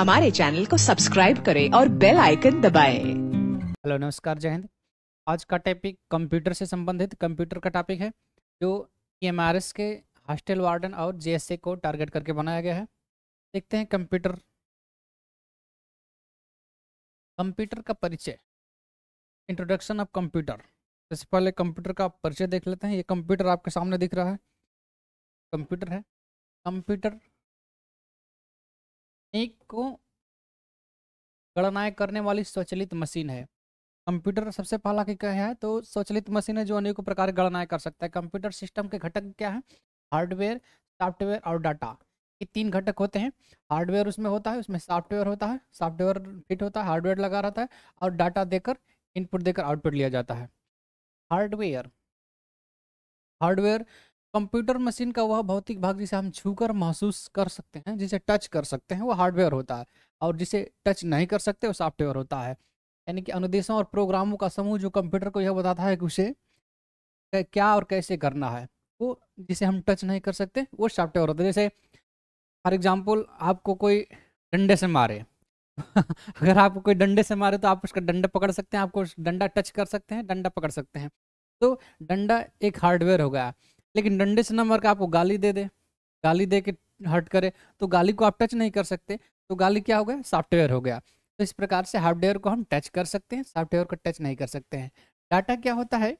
हमारे चैनल को सब्सक्राइब करें और बेल आइकन दबाएं। हेलो नमस्कार जय हिंद आज का टॉपिक कंप्यूटर से संबंधित कंप्यूटर का टॉपिक है जो एम e के हॉस्टल वार्डन और जे को टारगेट करके बनाया गया है देखते हैं कंप्यूटर कंप्यूटर का परिचय इंट्रोडक्शन ऑफ कंप्यूटर सबसे पहले कंप्यूटर का परिचय देख लेते हैं ये कंप्यूटर आपके सामने दिख रहा है कंप्यूटर है कंप्यूटर एक को गणनाएं करने वाली स्वचलित मशीन है कंप्यूटर सबसे पहला की क्या है तो स्वचलित मशीन है जो अनेकों प्रकार गणनाएं कर सकता है कंप्यूटर सिस्टम के घटक क्या है हार्डवेयर सॉफ्टवेयर और डाटा ये तीन घटक होते हैं हार्डवेयर उसमें होता है उसमें सॉफ्टवेयर होता है सॉफ्टवेयर फिट होता है हार्डवेयर लगा रहता है और डाटा देकर इनपुट देकर आउटपुट लिया जाता है हार्डवेयर हार्डवेयर कंप्यूटर मशीन का वह भौतिक भाग जिसे हम छूकर महसूस कर सकते हैं जिसे टच कर सकते हैं वो हार्डवेयर होता है और जिसे टच नहीं कर सकते वो सॉफ्टवेयर होता है यानी कि अनुदेशों और प्रोग्रामों का समूह जो कंप्यूटर को यह बताता है कि उसे क्या और कैसे करना है वो जिसे हम टच नहीं कर सकते वो सॉफ्टवेयर होता है जैसे फॉर एग्जाम्पल आपको कोई डंडे से मारे अगर आपको कोई डंडे से मारे तो आप उसका डंडा पकड़ सकते हैं आपको डंडा टच कर सकते हैं डंडा पकड़ सकते हैं तो डंडा एक हार्डवेयर हो गया लेकिन डंडे से नंबर का के आपको गाली दे दे गाली दे के हर्ट करे तो गाली को आप टच नहीं कर सकते तो गाली क्या हो गया सॉफ्टवेयर हो गया तो इस प्रकार से हार्डवेयर को हम टच कर सकते हैं सॉफ्टवेयर को टच नहीं कर सकते हैं डाटा क्या होता है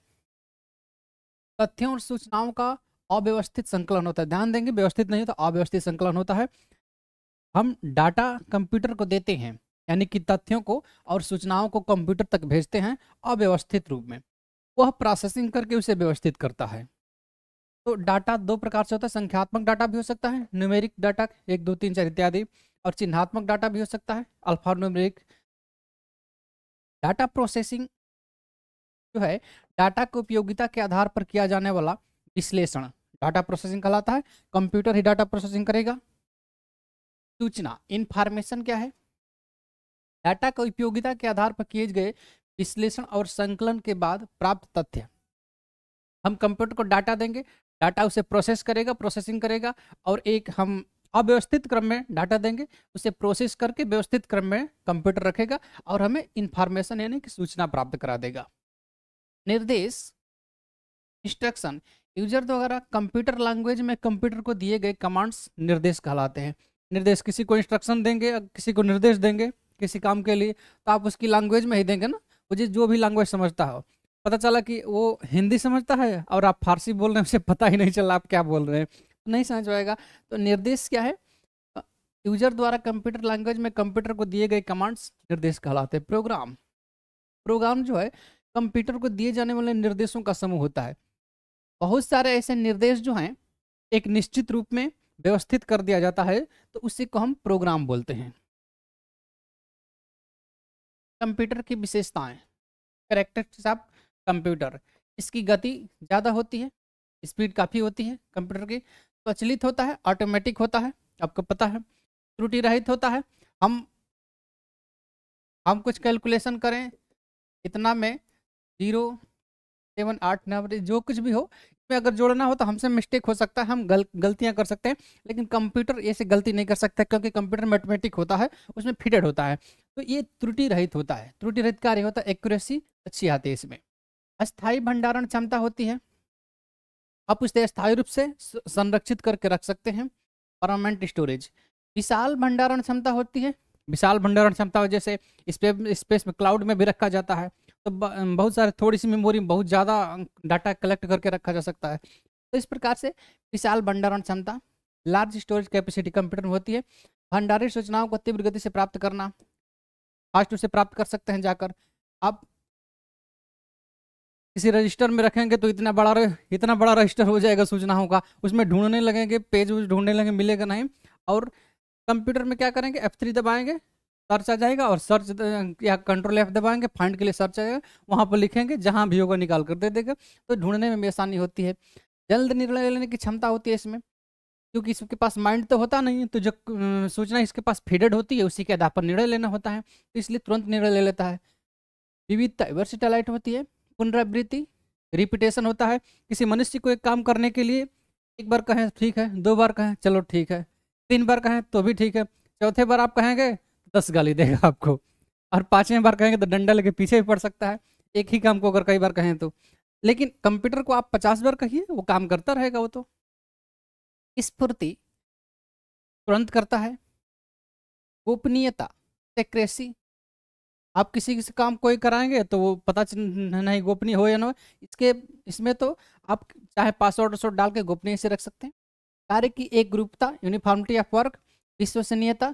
तथ्यों और सूचनाओं का अव्यवस्थित संकलन होता है ध्यान देंगे व्यवस्थित नहीं होता तो अव्यवस्थित संकलन होता है हम डाटा कंप्यूटर को देते हैं यानी कि तथ्यों को और सूचनाओं को कंप्यूटर तक भेजते हैं अव्यवस्थित रूप में वह प्रोसेसिंग करके उसे व्यवस्थित करता है तो डाटा दो प्रकार से होता है संख्यात्मक डाटा भी हो सकता है न्यूमेरिक डाटा एक दो तीन चार इत्यादि और चिन्हात्मक डाटा भी हो सकता है अल्फा न्यूमेरिक डाटा प्रोसेसिंग जो है डाटा की उपयोगिता के आधार पर किया जाने वाला विश्लेषण डाटा प्रोसेसिंग कहलाता है कंप्यूटर ही डाटा प्रोसेसिंग करेगा सूचना इन्फॉर्मेशन क्या है डाटा की उपयोगिता के आधार पर किए गए विश्लेषण और संकलन के बाद प्राप्त तथ्य हम कंप्यूटर को डाटा देंगे डाटा उसे प्रोसेस करेगा प्रोसेसिंग करेगा और एक हम अव्यवस्थित क्रम में डाटा देंगे उसे प्रोसेस करके व्यवस्थित क्रम में कंप्यूटर रखेगा और हमें इंफॉर्मेशन यानी कि सूचना प्राप्त करा देगा निर्देश इंस्ट्रक्शन यूजर द्वारा कंप्यूटर लैंग्वेज में कंप्यूटर को दिए गए कमांड्स निर्देश कहलाते हैं निर्देश किसी को इंस्ट्रक्शन देंगे किसी को निर्देश देंगे किसी काम के लिए तो आप उसकी लैंग्वेज में ही देंगे ना मुझे जो भी लैंग्वेज समझता हो पता चला कि वो हिंदी समझता है और आप फारसी बोल रहे हैं उसे पता ही नहीं चला आप क्या बोल रहे हैं तो नहीं समझ पाएगा तो निर्देश क्या है यूजर द्वारा कंप्यूटर लैंग्वेज में कंप्यूटर को दिए गए कमांड्स निर्देश कहलाते हैं प्रोग्राम प्रोग्राम जो है कंप्यूटर को दिए जाने वाले निर्देशों का समूह होता है बहुत सारे ऐसे निर्देश जो हैं एक निश्चित रूप में व्यवस्थित कर दिया जाता है तो उसी को हम प्रोग्राम बोलते हैं कंप्यूटर की विशेषताएं करेक्टर ऑफ कंप्यूटर इसकी गति ज़्यादा होती है स्पीड काफ़ी होती है कंप्यूटर की स्वचलित होता है ऑटोमेटिक होता है आपको पता है त्रुटि रहित होता है हम हम कुछ कैलकुलेशन करें इतना में जीरो सेवन आठ नंबर जो कुछ भी हो इसमें अगर जोड़ना हो तो हमसे मिस्टेक हो सकता है हम गल, गलतियां कर सकते हैं लेकिन कंप्यूटर ऐसे गलती नहीं कर सकता क्योंकि कंप्यूटर मैथमेटिक होता है उसमें फिटेड होता है तो ये त्रुटि रहित होता है त्रुटि रहित कार्य होता है एक्यूरेसी अच्छी आती है इसमें अस्थायी भंडारण क्षमता होती है आप उसे स्थायी रूप से संरक्षित करके रख सकते हैं परमानेंट स्टोरेज विशाल भंडारण क्षमता होती है विशाल भंडारण क्षमता जैसे स्पेस स्पेस में क्लाउड में भी रखा जाता है तो बहुत सारे थोड़ी सी मेमोरी बहुत ज़्यादा डाटा कलेक्ट करके रखा जा सकता है तो इस प्रकार से विशाल भंडारण क्षमता लार्ज स्टोरेज कैपेसिटी कंप्यूटर में होती है भंडारित सूचनाओं को तीव्र गति से प्राप्त करना फास्ट रूप से प्राप्त कर सकते हैं जाकर आप किसी रजिस्टर में रखेंगे तो इतना बड़ा इतना बड़ा रजिस्टर हो जाएगा सूचनाओं का उसमें ढूंढने लगेंगे पेज वेज ढूंढने लगेंगे मिलेगा नहीं और कंप्यूटर में क्या करेंगे एफ थ्री दबाएंगे सर्च आ जाएगा और सर्च या कंट्रोल एफ दबाएंगे फाइंड के लिए सर्च आ जाएगा वहाँ पर लिखेंगे जहाँ भी होगा निकाल कर दे देगा तो ढूंढने में भी आसानी होती है जल्द निर्णय लेने की क्षमता होती है इसमें क्योंकि इसके पास माइंड तो होता नहीं तो जो सूचना इसके पास फीडेड होती है उसी के आधार पर निर्णय लेना होता है तो इसलिए तुरंत निर्णय ले लेता है विविधता सेटेलाइट होती है पुनरावृत्ति रिपीटेशन होता है किसी मनुष्य को एक काम करने के लिए एक बार कहें ठीक है दो बार कहें चलो ठीक है तीन बार कहें तो भी ठीक है चौथे बार आप कहेंगे दस गाली देगा आपको और पाँचवें बार कहेंगे तो डंडा लेके पीछे भी पड़ सकता है एक ही काम को अगर कई बार कहें तो लेकिन कंप्यूटर को आप पचास बार कहिए वो काम करता रहेगा वो तो स्फूर्ति तुरंत करता है गोपनीयता सेक्रेसी आप किसी किसी काम कोई कराएंगे तो वो पता नहीं गोपनीय हो या ना हो इसके इसमें तो आप चाहे पासवर्ड वासवर्ड डाल के गोपनीय से रख सकते हैं कार्य की एक ग्रुपता यूनिफॉर्मिटी ऑफ वर्क विश्वसनीयता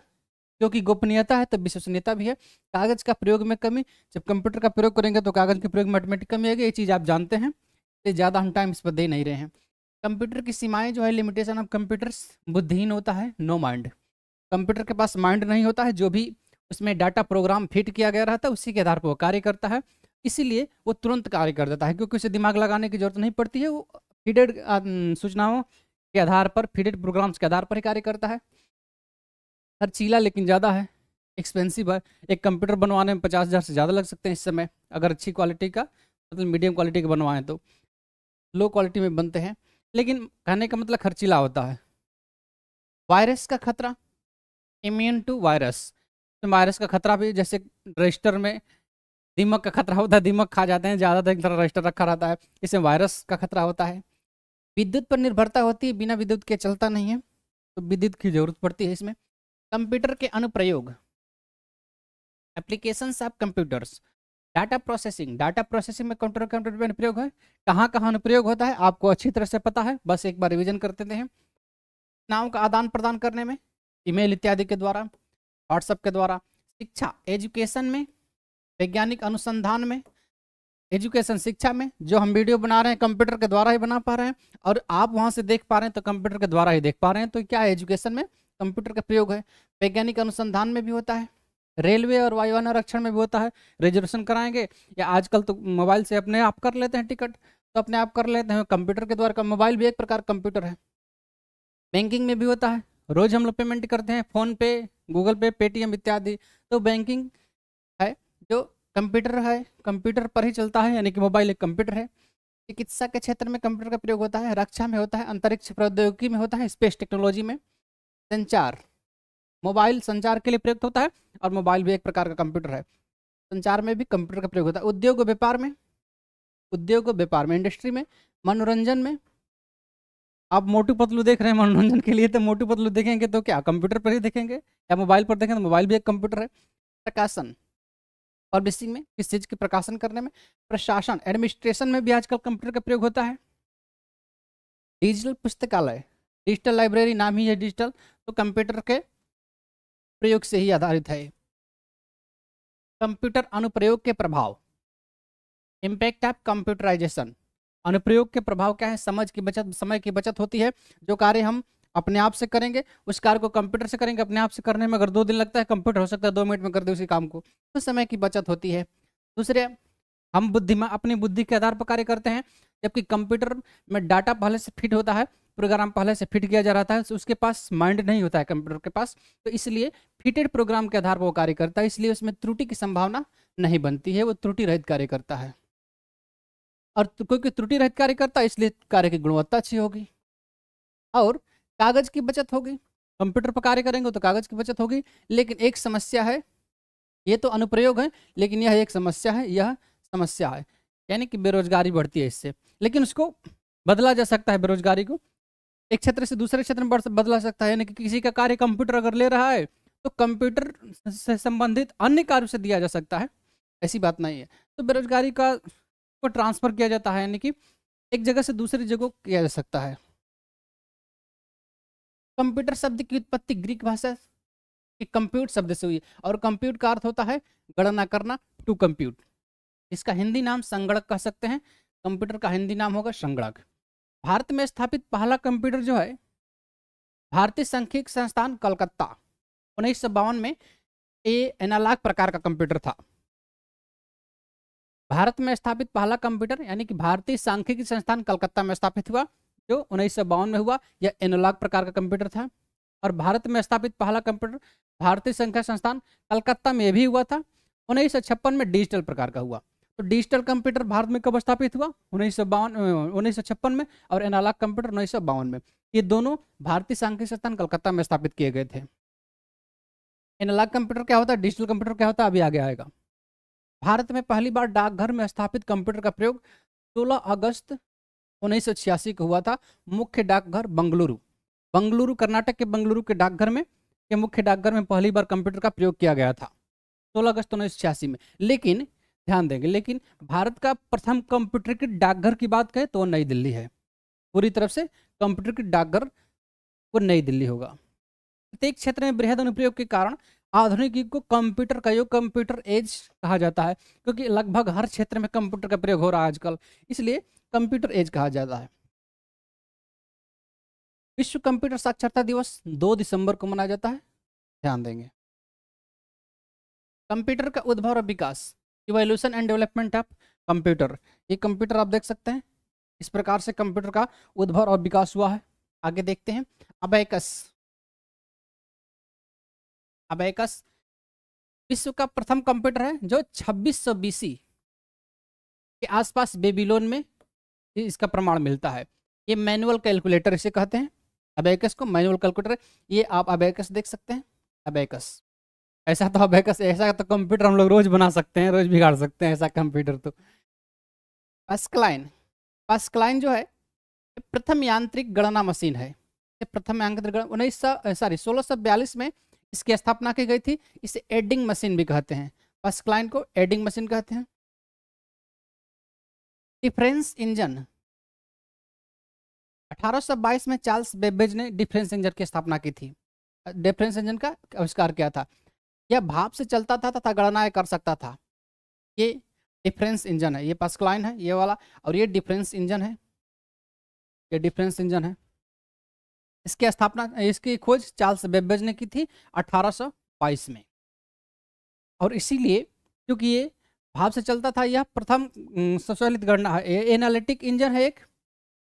क्योंकि गोपनीयता है तो विश्वसनीयता भी है कागज का प्रयोग में कमी जब कंप्यूटर का प्रयोग करेंगे तो कागज के प्रयोग में ऑटोमेटिक कमी आएगी ये चीज़ आप जानते हैं इसलिए ज़्यादा हम टाइम इस पर दे नहीं रहे हैं कंप्यूटर की सीमाएं जो है लिमिटेशन ऑफ कंप्यूटर्स बुद्धिहीन होता है नो माइंड कंप्यूटर के पास माइंड नहीं होता है जो भी उसमें डाटा प्रोग्राम फिट किया गया रहता है उसी के आधार पर वो कार्य करता है इसीलिए वो तुरंत कार्य कर देता है क्योंकि उसे दिमाग लगाने की जरूरत नहीं पड़ती है वो फीडेड सूचनाओं के आधार पर फीडेड प्रोग्राम्स के आधार पर ही कार्य करता है हर चीला लेकिन ज़्यादा है एक्सपेंसिव है एक कंप्यूटर बनवाने में पचास हज़ार से ज़्यादा लग सकते हैं इस समय अगर अच्छी क्वालिटी का मतलब मीडियम क्वालिटी के बनवाएं तो लो क्वालिटी में बनते हैं लेकिन कहने का मतलब खर्चीला होता है वायरस का खतरा इम्यून टू वायरस उसमें वायरस का खतरा भी जैसे रजिस्टर में दीमक का खतरा होता है दीमक खा जाते हैं ज़्यादा देर रजिस्टर रखा रहता है इसमें वायरस का खतरा होता है विद्युत पर निर्भरता होती है बिना विद्युत के चलता नहीं है तो विद्युत की जरूरत पड़ती है इसमें कंप्यूटर के अनुप्रयोग applications of computers data processing data processing में कंप्यूटर कंप्यूटर में अनुप्रयोग है कहाँ कहाँ अनुप्रयोग होता है आपको अच्छी तरह से पता है बस एक बार रिविजन करते हैं नाव का आदान प्रदान करने में ईमेल इत्यादि के द्वारा व्हाट्सएप के द्वारा शिक्षा एजुकेशन में वैज्ञानिक अनुसंधान में एजुकेशन शिक्षा में जो हम वीडियो बना रहे हैं कंप्यूटर के द्वारा ही बना पा रहे हैं और आप वहाँ से देख पा रहे हैं तो कंप्यूटर के द्वारा ही देख पा रहे हैं तो क्या एजुकेशन में कंप्यूटर का प्रयोग है वैज्ञानिक अनुसंधान में भी होता है रेलवे और वायुयान आरक्षण में भी होता है रिजर्वेशन कराएंगे या आजकल तो मोबाइल से अपने आप कर लेते हैं टिकट तो अपने आप कर लेते हैं कंप्यूटर के द्वारा मोबाइल भी एक प्रकार कंप्यूटर है बैंकिंग में भी होता है रोज हम लोग पेमेंट करते हैं फोन पे गूगल पे पेटीएम इत्यादि तो बैंकिंग है जो कंप्यूटर है कंप्यूटर पर ही चलता है यानी कि मोबाइल एक कंप्यूटर है चिकित्सा के क्षेत्र में कंप्यूटर का प्रयोग होता है रक्षा में होता है अंतरिक्ष प्रौद्योगिकी में होता है स्पेस टेक्नोलॉजी में संचार मोबाइल संचार के लिए प्रयुक्त होता है और मोबाइल भी एक प्रकार का कंप्यूटर है संचार में भी कंप्यूटर का प्रयोग होता है उद्योग व्यापार में उद्योग व्यापार में इंडस्ट्री में मनोरंजन में आप मोटू पतलू देख रहे हैं मनोरंजन के लिए तो मोटू पतलू देखेंगे तो क्या कंप्यूटर पर ही देखेंगे या मोबाइल पर देखें तो मोबाइल भी एक कंप्यूटर है प्रकाशन पब्लिशिंग में किस चीज़ के प्रकाशन करने में प्रशासन एडमिनिस्ट्रेशन में भी आजकल कंप्यूटर का प्रयोग होता है डिजिटल पुस्तकालय डिजिटल लाइब्रेरी नाम ही है डिजिटल तो कंप्यूटर के प्रयोग से ही आधारित है कंप्यूटर अनुप्रयोग के प्रभाव इम्पैक्ट ऑफ कंप्यूटराइजेशन अनुप्रयोग के प्रभाव क्या है समझ की बचत समय की बचत होती है जो कार्य हम अपने आप से करेंगे उस कार्य को कंप्यूटर से करेंगे अपने आप से करने में अगर दो दिन लगता है कंप्यूटर हो सकता है दो मिनट में कर दे उसी काम को तो समय की बचत होती है दूसरे हम में अपनी बुद्धि के आधार पर कार्य करते हैं जबकि कंप्यूटर में डाटा पहले से फिट होता है प्रोग्राम पहले से फिट किया जा रहा था उसके पास माइंड नहीं होता है कंप्यूटर के पास तो इसलिए फिटेड प्रोग्राम के आधार पर वो कार्य करता है इसलिए उसमें त्रुटि की संभावना नहीं बनती है वो त्रुटि रहित कार्य करता है और तो क्योंकि त्रुटि रहित कार्य करता है इसलिए कार्य की गुणवत्ता अच्छी होगी और कागज की बचत होगी कंप्यूटर पर कार्य करेंगे तो कागज की बचत होगी लेकिन एक समस्या है ये तो अनुप्रयोग है लेकिन यह एक समस्या है यह समस्या है यानी कि बेरोजगारी बढ़ती है इससे लेकिन उसको बदला जा सकता है बेरोजगारी को एक क्षेत्र से दूसरे क्षेत्र में बदला सकता है यानी कि किसी का कार्य कंप्यूटर अगर ले रहा है तो कंप्यूटर से संबंधित अन्य कार्यों से दिया जा सकता है ऐसी बात नहीं है तो बेरोजगारी का को ट्रांसफ़र किया जाता है यानी कि एक जगह से दूसरी जगह किया जा सकता है कंप्यूटर शब्द की उत्पत्ति ग्रीक भाषा कि कंप्यूट शब्द से हुई और कंप्यूट का अर्थ होता है गणना करना टू कंप्यूट इसका हिंदी नाम संगणक कह सकते हैं कंप्यूटर का हिंदी नाम होगा संगणक भारत में स्थापित पहला कंप्यूटर जो है भारतीय सांख्यिक संस्थान कलकत्ता उन्नीस में ए एनालाग प्रकार का कंप्यूटर था भारत में स्थापित पहला कंप्यूटर यानी कि भारतीय सांख्यिकी संस्थान कलकत्ता में स्थापित हुआ जो उन्नीस में हुआ यह एनोलॉग प्रकार का कंप्यूटर था और भारत में स्थापित पहला कंप्यूटर भारतीय संख्या संस्थान कलकत्ता में भी हुआ था उन्नीस में डिजिटल प्रकार का हुआ तो डिजिटल कंप्यूटर भारत में कब स्थापित हुआ उन्नीस उन्नीस में और एनालॉग कंप्यूटर उन्नीस में ये दोनों भारतीय सांख्यिक संस्थान कलकत्ता में स्थापित किए गए थे एनालॉग कंप्यूटर क्या होता है डिजिटल कंप्यूटर क्या होता है अभी आगे आएगा भारत में पहली बार डाकघर में स्थापित कंप्यूटर का प्रयोग 16 अगस्त उन्नीस को हुआ था मुख्य डाकघर बंगलुरु बंगलुरु कर्नाटक के बंगलुरु के डाकघर में के मुख्य डाकघर में पहली बार कंप्यूटर का प्रयोग किया गया था 16 अगस्त उन्नीस में लेकिन ध्यान देंगे लेकिन भारत का प्रथम कंप्यूटर के डाकघर की बात करें तो नई दिल्ली है पूरी तरफ से कंप्यूटर के डाकघर वो नई दिल्ली होगा प्रत्येक क्षेत्र में बृहद अनुप्रयोग के कारण आधुनिक युग को कंप्यूटर का युग कंप्यूटर एज कहा जाता है क्योंकि लगभग हर क्षेत्र में कंप्यूटर का प्रयोग हो रहा है आजकल इसलिए कंप्यूटर एज कहा जाता है विश्व कंप्यूटर साक्षरता दिवस दो दिसंबर को मनाया जाता है ध्यान देंगे कंप्यूटर का उद्भव और विकास evolution and development of computer ये कंप्यूटर आप देख सकते हैं इस प्रकार से कंप्यूटर का उद्भव और विकास हुआ है आगे देखते हैं अबैकस अबैकस विश्व का प्रथम कंप्यूटर है जो 2600 बीसी के आसपास बेबीलोन में इसका प्रमाण मिलता है ये मैनुअल कैलकुलेटर इसे कहते हैं अबैकस को मैनुअल कैलकुलेटर ये आप अबैकस देख सकते हैं अबैकस ऐसा तो अबैकस ऐसा तो कंप्यूटर हम लोग रोज बना सकते हैं रोज बिगाड़ सकते हैं ऐसा कंप्यूटर तो पस्कलाइन पस्कलाइन जो है प्रथम यांत्रिक गणना मशीन है प्रथम यांत्रिक गणना उन्नीस सौ सॉरी सोलह में इसकी स्थापना की गई थी इसे एडिंग मशीन भी कहते हैं फर्स्ट क्लाइंट को एडिंग मशीन कहते हैं डिफरेंस इंजन 1822 में चार्ल्स बेबेज ने डिफरेंस इंजन की स्थापना की थी डिफरेंस इंजन का आविष्कार किया था यह भाप से चलता था तथा गणनाएं कर सकता था ये डिफरेंस इंजन है ये पास्कलाइन है ये वाला और ये डिफरेंस इंजन है ये डिफरेंस इंजन है इसकी स्थापना इसकी खोज चार्ल्स बेबेज ने की थी 1822 में और इसीलिए क्योंकि ये भाव से चलता था यह प्रथम स्वचालित गणना है एनालिटिक इंजन है एक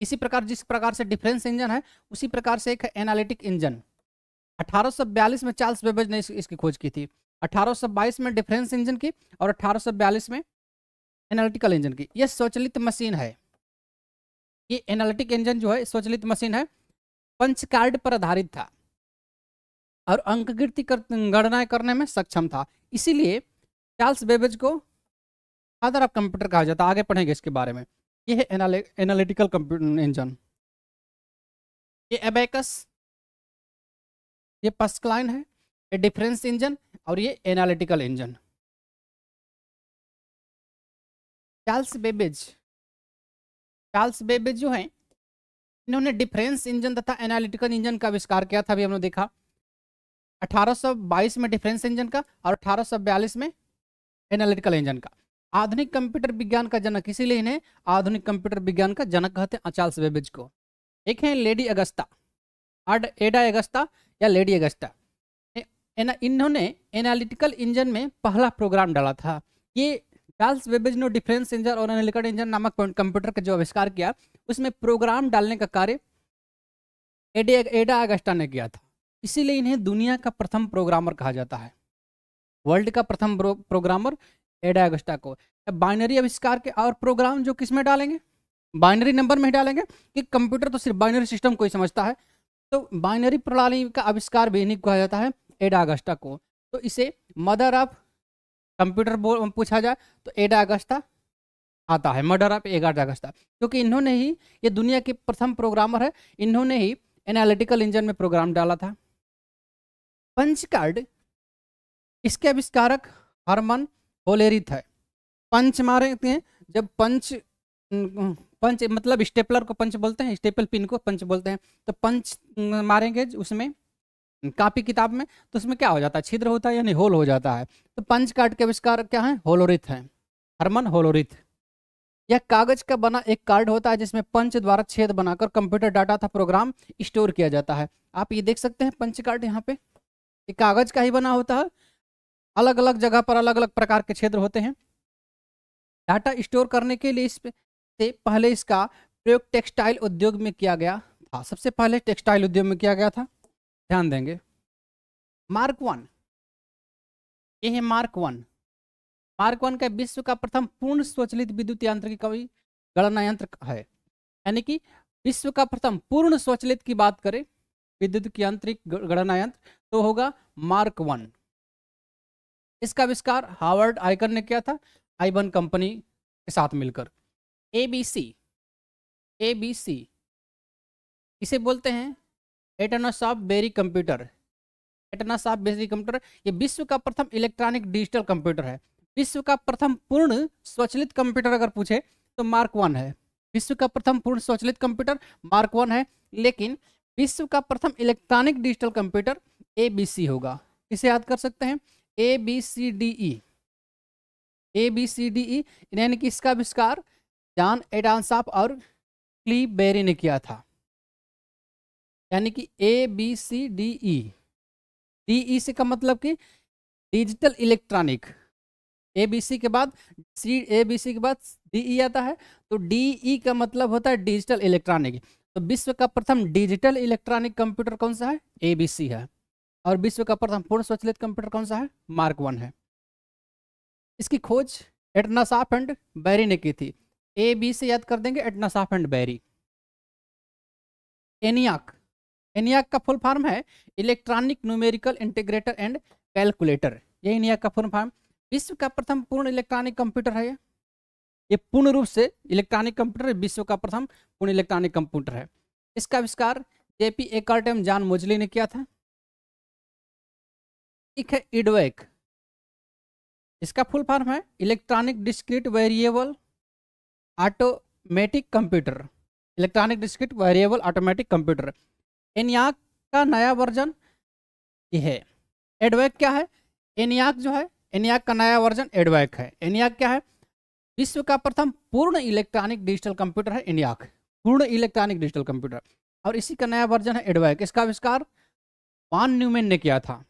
इसी प्रकार जिस प्रकार से डिफरेंस इंजन है उसी प्रकार से एक एनालिटिक इंजन 1842 में चार्ल्स बेबेज ने इस, इसकी खोज की थी 1822 में डिफरेंस इंजन की और 1842 में एनालिटिकल इंजन की यह स्वचलित मशीन है ये एनालिटिक इंजन जो है स्वचलित मशीन है पंच कार्ड पर आधारित था और अंक कर, गणना करने में सक्षम था इसीलिए चार्ल्स बेबेज को फादर ऑफ कंप्यूटर कहा जाता है आगे पढ़ेंगे इसके बारे में ये है एनालिटिकल कंप्यूटर इंजन ये एबेकस ये पस्कलाइन है ये डिफरेंस इंजन और ये analytical engine Charles Babbage Charles Babbage जो हैं इन्होंने डिफरेंस इंजन तथा एनालिटिकल इंजन का आविष्कार किया था अभी हमने देखा 1822 में डिफरेंस इंजन का और 1842 में एनालिटिकल इंजन का आधुनिक कंप्यूटर विज्ञान का जनक इसीलिए इन्हें आधुनिक कंप्यूटर विज्ञान का जनक कहते हैं अचाल बेबिज को एक है लेडी अगस्ता अड एडा अगस्ता या लेडी अगस्ता इन्होंने एनालिटिकल इंजन में पहला प्रोग्राम डाला था ये चार्ल्स वेबेज ने डिफेंस इंजन और एनालिटिकल इंजन नामक कंप्यूटर का जो आविष्कार किया उसमें प्रोग्राम डालने का कार्य एडा अगस्टा ने किया था इसीलिए इन्हें दुनिया का प्रथम प्रोग्रामर कहा जाता है वर्ल्ड का प्रथम प्रोग्रामर एडा अगस्टा को बाइनरी आविष्कार के और प्रोग्राम जो किस में डालेंगे बाइनरी नंबर में डालेंगे कि कंप्यूटर तो सिर्फ बाइनरी सिस्टम को ही समझता है तो बाइनरी प्रणाली का आविष्कार भी इन्हीं कहा जाता है एडा अगस्टा को तो इसे मदर ऑफ कंप्यूटर पूछा जाए तो एडा अगस्ता आता है मर्डर ऑफ एगार्ड अगस्ता क्योंकि इन्होंने ही ये दुनिया के प्रथम प्रोग्रामर है इन्होंने ही एनालिटिकल इंजन में प्रोग्राम डाला था पंच कार्ड इसके आविष्कारक हरमन होलेरी है पंच मारे थे जब पंच पंच मतलब स्टेपलर को पंच बोलते हैं स्टेपल पिन को पंच बोलते हैं तो पंच मारेंगे उसमें कापी किताब में तो उसमें क्या हो जाता है छिद्र होता है यानी होल हो जाता है तो पंच कार्ड के आविष्कार क्या है होलोरिथ है हरमन होलोरिथ यह कागज का बना एक कार्ड होता है जिसमें पंच द्वारा छेद बनाकर कंप्यूटर डाटा था प्रोग्राम स्टोर किया जाता है आप ये देख सकते हैं पंच कार्ड यहाँ पे ये कागज का ही बना होता है अलग अलग जगह पर अलग अलग प्रकार के क्षेत्र होते हैं डाटा स्टोर करने के लिए इस से पहले इसका प्रयोग टेक्सटाइल उद्योग में किया गया था सबसे पहले टेक्सटाइल उद्योग में किया गया था ध्यान देंगे मार्क वन ये है मार्क वन मार्क वन का विश्व का प्रथम पूर्ण स्वचलित विद्युत यंत्र की कवि गणना यंत्र है यानी कि विश्व का प्रथम पूर्ण स्वचलित की बात करें विद्युत यांत्रिक गणना यंत्र तो होगा मार्क वन इसका आविष्कार हार्वर्ड आयकर ने किया था आईबन कंपनी के साथ मिलकर ए बी सी ए बी सी इसे बोलते हैं Atanasoff Berry computer Atanasoff Berry computer ये विश्व का प्रथम इलेक्ट्रॉनिक डिजिटल कंप्यूटर है विश्व का प्रथम पूर्ण स्वचलित कंप्यूटर अगर पूछे तो मार्क वन है विश्व का प्रथम पूर्ण स्वचलित कंप्यूटर मार्क वन है लेकिन विश्व का प्रथम इलेक्ट्रॉनिक डिजिटल कंप्यूटर ए होगा इसे याद कर सकते हैं A B C D E A B C D E यानी कि इसका आविष्कार जॉन एडानसाप और क्ली बेरी ने किया था यानी कि A B C D E D E C का मतलब कि digital electronic A B C के बाद सी ए बी सी के बाद डी ई e आता है तो डी ई e का मतलब होता है डिजिटल इलेक्ट्रॉनिक तो विश्व का प्रथम डिजिटल इलेक्ट्रॉनिक कंप्यूटर कौन सा है ए बी सी है और विश्व का प्रथम पूर्ण स्वचलित कंप्यूटर कौन सा है मार्क वन है इसकी खोज एटना साफ एंड बैरी ने की थी ए बी से याद कर देंगे Atanasoff and Berry ENIAC ENIAC का फुल फॉर्म है electronic numerical integrator and calculator ये एनियाक का फुल फॉर्म विश्व का प्रथम पूर्ण इलेक्ट्रॉनिक कंप्यूटर है ये पूर्ण रूप से इलेक्ट्रॉनिक कंप्यूटर विश्व का प्रथम पूर्ण इलेक्ट्रॉनिक कंप्यूटर है इसका आविष्कार जेपी एकर्ट एम जॉन मोजली ने किया था एक है इडवेक इसका फुल फॉर्म है electronic discrete variable automatic computer electronic discrete variable automatic computer ENIAC का नया वर्जन ये है एडवैक क्या है एनियाक जो है एनियाक का नया वर्जन एडवैक है एनियाक क्या है विश्व का प्रथम पूर्ण इलेक्ट्रॉनिक डिजिटल कंप्यूटर है एनियाक पूर्ण इलेक्ट्रॉनिक डिजिटल कंप्यूटर और इसी का नया वर्जन है एडवैक इसका आविष्कार मान न्यूमेन ने किया था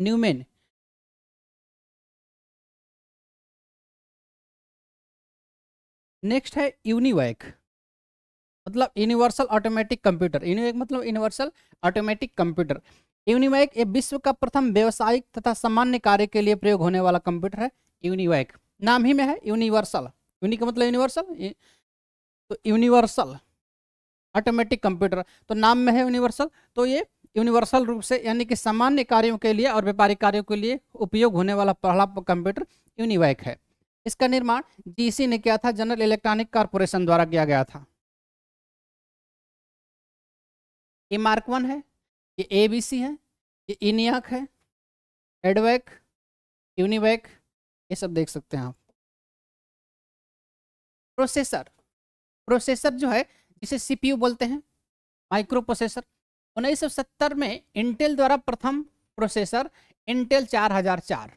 न्यूमेन नेक्स्ट है यूनिवैक मतलब यूनिवर्सल ऑटोमेटिक कंप्यूटर यूनिवेक मतलब यूनिवर्सल ऑटोमेटिक कंप्यूटर यूनिवैक ये विश्व का प्रथम व्यवसायिक तथा सामान्य कार्य के लिए प्रयोग होने वाला कंप्यूटर है यूनिवैक नाम ही में है यूनिवर्सल यूनि का मतलब यूनिवर्सल तो यूनिवर्सल ऑटोमेटिक कंप्यूटर तो नाम में है यूनिवर्सल तो ये यूनिवर्सल रूप से यानी कि सामान्य कार्यों के लिए और व्यापारिक कार्यों के लिए उपयोग होने वाला पहला कंप्यूटर यूनिवैक है इसका निर्माण जीसी ने किया था जनरल इलेक्ट्रॉनिक कारपोरेशन द्वारा किया गया था ये मार्क वन है ये ए बी सी है ये इनियाक है एडवैक यूनिवैक ये सब देख सकते हैं आप प्रोसेसर प्रोसेसर जो है जिसे सीपीयू बोलते हैं माइक्रो प्रोसेसर उन्नीस सौ सत्तर में इंटेल द्वारा प्रथम प्रोसेसर इंटेल चार हजार चार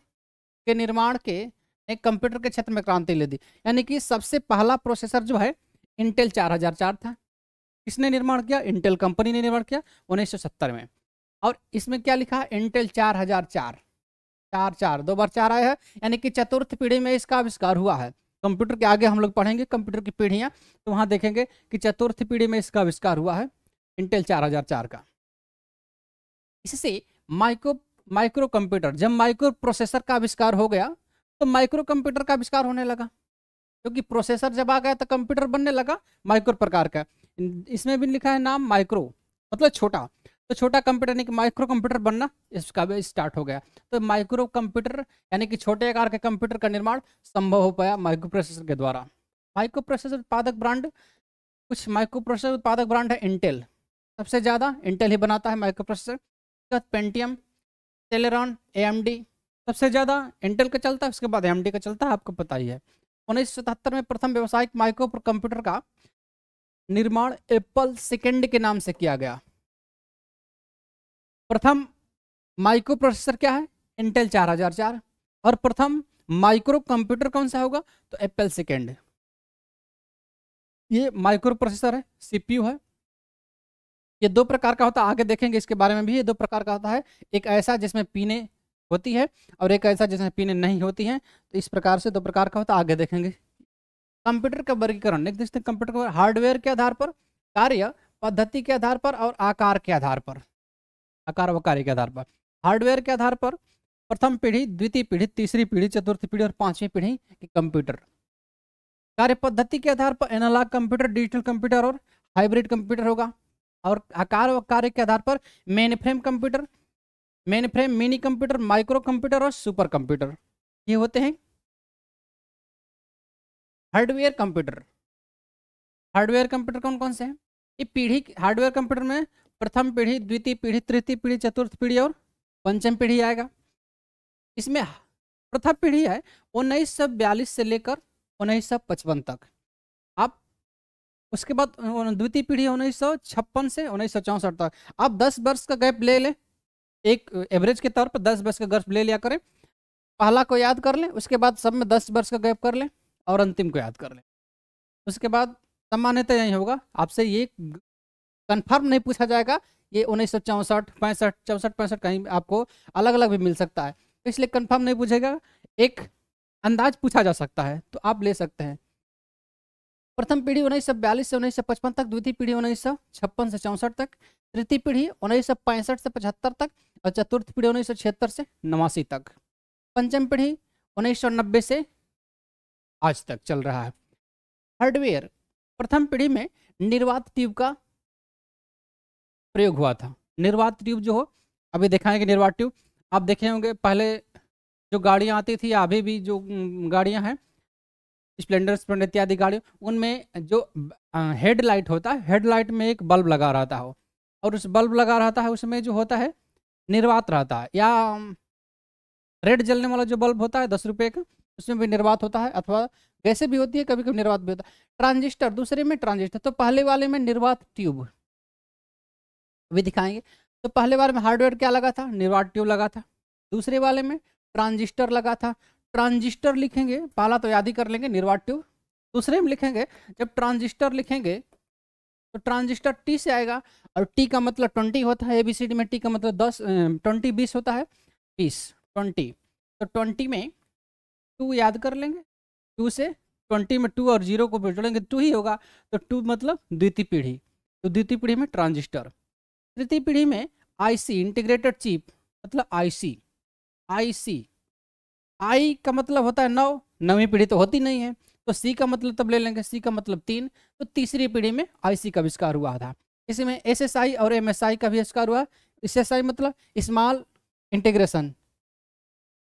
के निर्माण के एक कंप्यूटर के क्षेत्र में क्रांति ले दी यानी कि सबसे पहला प्रोसेसर जो है इंटेल चार हजार चार था किसने निर्माण किया इंटेल कंपनी ने निर्माण किया उन्नीस में और इसमें क्या लिखा है इंटेल चार हजार चार चार चार दो बार चार आया है यानी कि चतुर्थ पीढ़ी में इसका आविष्कार हुआ है कंप्यूटर के आगे हम लोग पढ़ेंगे कंप्यूटर की पीढ़ियाँ तो वहाँ देखेंगे कि चतुर्थ पीढ़ी में इसका आविष्कार हुआ है इंटेल चार हजार चार का इससे माइक्रो माइक्रो कंप्यूटर जब माइक्रो प्रोसेसर का आविष्कार हो गया तो माइक्रो कंप्यूटर का आविष्कार होने लगा क्योंकि प्रोसेसर जब आ गया तो कंप्यूटर बनने लगा माइक्रो प्रकार का इसमें भी लिखा है नाम माइक्रो मतलब छोटा तो छोटा कंप्यूटर यानी कि माइक्रो कंप्यूटर बनना इसका भी स्टार्ट हो गया तो माइक्रो कंप्यूटर यानी कि छोटे आकार के कंप्यूटर का निर्माण संभव हो पाया माइक्रो प्रोसेसर के द्वारा माइक्रो प्रोसेसर उत्पादक ब्रांड कुछ माइक्रो प्रोसेसर उत्पादक ब्रांड है इंटेल सबसे ज़्यादा इंटेल ही बनाता है माइक्रो प्रोसेसर उसके बाद पेंटियम टेलेरॉन ए सबसे ज़्यादा इंटेल का चलता है उसके बाद ए का चलता है आपको पता ही है उन्नीस में प्रथम व्यावसायिक माइक्रो कंप्यूटर का निर्माण एप्पल सेकेंड के नाम से किया गया प्रथम माइक्रो प्रोसेसर क्या है इंटेल 4004 और प्रथम माइक्रो कंप्यूटर कौन सा होगा तो एप्पल सेकेंड ये माइक्रो प्रोसेसर है सीपीयू है ये दो प्रकार का होता है आगे देखेंगे इसके बारे में भी ये दो प्रकार का होता है एक ऐसा जिसमें पीने होती है और एक ऐसा जिसमें पीने नहीं होती है तो इस प्रकार से दो प्रकार का होता है आगे देखेंगे कंप्यूटर का वर्गीकरण नेक्स्ट देखते हैं कंप्यूटर का हार्डवेयर के आधार पर कार्य पद्धति के आधार पर और आकार के आधार पर आकार व कार्य के आधार पर हार्डवेयर के आधार पर प्रथम पीढ़ी द्वितीय पीढ़ी तीसरी पीढ़ी चतुर्थ पीढ़ी और पांचवी पीढ़ी के कंप्यूटर कार्य पद्धति के आधार पर एनालॉग कंप्यूटर डिजिटल कंप्यूटर और हाइब्रिड कंप्यूटर होगा और आकार व कार्य के आधार पर mainframe computer mainframe minicomputer micro microcomputer और सुपर कंप्यूटर ये होते हैं हार्डवेयर कंप्यूटर हार्डवेयर कंप्यूटर कौन कौन से हैं ये पीढ़ी हार्डवेयर कंप्यूटर में प्रथम पीढ़ी द्वितीय पीढ़ी तृतीय पीढ़ी चतुर्थ पीढ़ी और पंचम पीढ़ी आएगा इसमें प्रथम पीढ़ी है उन्नीस सौ बयालीस से लेकर उन्नीस सौ पचपन तक आप उसके बाद द्वितीय पीढ़ी उन्नीस सौ छप्पन से उन्नीस सौ चौंसठ तक आप दस वर्ष का गैप ले लें एक एवरेज के तौर पर दस वर्ष का गैप ले लिया करें पहला को याद कर लें उसके बाद सब में दस वर्ष का गैप कर लें और अंतिम को याद कर लें उसके बाद सामान्यतः यही होगा आपसे ये कंफर्म नहीं पूछा जाएगा ये उन्नीस सौ चौंसठ पैंसठ चौंसठ पैंसठ कहीं आपको अलग अलग भी मिल सकता है तो इसलिए कंफर्म नहीं पूछेगा एक अंदाज पूछा जा सकता है तो आप ले सकते हैं प्रथम पीढ़ी उन्नीस सौ बयालीस से उन्नीस सौ पचपन तक द्वितीय पीढ़ी उन्नीस सौ छप्पन से चौंसठ तक तृतीय पीढ़ी उन्नीस सौ पैंसठ से पचहत्तर तक और चतुर्थ पीढ़ी उन्नीस सौ छिहत्तर से नवासी तक पंचम पीढ़ी उन्नीस सौ नब्बे से आज तक चल रहा है हार्डवेयर प्रथम पीढ़ी में निर्वात ट्यूब का प्रयोग हुआ था निर्वात ट्यूब जो हो अभी दिखाएंगे निर्वात ट्यूब आप देखे होंगे पहले जो गाड़ियाँ आती थी अभी भी जो गाड़ियाँ हैं स्प्लेंडर स्प्लेंडर इत्यादि गाड़ियों उनमें जो हेडलाइट होता है हेडलाइट में एक बल्ब लगा रहता हो और उस बल्ब लगा रहता है उसमें जो होता है निर्वात रहता है या रेड जलने वाला जो बल्ब होता है दस रुपये का उसमें भी निर्वात होता है अथवा वैसे भी होती है कभी कभी निर्वात भी होता है ट्रांजिस्टर दूसरे में ट्रांजिस्टर तो पहले वाले में निर्वात ट्यूब अभी दिखाएंगे तो पहले वाले में हार्डवेयर क्या लगा था निर्वात ट्यूब लगा था दूसरे वाले में ट्रांजिस्टर लगा था ट्रांजिस्टर लिखेंगे पहला तो याद ही कर लेंगे निर्वात ट्यूब दूसरे में लिखेंगे जब ट्रांजिस्टर लिखेंगे तो ट्रांजिस्टर टी से आएगा और टी का मतलब ट्वेंटी होता है एबीसीडी में टी का मतलब दस ट्वेंटी बीस होता है बीस ट्वेंटी तो ट्वेंटी में टू याद कर लेंगे टू से ट्वेंटी में टू और जीरो को भी जोड़ेंगे टू ही होगा तो टू मतलब द्वितीय पीढ़ी तो द्वितीय पीढ़ी में ट्रांजिस्टर तृतीय पीढ़ी में आईसी इंटीग्रेटेड चिप मतलब आईसी आईसी आई का मतलब होता है नौ नवी पीढ़ी तो होती नहीं है तो सी का मतलब तब ले लेंगे सी का मतलब तीन तो तीसरी पीढ़ी में आईसी का आविष्कार हुआ था इसमें एसएसआई और एमएसआई का भी आविष्कार हुआ एसएसआई मतलब small integration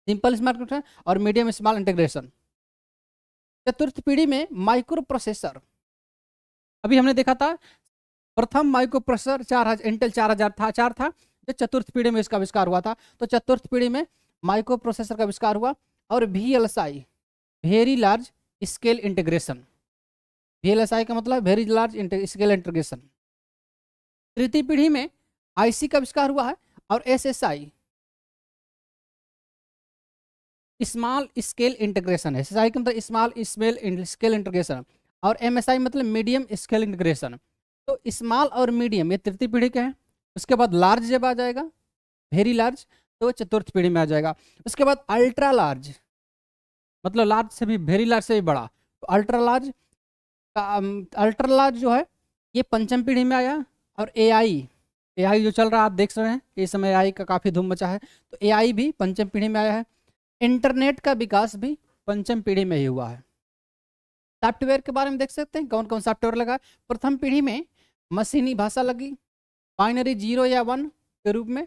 simple smart connection और मीडियम स्मॉल इंटीग्रेशन चतुर्थ पीढ़ी में माइक्रो प्रोसेसर अभी हमने देखा था प्रथम माइक्रो प्रोसेसर चार हजार इंटेल चार हजार था चार था जो चतुर्थ पीढ़ी में इसका आविष्कार हुआ था तो चतुर्थ पीढ़ी में माइक्रो प्रोसेसर का आविष्कार हुआ और V L S I very large scale integration V L S I का मतलब वेरी लार्ज स्केल इंटीग्रेशन तृतीय पीढ़ी में आईसी का आविष्कार हुआ है और S S I small scale integration है एस का मतलब स्मॉल स्मेल स्केल इंटीग्रेशन और एम मतलब मीडियम स्केल इंटीग्रेशन तो स्मॉल और मीडियम ये तृतीय पीढ़ी के हैं उसके बाद लार्ज जब आ जाएगा वेरी लार्ज तो चतुर्थ पीढ़ी में आ जाएगा उसके बाद अल्ट्रा लार्ज मतलब लार्ज से भी वेरी लार्ज से भी बड़ा तो अल्ट्रा लार्ज का अल्ट्रा लार्ज जो है ये पंचम पीढ़ी में आया और ए आई जो चल रहा है आप देख रहे हैं इस समय आई का काफ़ी धूम मचा है तो आई भी पंचम पीढ़ी में आया है इंटरनेट का विकास भी पंचम पीढ़ी में ही हुआ है सॉफ्टवेयर के बारे में देख सकते हैं कौन कौन सॉफ्टवेयर लगा प्रथम पीढ़ी में मशीनी भाषा लगी बाइनरी जीरो या वन के रूप में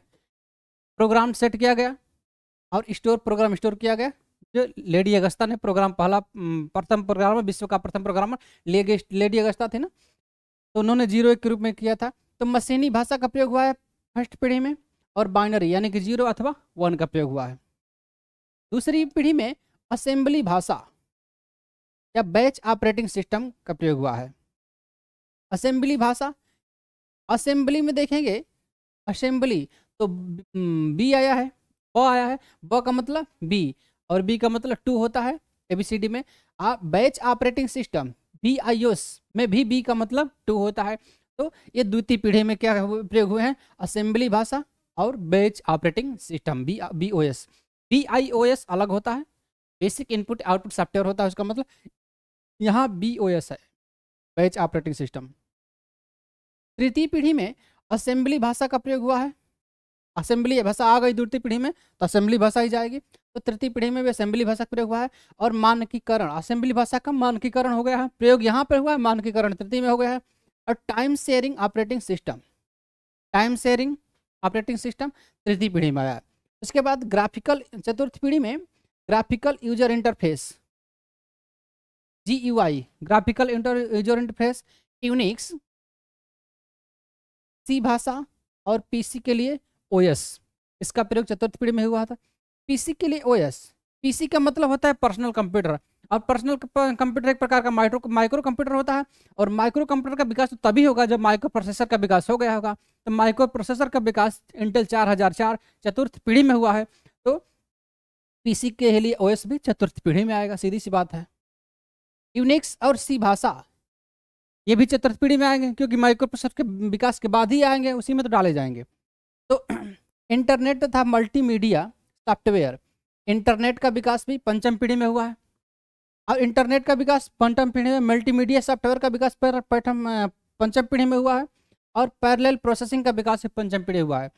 प्रोग्राम सेट किया गया और स्टोर प्रोग्राम स्टोर किया गया जो लेडी अगस्ता ने प्रोग्राम पहला प्रथम प्रोग्राम विश्व का प्रथम प्रोग्राम लेडी अगस्ता थी ना तो उन्होंने जीरो एक के रूप में किया था तो मशीनी भाषा का प्रयोग हुआ है फर्स्ट पीढ़ी में और बाइनरी यानी कि जीरो अथवा वन का प्रयोग हुआ है दूसरी पीढ़ी में असेंबली भाषा या बैच ऑपरेटिंग सिस्टम का प्रयोग हुआ है असेंबली भाषा असेंबली में देखेंगे असेंबली तो बी आया है ब आया है ब का मतलब बी और बी का मतलब टू होता है एबीसीडी में आ batch operating system B I में भी बी का मतलब टू होता है तो ये द्वितीय पीढ़ी में क्या प्रयोग हुए हैं असेंबली भाषा और batch operating system B B O S B I O S अलग होता है बेसिक इनपुट आउटपुट सॉफ्टवेयर होता है उसका मतलब यहाँ बी ओ एस है बैच ऑपरेटिंग सिस्टम तृतीय पीढ़ी में असेंबली भाषा का प्रयोग हुआ है असेंबली भाषा आ गई द्वितीय पीढ़ी में तो असेंबली भाषा ही जाएगी तो तृतीय पीढ़ी में भी असेंबली भाषा का प्रयोग हुआ है और मानकीकरण असेंबली भाषा का मानकीकरण हो गया है प्रयोग यहाँ पर हुआ है मानकीकरण तृतीय में हो गया है और time sharing operating system time sharing operating system तृतीय पीढ़ी में आया उसके बाद ग्राफिकल चतुर्थ पीढ़ी में graphical user interface G U I graphical user interface Unix C भाषा और पीसी के लिए ओएस इसका प्रयोग चतुर्थ पीढ़ी में हुआ था पीसी के लिए ओएस पीसी का मतलब होता है पर्सनल कंप्यूटर और पर्सनल कंप्यूटर एक प्रकार का माइक्रो माइक्रो कंप्यूटर होता है और माइक्रो कंप्यूटर का विकास तो तभी होगा जब माइक्रो प्रोसेसर का विकास हो गया होगा तो माइक्रो प्रोसेसर का विकास इंटेल चार हजार चार चतुर्थ पीढ़ी में हुआ है तो पीसी के लिए ओएस भी चतुर्थ पीढ़ी में आएगा सीधी सी बात है यूनिक्स और सी भाषा ये भी चतुर्थ पीढ़ी में आएंगे क्योंकि माइक्रो प्रोसेसर के विकास के बाद ही आएंगे उसी में तो डाले जाएंगे तो इंटरनेट तथा मल्टी सॉफ्टवेयर इंटरनेट का विकास भी पंचम पीढ़ी में हुआ है और इंटरनेट का विकास पंचम पीढ़ी में मल्टीमीडिया सॉफ्टवेयर का विकास पैठम पंचम पीढ़ी में हुआ है और पैरेलल प्रोसेसिंग का विकास पंचम पीढ़ी हुआ है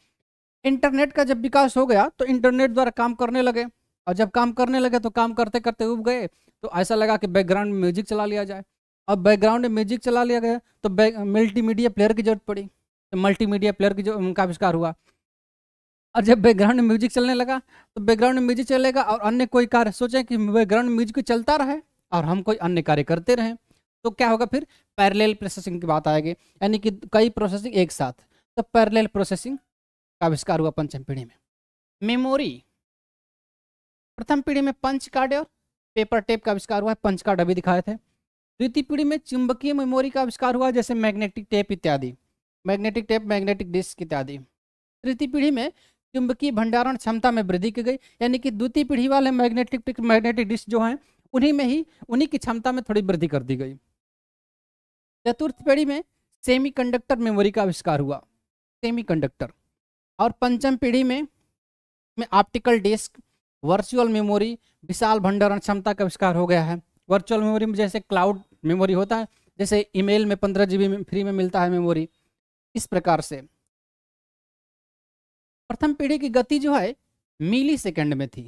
इंटरनेट का जब विकास हो गया तो इंटरनेट द्वारा काम करने लगे और जब काम करने लगे तो काम करते करते उब गए तो ऐसा लगा कि बैकग्राउंड में म्यूजिक चला लिया जाए अब बैकग्राउंड में म्यूजिक चला लिया गया तो मल्टीमीडिया प्लेयर की जरूरत पड़ी तो मल्टीमीडिया प्लेयर की जो उनका आविष्कार हुआ और जब बैकग्राउंड म्यूजिक चलने लगा तो बैकग्राउंड म्यूजिक चलेगा और अन्य कोई कार्य सोचें कि बैकग्राउंड म्यूजिक चलता रहे और हम कोई अन्य कार्य करते रहें तो क्या होगा फिर पैरेलल प्रोसेसिंग की बात आएगी यानी कि कई प्रोसेसिंग एक साथ तो पैरेलल प्रोसेसिंग का आविष्कार हुआ पंचम पीढ़ी में मेमोरी प्रथम पीढ़ी में पंच कार्ड और पेपर टेप का आविष्कार हुआ है पंच कार्ड अभी दिखाए थे द्वितीय पीढ़ी में चुंबकीय मेमोरी का आविष्कार हुआ जैसे मैग्नेटिक टेप इत्यादि मैग्नेटिक टेप मैग्नेटिक डिस्क इत्यादि तृतीय पीढ़ी में चुंबकीय भंडारण क्षमता में वृद्धि की गई यानी कि द्वितीय पीढ़ी वाले मैग्नेटिक मैग्नेटिक डिस्क जो हैं उन्हीं में ही उन्हीं की क्षमता में थोड़ी वृद्धि कर दी गई चतुर्थ पीढ़ी में सेमीकंडक्टर मेमोरी का आविष्कार हुआ सेमीकंडक्टर और पंचम पीढ़ी में में ऑप्टिकल डिस्क वर्चुअल मेमोरी विशाल भंडारण क्षमता का आविष्कार हो गया है वर्चुअल मेमोरी में जैसे क्लाउड मेमोरी होता है जैसे ईमेल में पंद्रह जी में फ्री में मिलता है मेमोरी इस प्रकार से प्रथम पीढ़ी की गति जो है मिली सेकेंड में थी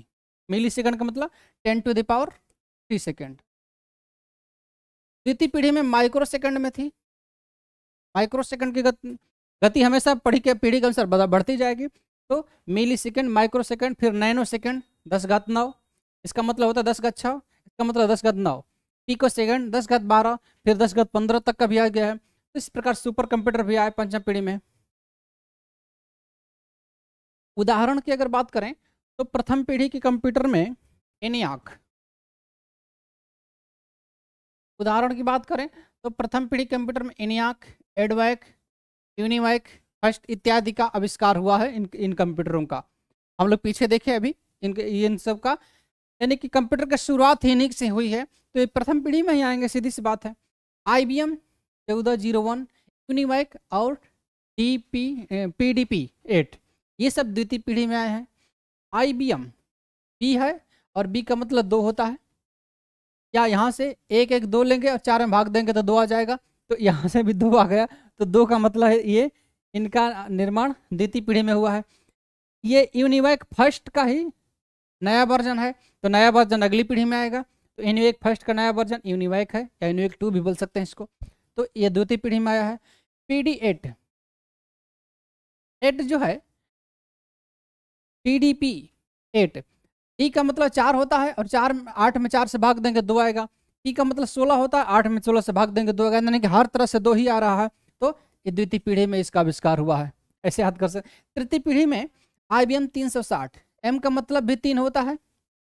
मिली सेकेंड का मतलब ten to the power three second द्वितीय पीढ़ी में माइक्रो सेकेंड में थी माइक्रो सेकेंड की गति हमेशा पढ़ी के पीढ़ी के अनुसार बढ़ती जाएगी तो मिली सेकेंड माइक्रो सेकेंड फिर नैनो सेकेंड दस घात नौ इसका मतलब होता है दस घात छः इसका मतलब दस घात नौ पीको सेकेंड दस घात बारह फिर दस घात पंद्रह तक का भी आ गया है तो इस प्रकार सुपर कंप्यूटर भी आए पंचम पीढ़ी में उदाहरण की अगर बात करें तो प्रथम पीढ़ी के कंप्यूटर में एनियाक उदाहरण की बात करें तो प्रथम पीढ़ी कंप्यूटर में एनियाक एडवैक यूनिवैक फर्स्ट इत्यादि का आविष्कार हुआ है इन इन कंप्यूटरों का हम लोग पीछे देखें अभी इन इन सब का यानी कि कंप्यूटर का शुरुआत ही इन्हीं से हुई है तो ये प्रथम पीढ़ी में ही आएंगे सीधी सी बात है आई बी एम चौदह जीरो वन यूनिवैक और D P P D P eight ये सब द्वितीय पीढ़ी में आए हैं आई बी एम बी है और बी का मतलब दो होता है या यहाँ से एक एक दो लेंगे और चार में भाग देंगे तो दो आ जाएगा तो यहाँ से भी दो आ गया तो दो का मतलब है ये इनका निर्माण द्वितीय पीढ़ी में हुआ है ये यूनिवैक फर्स्ट का ही नया वर्जन है तो नया वर्जन अगली पीढ़ी में आएगा तो यूनिवैक फर्स्ट का नया वर्जन यूनिवैक है या यूनिवैक टू भी बोल सकते हैं इसको तो ये द्वितीय पीढ़ी में आया है पी डी एट एट जो है T D P eight T का मतलब चार होता है और चार आठ में चार से भाग देंगे दो आएगा टी e का मतलब सोलह होता है आठ में सोलह से भाग देंगे दो आएगा यानी कि हर तरह से दो ही आ रहा है तो ये द्वितीय पीढ़ी में इसका आविष्कार हुआ है ऐसे हाथ कर सकते तृतीय पीढ़ी में आई बी एम तीन सौ साठ एम का मतलब भी तीन होता है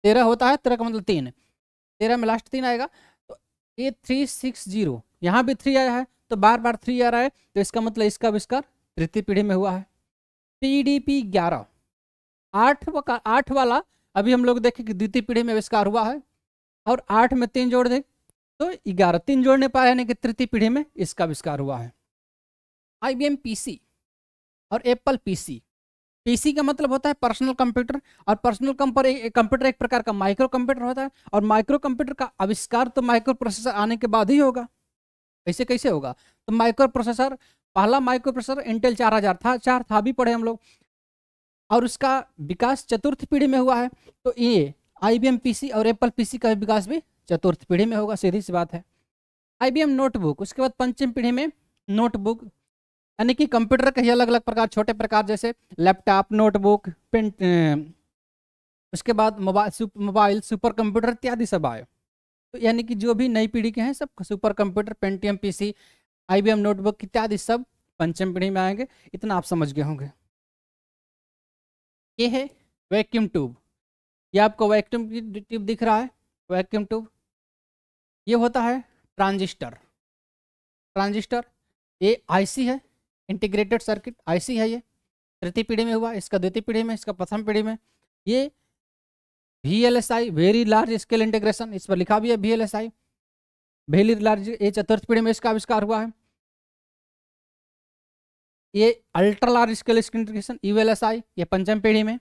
तेरह होता है तेरह का मतलब तीन तेरह में लास्ट तीन आएगा तो ए थ्री सिक्स जीरो यहाँ भी थ्री आया है तो बार बार थ्री आ रहा है तो इसका मतलब इसका आविष्कार तृतीय पीढ़ी में हुआ है पी डी पी ग्यारह आठ का आठ वाला अभी हम लोग देखें कि द्वितीय पीढ़ी में आविष्कार हुआ है और आठ में तीन जोड़ दे तो ग्यारह तीन जोड़ने पाए यानी कि तृतीय पीढ़ी में इसका आविष्कार हुआ है I B M P C और एप्पल पी सी पीसी का मतलब होता है पर्सनल कंप्यूटर और पर्सनल कंप्यूटर एक प्रकार का माइक्रो कंप्यूटर होता है और माइक्रो कंप्यूटर का आविष्कार तो माइक्रो प्रोसेसर आने के बाद ही होगा ऐसे कैसे होगा तो माइक्रो प्रोसेसर पहला माइक्रो प्रोसेसर इंटेल चार हजार था चार था भी पढ़े हम लोग और उसका विकास चतुर्थ पीढ़ी में हुआ है तो ये I B M P C और एप्पल पी सी का विकास भी चतुर्थ पीढ़ी में होगा सीधी सी बात है आई बी एम नोटबुक उसके बाद पंचम पीढ़ी में नोटबुक यानी कि कंप्यूटर के ही अलग अलग प्रकार छोटे प्रकार जैसे लैपटॉप नोटबुक पेन उसके बाद मोबाइल मोबाइल सुपर कंप्यूटर इत्यादि सब आए तो यानी कि जो भी नई पीढ़ी के हैं सब supercomputer Pentium PC IBM notebook इत्यादि सब पंचम पीढ़ी में आएंगे इतना आप समझ गए होंगे ये है वैक्यूम ट्यूब ये आपको वैक्यूम ट्यूब दिख रहा है वैक्यूम ट्यूब ये होता है ट्रांजिस्टर ट्रांजिस्टर ये आईसी है इंटीग्रेटेड सर्किट आईसी है ये तृतीय पीढ़ी में हुआ इसका द्वितीय पीढ़ी में इसका प्रथम पीढ़ी में ये V L S I very large scale integration इस पर लिखा भी है V L S I very large ये चतुर्थ पीढ़ी में इसका आविष्कार हुआ है ये ultra large scale screen integration ULSI e ये पंचम पीढ़ी में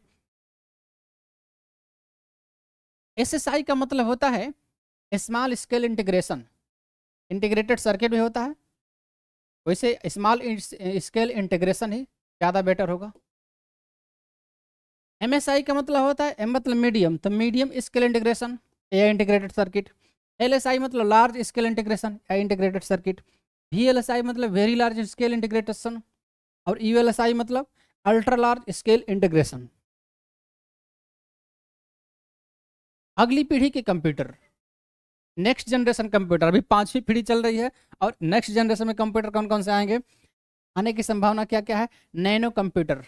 एसएसआई का मतलब होता है small scale integration integrated circuit में होता है वैसे स्मॉल स्केल इंटीग्रेशन ही ज़्यादा बेटर होगा एम एस आई का मतलब होता है एम मतलब मीडियम तो मीडियम स्केल इंटीग्रेशन या integrated circuit L S I मतलब लार्ज स्केल इंटीग्रेशन या integrated circuit V L S I मतलब वेरी लार्ज स्केल इंटीग्रेटेशन और यू e मतलब अल्ट्रा लार्ज स्केल इंटीग्रेशन अगली पीढ़ी के कंप्यूटर नेक्स्ट जनरेशन कंप्यूटर अभी पांचवी पीढ़ी चल रही है और नेक्स्ट जनरेशन में कंप्यूटर कौन कौन से आएंगे आने की संभावना क्या क्या है नैनो कंप्यूटर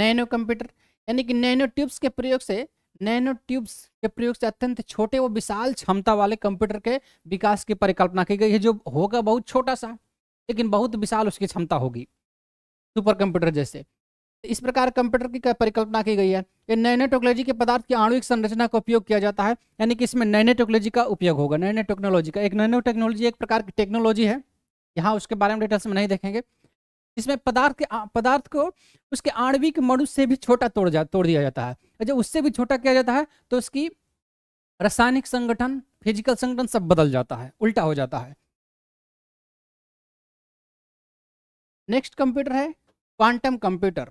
नैनो कंप्यूटर यानी कि नैनो ट्यूब्स के प्रयोग से नैनो ट्यूब्स के प्रयोग से अत्यंत छोटे व विशाल क्षमता वाले कंप्यूटर के विकास की परिकल्पना की गई है जो होगा बहुत छोटा सा लेकिन बहुत विशाल उसकी क्षमता होगी सुपर कंप्यूटर जैसे इस प्रकार कंप्यूटर की परिकल्पना की गई है ये नैनो टेक्नोलॉजी के पदार्थ की आणुविक संरचना का उपयोग किया जाता है यानी कि इसमें नैनो टेक्नोलॉजी का उपयोग होगा नैनो टेक्नोलॉजी का एक नैनो टेक्नोलॉजी एक प्रकार की टेक्नोलॉजी है यहाँ उसके बारे में डिटेल्स में नहीं देखेंगे इसमें पदार्थ के पदार्थ को उसके आणविक मणु से भी छोटा तोड़ जा तोड़ दिया जाता है जब उससे भी छोटा किया जाता है तो उसकी रासायनिक संगठन फिजिकल संगठन सब बदल जाता है उल्टा हो जाता है नेक्स्ट कंप्यूटर है क्वांटम कंप्यूटर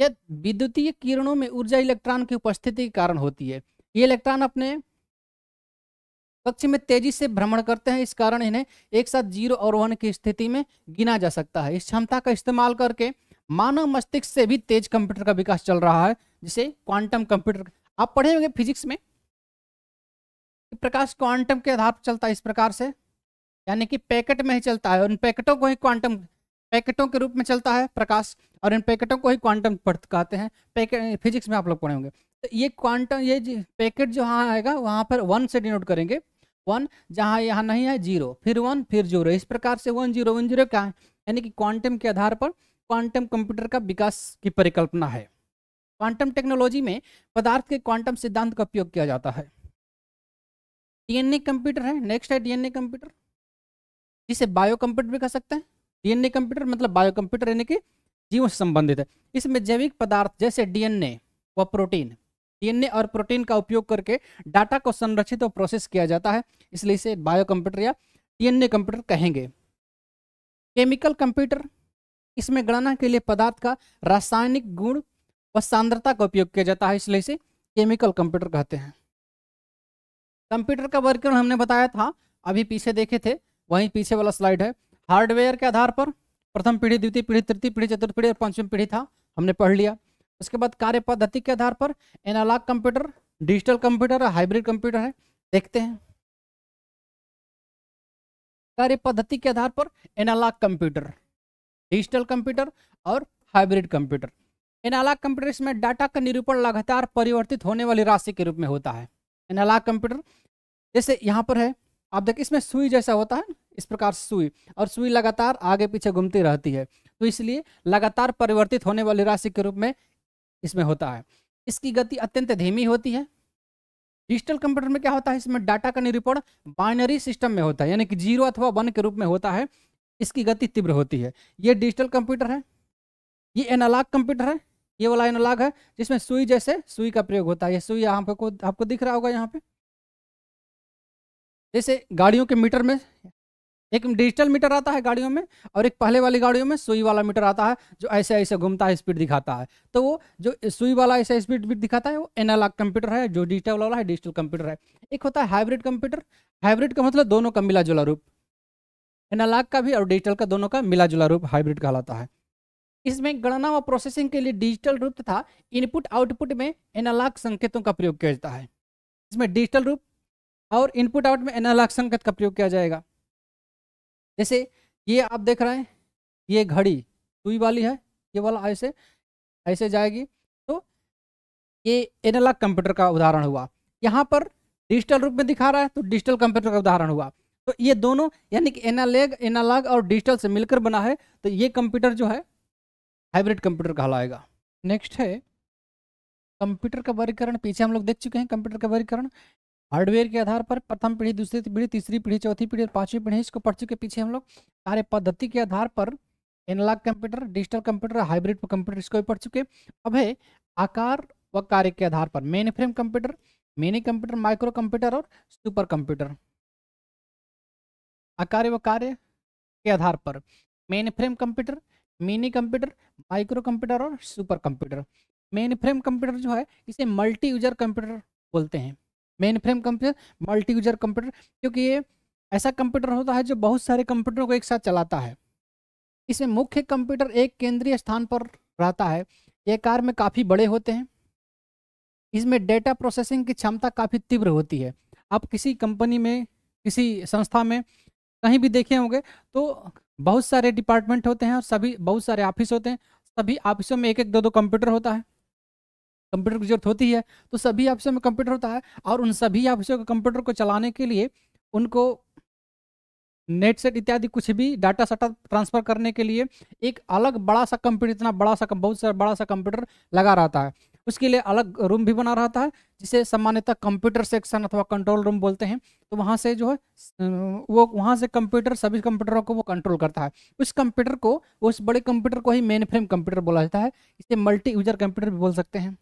यह विद्युतीय किरणों में ऊर्जा इलेक्ट्रॉन की उपस्थिति के कारण होती है ये इलेक्ट्रॉन अपने कक्ष में तेजी से भ्रमण करते हैं इस कारण इन्हें एक साथ जीरो और वन की स्थिति में गिना जा सकता है इस क्षमता का इस्तेमाल करके मानव मस्तिष्क से भी तेज कंप्यूटर का विकास चल रहा है जिसे क्वांटम कंप्यूटर आप पढ़े होंगे फिजिक्स में प्रकाश क्वांटम के आधार पर चलता है इस प्रकार से यानी कि पैकेट में ही चलता है उन पैकेटों को ही क्वांटम पैकेटों के रूप में चलता है प्रकाश और इन पैकेटों को ही क्वांटम पढ़ कहते हैं पैकेट फिजिक्स में आप लोग पढ़े होंगे तो ये क्वांटम ये पैकेट जो यहाँ आएगा वहाँ पर वन से डिनोट करेंगे वन जहाँ यहाँ नहीं है जीरो फिर वन फिर जीरो इस प्रकार से वन जीरो वन जीरो क्या है यानी कि क्वांटम के आधार पर क्वांटम कंप्यूटर का विकास की परिकल्पना है क्वांटम टेक्नोलॉजी में पदार्थ के क्वांटम सिद्धांत का उपयोग किया जाता है डीएनए कंप्यूटर है नेक्स्ट है डीएनए कंप्यूटर जिसे बायो कंप्यूटर भी कह सकते हैं डीएनए कंप्यूटर मतलब बायो कंप्यूटर यानी कि जीवों से संबंधित है इसमें जैविक पदार्थ जैसे डीएनए व प्रोटीन डीएनए और प्रोटीन का उपयोग करके डाटा को संरक्षित और प्रोसेस किया जाता है इसलिए इसे बायो कंप्यूटर या डीएनए कंप्यूटर कहेंगे केमिकल कंप्यूटर इसमें गणना के लिए पदार्थ का रासायनिक गुण व सांद्रता का उपयोग किया जाता है इसलिए इसे केमिकल कंप्यूटर कहते हैं कंप्यूटर का वर्गीकरण हमने बताया था अभी पीछे देखे थे वहीं पीछे वाला स्लाइड है हार्डवेयर के आधार पर प्रथम पीढ़ी द्वितीय पीढ़ी तृतीय पीढ़ी चतुर्थ पीढ़ी और पंचम पीढ़ी था हमने पढ़ लिया उसके बाद कार्य पद्धति के आधार पर एनालॉग कंप्यूटर डिजिटल कंप्यूटर और हाइब्रिड कंप्यूटर है देखते हैं कार्य पद्धति के आधार पर एनालॉग कंप्यूटर डिजिटल कंप्यूटर और हाइब्रिड कंप्यूटर एनालॉग कंप्यूटर इसमें डाटा का निरूपण लगातार परिवर्तित होने वाली राशि के रूप में होता है एनालॉग कंप्यूटर जैसे यहाँ पर है आप देखिए इसमें सुई जैसा होता है इस प्रकार सुई और सुई लगातार आगे पीछे घूमती रहती है तो इसलिए लगातार परिवर्तित होने वाली राशि के रूप में इसमें होता है इसकी गति अत्यंत धीमी होती है डिजिटल कंप्यूटर में क्या होता है इसमें डाटा का निरूपण बाइनरी सिस्टम में होता है यानी कि जीरो अथवा वन के रूप में होता है इसकी गति तीव्र होती है ये डिजिटल कंप्यूटर है ये एनालॉग कंप्यूटर है ये वाला एनालॉग है जिसमें सुई जैसे सुई का प्रयोग होता है ये सुई यहाँ आपको आपको दिख रहा होगा यहाँ पे जैसे गाड़ियों के मीटर में एक डिजिटल मीटर आता है गाड़ियों में और एक पहले वाली गाड़ियों में सुई वाला मीटर आता है जो ऐसे ऐसे घूमता है स्पीड दिखाता है तो वो जो सुई वाला ऐसे स्पीड दिखाता है वो एनालॉग कंप्यूटर है जो डिजिटल वाला है डिजिटल कंप्यूटर है एक होता है हाइब्रिड कंप्यूटर हाइब्रिड का मतलब दोनों का मिला जुला रूप एनालॉग का भी और डिजिटल का दोनों का मिला जुला रूप हाइब्रिड कहलाता है इसमें गणना व प्रोसेसिंग के लिए डिजिटल रूप तथा इनपुट आउटपुट में एनालॉग संकेतों का प्रयोग किया जाता है इसमें डिजिटल रूप और इनपुट आउट में एनालॉग संकेत का प्रयोग किया जाएगा जैसे ये आप देख रहे हैं ये घड़ी सुई वाली है ये वाला ऐसे ऐसे जाएगी तो ये एनालॉग कंप्यूटर का उदाहरण हुआ यहाँ पर डिजिटल रूप में दिखा रहा है तो डिजिटल कंप्यूटर का उदाहरण हुआ तो ये दोनों यानी कि एनालॉग एनालॉग और डिजिटल से मिलकर बना है तो ये कंप्यूटर जो है हाइब्रिड कंप्यूटर कहलाएगा नेक्स्ट है कंप्यूटर का वर्गीकरण पीछे हम लोग देख चुके हैं कंप्यूटर का वर्गीकरण हार्डवेयर के आधार पर प्रथम पीढ़ी दूसरी पीढ़ी तीसरी पीढ़ी चौथी पीढ़ी और पांचवी पीढ़ी इसको पढ़ चुके पीछे हम लोग सारे पद्धति के आधार पर analogue computer digital computer hybrid computer इसको भी पढ़ चुके अब है आकार व कार्य के आधार पर mainframe computer mini minicomputer micro microcomputer और सुपर कंप्यूटर आकार व कार्य के आधार पर mainframe computer mini minicomputer micro microcomputer और supercomputer mainframe computer जो है इसे मल्टी यूजर कंप्यूटर बोलते हैं mainframe computer multi user computer क्योंकि ये ऐसा कंप्यूटर होता है जो बहुत सारे कंप्यूटरों को एक साथ चलाता है इसमें मुख्य कंप्यूटर एक केंद्रीय स्थान पर रहता है ये कार में काफ़ी बड़े होते हैं इसमें डेटा प्रोसेसिंग की क्षमता काफ़ी तीव्र होती है आप किसी कंपनी में किसी संस्था में कहीं भी देखे होंगे तो बहुत सारे डिपार्टमेंट होते हैं और सभी बहुत सारे ऑफिस होते हैं सभी ऑफिसों में एक एक दो दो कंप्यूटर होता है कंप्यूटर की जरूरत होती है तो सभी ऑफिसों में कंप्यूटर होता है और उन सभी ऑफिसों के कंप्यूटर को चलाने के लिए उनको नेट सेट इत्यादि कुछ भी डाटा साटा ट्रांसफर करने के लिए एक अलग बड़ा सा कंप्यूटर इतना बड़ा सा बहुत सारा बड़ा सा कंप्यूटर लगा रहता है उसके लिए अलग रूम भी बना रहता है जिसे सामान्यतः कंप्यूटर सेक्शन अथवा कंट्रोल रूम बोलते हैं तो वहाँ से जो है वो वहाँ से कंप्यूटर सभी कंप्यूटरों को वो कंट्रोल करता है उस कंप्यूटर को उस बड़े कंप्यूटर को ही मेन फ्रेम कंप्यूटर बोला जाता है इसे मल्टी यूजर कंप्यूटर भी बोल सकते हैं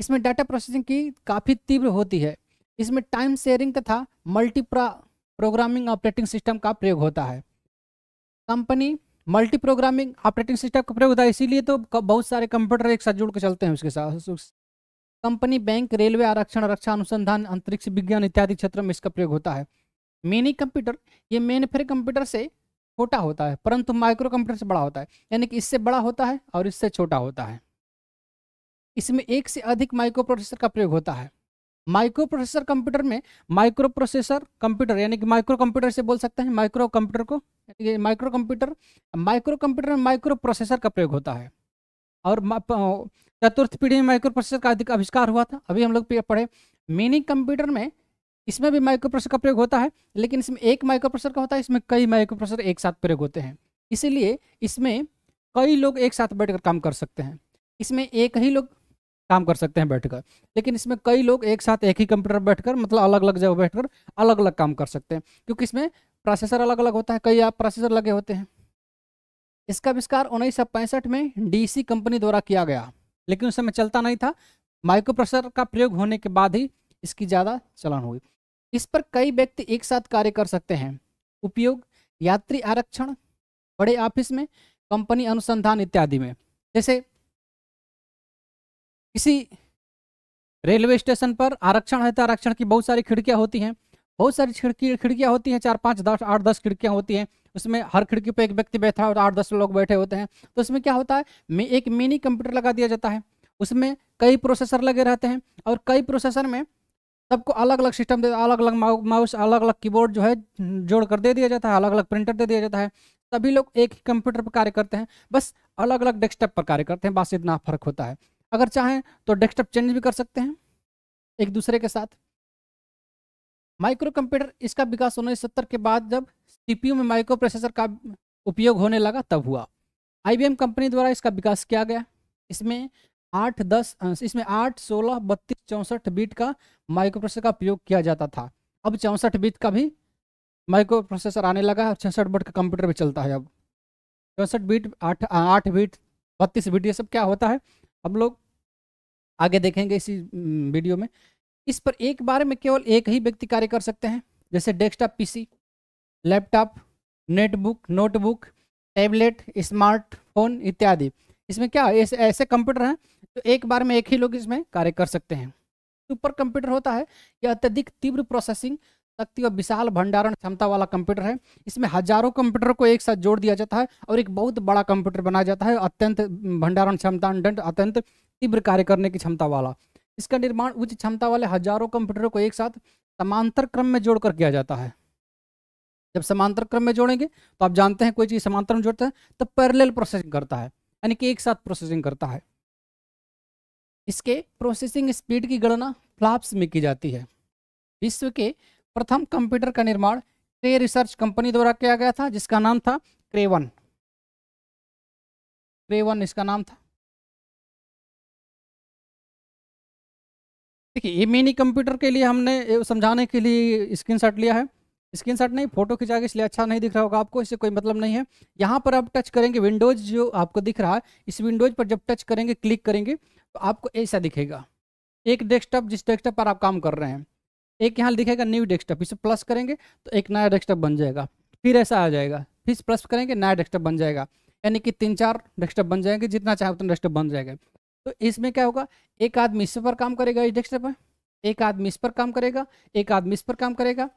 इसमें डाटा प्रोसेसिंग की काफ़ी तीव्र होती है इसमें टाइम शेयरिंग तथा मल्टी प्रोग्रामिंग ऑपरेटिंग सिस्टम का प्रयोग होता है company multiprogramming operating system का प्रयोग होता है इसीलिए तो बहुत सारे कंप्यूटर एक साथ जुड़ के चलते हैं उसके साथ कंपनी बैंक रेलवे आरक्षण रक्षा अनुसंधान अंतरिक्ष विज्ञान इत्यादि क्षेत्र में इसका प्रयोग होता है मिनी कंप्यूटर ये मेन फेर कंप्यूटर से छोटा होता है परंतु माइक्रो कंप्यूटर से बड़ा होता है यानी कि इससे बड़ा होता है और इससे छोटा होता है इसमें एक से अधिक माइक्रोप्रोसेसर का प्रयोग होता है माइक्रो प्रोसेसर कंप्यूटर में माइक्रो प्रोसेसर कंप्यूटर यानी कि माइक्रो कंप्यूटर से बोल सकते हैं माइक्रो कंप्यूटर को माइक्रो कंप्यूटर माइक्रो कंप्यूटर में माइक्रो प्रोसेसर का प्रयोग होता है और चतुर्थ पीढ़ी में माइक्रो प्रोसेसर का अधिक आविष्कार हुआ था अभी हम लोग पढ़े मिनी कंप्यूटर में इसमें भी माइक्रो प्रोसेसर का प्रयोग होता है लेकिन इसमें एक माइक्रो प्रोसेसर का होता है इसमें कई माइक्रो प्रोसेसर एक साथ प्रयोग होते हैं इसीलिए इसमें कई लोग एक साथ बैठकर काम कर सकते हैं इसमें एक ही लोग काम कर सकते हैं बैठकर लेकिन इसमें कई लोग एक साथ एक ही कंप्यूटर बैठकर मतलब अलग अलग जगह बैठकर अलग अलग काम कर सकते हैं क्योंकि इसमें प्रोसेसर अलग अलग होता है कई आप प्रोसेसर लगे होते हैं इसका आविष्कार उन्नीस में डीसी कंपनी द्वारा किया गया लेकिन उस समय चलता नहीं था माइक्रो प्रोसेसर का प्रयोग होने के बाद ही इसकी ज़्यादा चलन हुई इस पर कई व्यक्ति एक साथ कार्य कर सकते हैं उपयोग यात्री आरक्षण बड़े ऑफिस में कंपनी अनुसंधान इत्यादि में जैसे किसी रेलवे स्टेशन पर आरक्षण है तो आरक्षण की बहुत सारी खिड़कियाँ होती हैं बहुत सारी खिड़की खिड़कियाँ होती हैं चार पाँच दस आठ दस खिड़कियाँ होती हैं उसमें हर खिड़की पर एक व्यक्ति बैठा है और आठ दस लोग बैठे होते हैं तो उसमें क्या होता है एक मिनी कंप्यूटर लगा दिया जाता है उसमें कई प्रोसेसर लगे रहते हैं और कई प्रोसेसर में सबको अलग अलग सिस्टम दे अलग अलग माउस अलग अलग कीबोर्ड जो है जोड़ कर दे दिया जाता है अलग अलग प्रिंटर दे दिया जाता है सभी लोग एक ही कंप्यूटर पर कार्य करते हैं बस अलग अलग डेस्कटॉप पर कार्य करते हैं बस इतना फर्क होता है अगर चाहें तो डेस्कटॉप चेंज भी कर सकते हैं एक दूसरे के साथ माइक्रो कंप्यूटर इसका विकास उन्नीस सत्तर के बाद जब सीपीयू में माइक्रो प्रोसेसर का उपयोग होने लगा तब हुआ आईबीएम कंपनी द्वारा इसका विकास किया गया इसमें आठ दस इसमें आठ सोलह बत्तीस चौंसठ बीट का माइक्रो प्रोसेसर का उपयोग किया जाता था अब चौंसठ बीट का भी माइक्रो प्रोसेसर आने लगा है और बीट का कंप्यूटर भी चलता है अब चौंसठ बीट आठ आठ बीट बत्तीस बीट ये सब क्या होता है हम लोग आगे देखेंगे इसी वीडियो में इस पर एक बार में केवल एक ही व्यक्ति कार्य कर सकते हैं जैसे desktop PC laptop netbook notebook tablet smartphone इत्यादि इसमें क्या ऐसे ऐसे कंप्यूटर हैं तो एक बार में एक ही लोग इसमें कार्य कर सकते हैं सुपर कंप्यूटर होता है यह अत्यधिक तीव्र प्रोसेसिंग शक्ति और विशाल भंडारण क्षमता वाला कंप्यूटर है इसमें हजारों कंप्यूटर को एक साथ जोड़ दिया जाता है और एक बहुत बड़ा कंप्यूटर बनाया जाता है अत्यंत भंडारण क्षमता अत्यंत तीव्र कार्य करने की क्षमता वाला इसका निर्माण उच्च क्षमता वाले हजारों कंप्यूटरों को एक साथ समांतर क्रम में जोड़कर किया जाता है जब समांतर क्रम में जोड़ेंगे तो आप जानते हैं कोई चीज़ समांतर में जोड़ते हैं तो पैरेलल प्रोसेसिंग करता है यानी कि एक साथ प्रोसेसिंग करता है इसके प्रोसेसिंग स्पीड की गणना फ्लाप्स में की जाती है विश्व के प्रथम कंप्यूटर का निर्माण क्रे रिसर्च कंपनी द्वारा किया गया था जिसका नाम था क्रेवन क्रेवन इसका नाम था देखिए ये मिनी कंप्यूटर के लिए हमने समझाने के लिए स्क्रीनशॉट लिया है स्क्रीनशॉट नहीं फोटो खिंचा के इसलिए अच्छा नहीं दिख रहा होगा आपको इससे कोई मतलब नहीं है यहाँ पर आप टच करेंगे विंडोज जो आपको दिख रहा है इस विंडोज पर जब टच करेंगे क्लिक करेंगे तो आपको ऐसा दिखेगा एक डेस्कटॉप जिस डेस्कटॉप पर आप काम कर रहे हैं एक यहाँ लिखेगा न्यू डेस्कटॉप इसे प्लस करेंगे तो एक नया डेस्कटॉप बन जाएगा फिर ऐसा आ जाएगा फिर प्लस करेंगे नया डेस्कटॉप बन जाएगा यानी कि तीन चार डेस्कटॉप बन जाएंगे जितना चाहे उतना डेस्कटॉप बन जाएगा तो इसमें क्या होगा एक आदमी इस पर काम करेगा इस डेस्कटॉप पर एक आदमी इस पर काम करेगा एक आदमी इस पर काम करेगा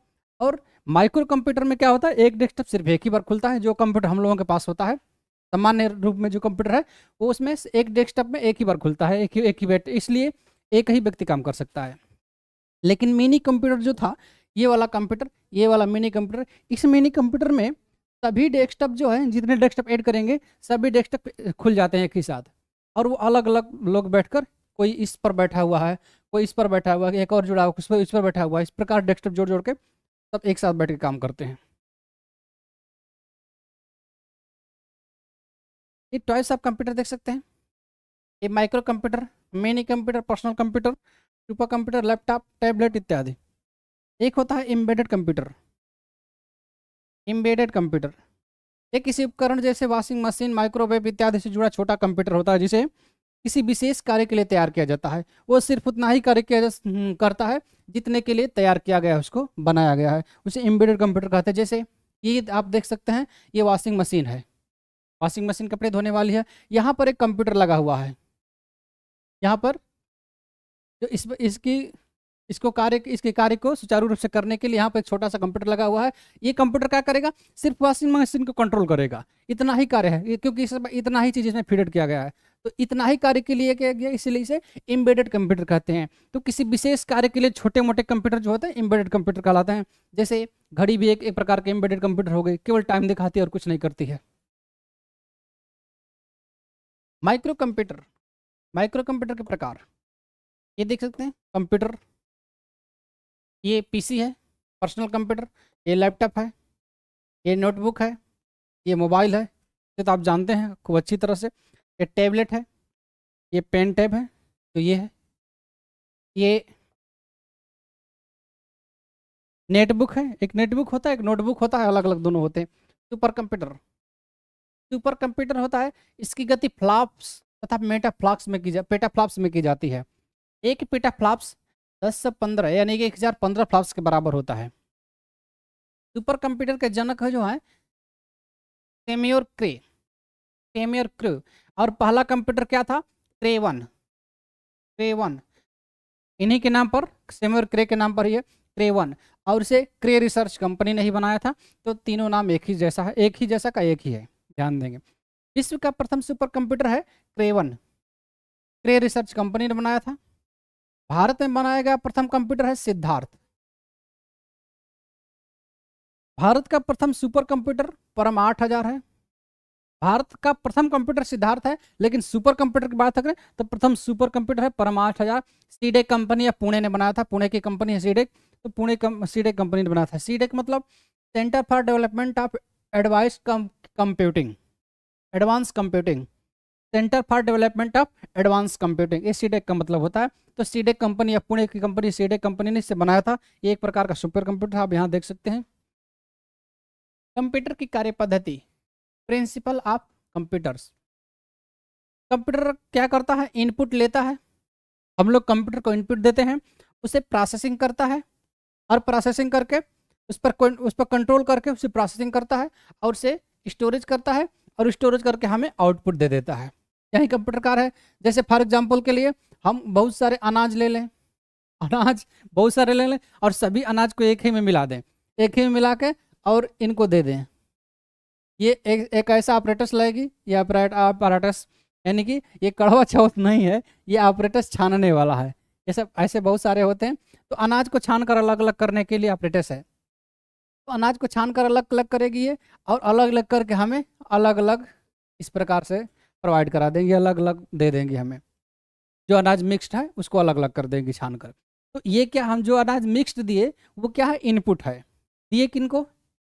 और माइक्रो कंप्यूटर में क्या होता है एक डेस्कटॉप सिर्फ एक ही बार खुलता है जो कंप्यूटर हम लोगों के पास होता है सामान्य रूप में जो कंप्यूटर है वो उसमें एक डेस्कटॉप में एक ही बार खुलता है एक ही एक ही बैठ इसलिए एक ही व्यक्ति काम कर सकता है लेकिन मिनी कंप्यूटर जो था ये वाला कंप्यूटर ये वाला मिनी कंप्यूटर इस मिनी कंप्यूटर में सभी डेस्कटॉप जो है जितने डेस्कटॉप ऐड करेंगे सभी डेस्कटॉप खुल जाते हैं एक ही साथ और वो अलग अलग लोग बैठकर कोई इस पर बैठा हुआ है कोई इस पर बैठा हुआ है एक और जुड़ा हुआ उस पर इस पर बैठा हुआ है इस प्रकार डेस्कटॉप जोड़ जोड़ के सब एक साथ बैठ के काम करते हैं ये टॉयस आप कंप्यूटर देख सकते हैं ये micro computer mini computer personal computer super computer laptop tablet इत्यादि एक होता है एम्बेडेड कंप्यूटर एम्बेडेड कंप्यूटर ये किसी उपकरण जैसे वॉशिंग मशीन माइक्रोवेव इत्यादि से जुड़ा छोटा कंप्यूटर होता है जिसे किसी विशेष कार्य के लिए तैयार किया जाता है वो सिर्फ उतना ही कार्य किया हम्म, करता है जितने के लिए तैयार किया गया है उसको बनाया गया है उसे एम्बेडेड कंप्यूटर कहते हैं जैसे ये आप देख सकते हैं ये वॉशिंग मशीन है वॉशिंग मशीन कपड़े धोने वाली है यहाँ पर एक कंप्यूटर लगा हुआ है यहाँ पर जो इस इसकी इसको कार्य इसके कार्य को सुचारू रूप से करने के लिए यहाँ पर एक छोटा सा कंप्यूटर लगा हुआ है ये कंप्यूटर क्या करेगा सिर्फ वॉशिंग मशीन को कंट्रोल करेगा इतना ही कार्य है क्योंकि इस इतना ही चीज़ इसमें फीडेड किया गया है तो इतना ही कार्य के लिए किया गया इसलिए इसे एम्बेडेड कंप्यूटर कहते हैं तो किसी विशेष कार्य के लिए छोटे मोटे कंप्यूटर जो होते हैं एम्बेडेड कंप्यूटर कहलाते हैं जैसे घड़ी भी एक एक प्रकार के एम्बेडेड कंप्यूटर हो गई केवल टाइम दिखाती है और कुछ नहीं करती है माइक्रो कंप्यूटर माइक्रो कंप्यूटर के प्रकार ये देख सकते हैं कंप्यूटर ये पीसी है पर्सनल कंप्यूटर ये लैपटॉप है ये नोटबुक है ये मोबाइल है ये तो आप जानते हैं खूब अच्छी तरह से ये टैबलेट है ये पेन टैब है तो ये है ये नेटबुक है एक नेटबुक होता है एक नोटबुक होता है अलग अलग दोनों होते हैं सुपर कंप्यूटर सुपर कंप्यूटर होता है इसकी गति फ्लॉप्स तथा मेटाफ्लॉक्स में की जा पेटाफ्लॉप्स में की जाती है एक पीटा फ्लाप्स दस से पंद्रह यानी कि एक हज़ार पंद्रह फ्लाप्स के बराबर होता है सुपर कंप्यूटर के जनक है जो है सेम्योर क्रे सेम्योर क्रे और पहला कंप्यूटर क्या था क्रेवन क्रेवन इन्हीं के नाम पर सेम्योर क्रे के नाम पर ये क्रेवन और इसे क्रे रिसर्च कंपनी ने ही बनाया था तो तीनों नाम एक ही जैसा है एक ही जैसा का एक ही है ध्यान देंगे विश्व का प्रथम सुपर कंप्यूटर है क्रेवन क्रे रिसर्च कंपनी ने बनाया था भारत में बनाया गया प्रथम कंप्यूटर है सिद्धार्थ भारत का प्रथम सुपर कंप्यूटर परम आठ हजार है भारत का प्रथम कंप्यूटर सिद्धार्थ है लेकिन सुपर कंप्यूटर की बात करें तो प्रथम सुपर कंप्यूटर है परम आठ हजार सीडेक कंपनी या पुणे ने बनाया था पुणे की कंपनी है सीडेक तो पुणे सीडेक कंपनी ने बनाया था सीडेक मतलब centre for development of advice computing advance computing centre for development of advance computing ये सीडेक e का मतलब होता है तो सीडेक e कंपनी या पुणे की कंपनी सीडेक e कंपनी ने इसे बनाया था ये एक प्रकार का सुपर कंप्यूटर आप यहाँ देख सकते हैं कंप्यूटर की कार्य पद्धति प्रिंसिपल ऑफ कंप्यूटर्स कंप्यूटर क्या करता है इनपुट लेता है हम लोग कंप्यूटर को इनपुट देते हैं उसे प्रोसेसिंग करता है और प्रोसेसिंग करके उस पर उस पर कंट्रोल करके उसे प्रोसेसिंग करता है और उसे स्टोरेज करता है और स्टोरेज करके हमें आउटपुट दे देता है यही कंप्यूटर प्रकार है जैसे फॉर एग्जाम्पल के लिए हम बहुत सारे अनाज ले लें अनाज बहुत सारे ले लें और सभी अनाज को एक ही में मिला दें एक ही में मिला के और इनको दे दें ये एक एक ऐसा ऑपरेटस लाएगी ये ऑपरेटस यानी कि ये कड़वा चौथ नहीं है ये ऑपरेटस छानने वाला है ये सब ऐसे बहुत सारे होते हैं तो अनाज को छान कर अलग अलग करने के लिए ऑपरेटस है तो अनाज को छान कर अलग अलग करेगी ये और अलग अलग करके हमें अलग अलग इस प्रकार से प्रोवाइड करा देंगे अलग अलग दे देंगे हमें जो अनाज मिक्स्ड है उसको अलग अलग कर देंगे छान कर तो ये क्या हम जो अनाज मिक्स्ड दिए वो क्या है इनपुट है दिए किन को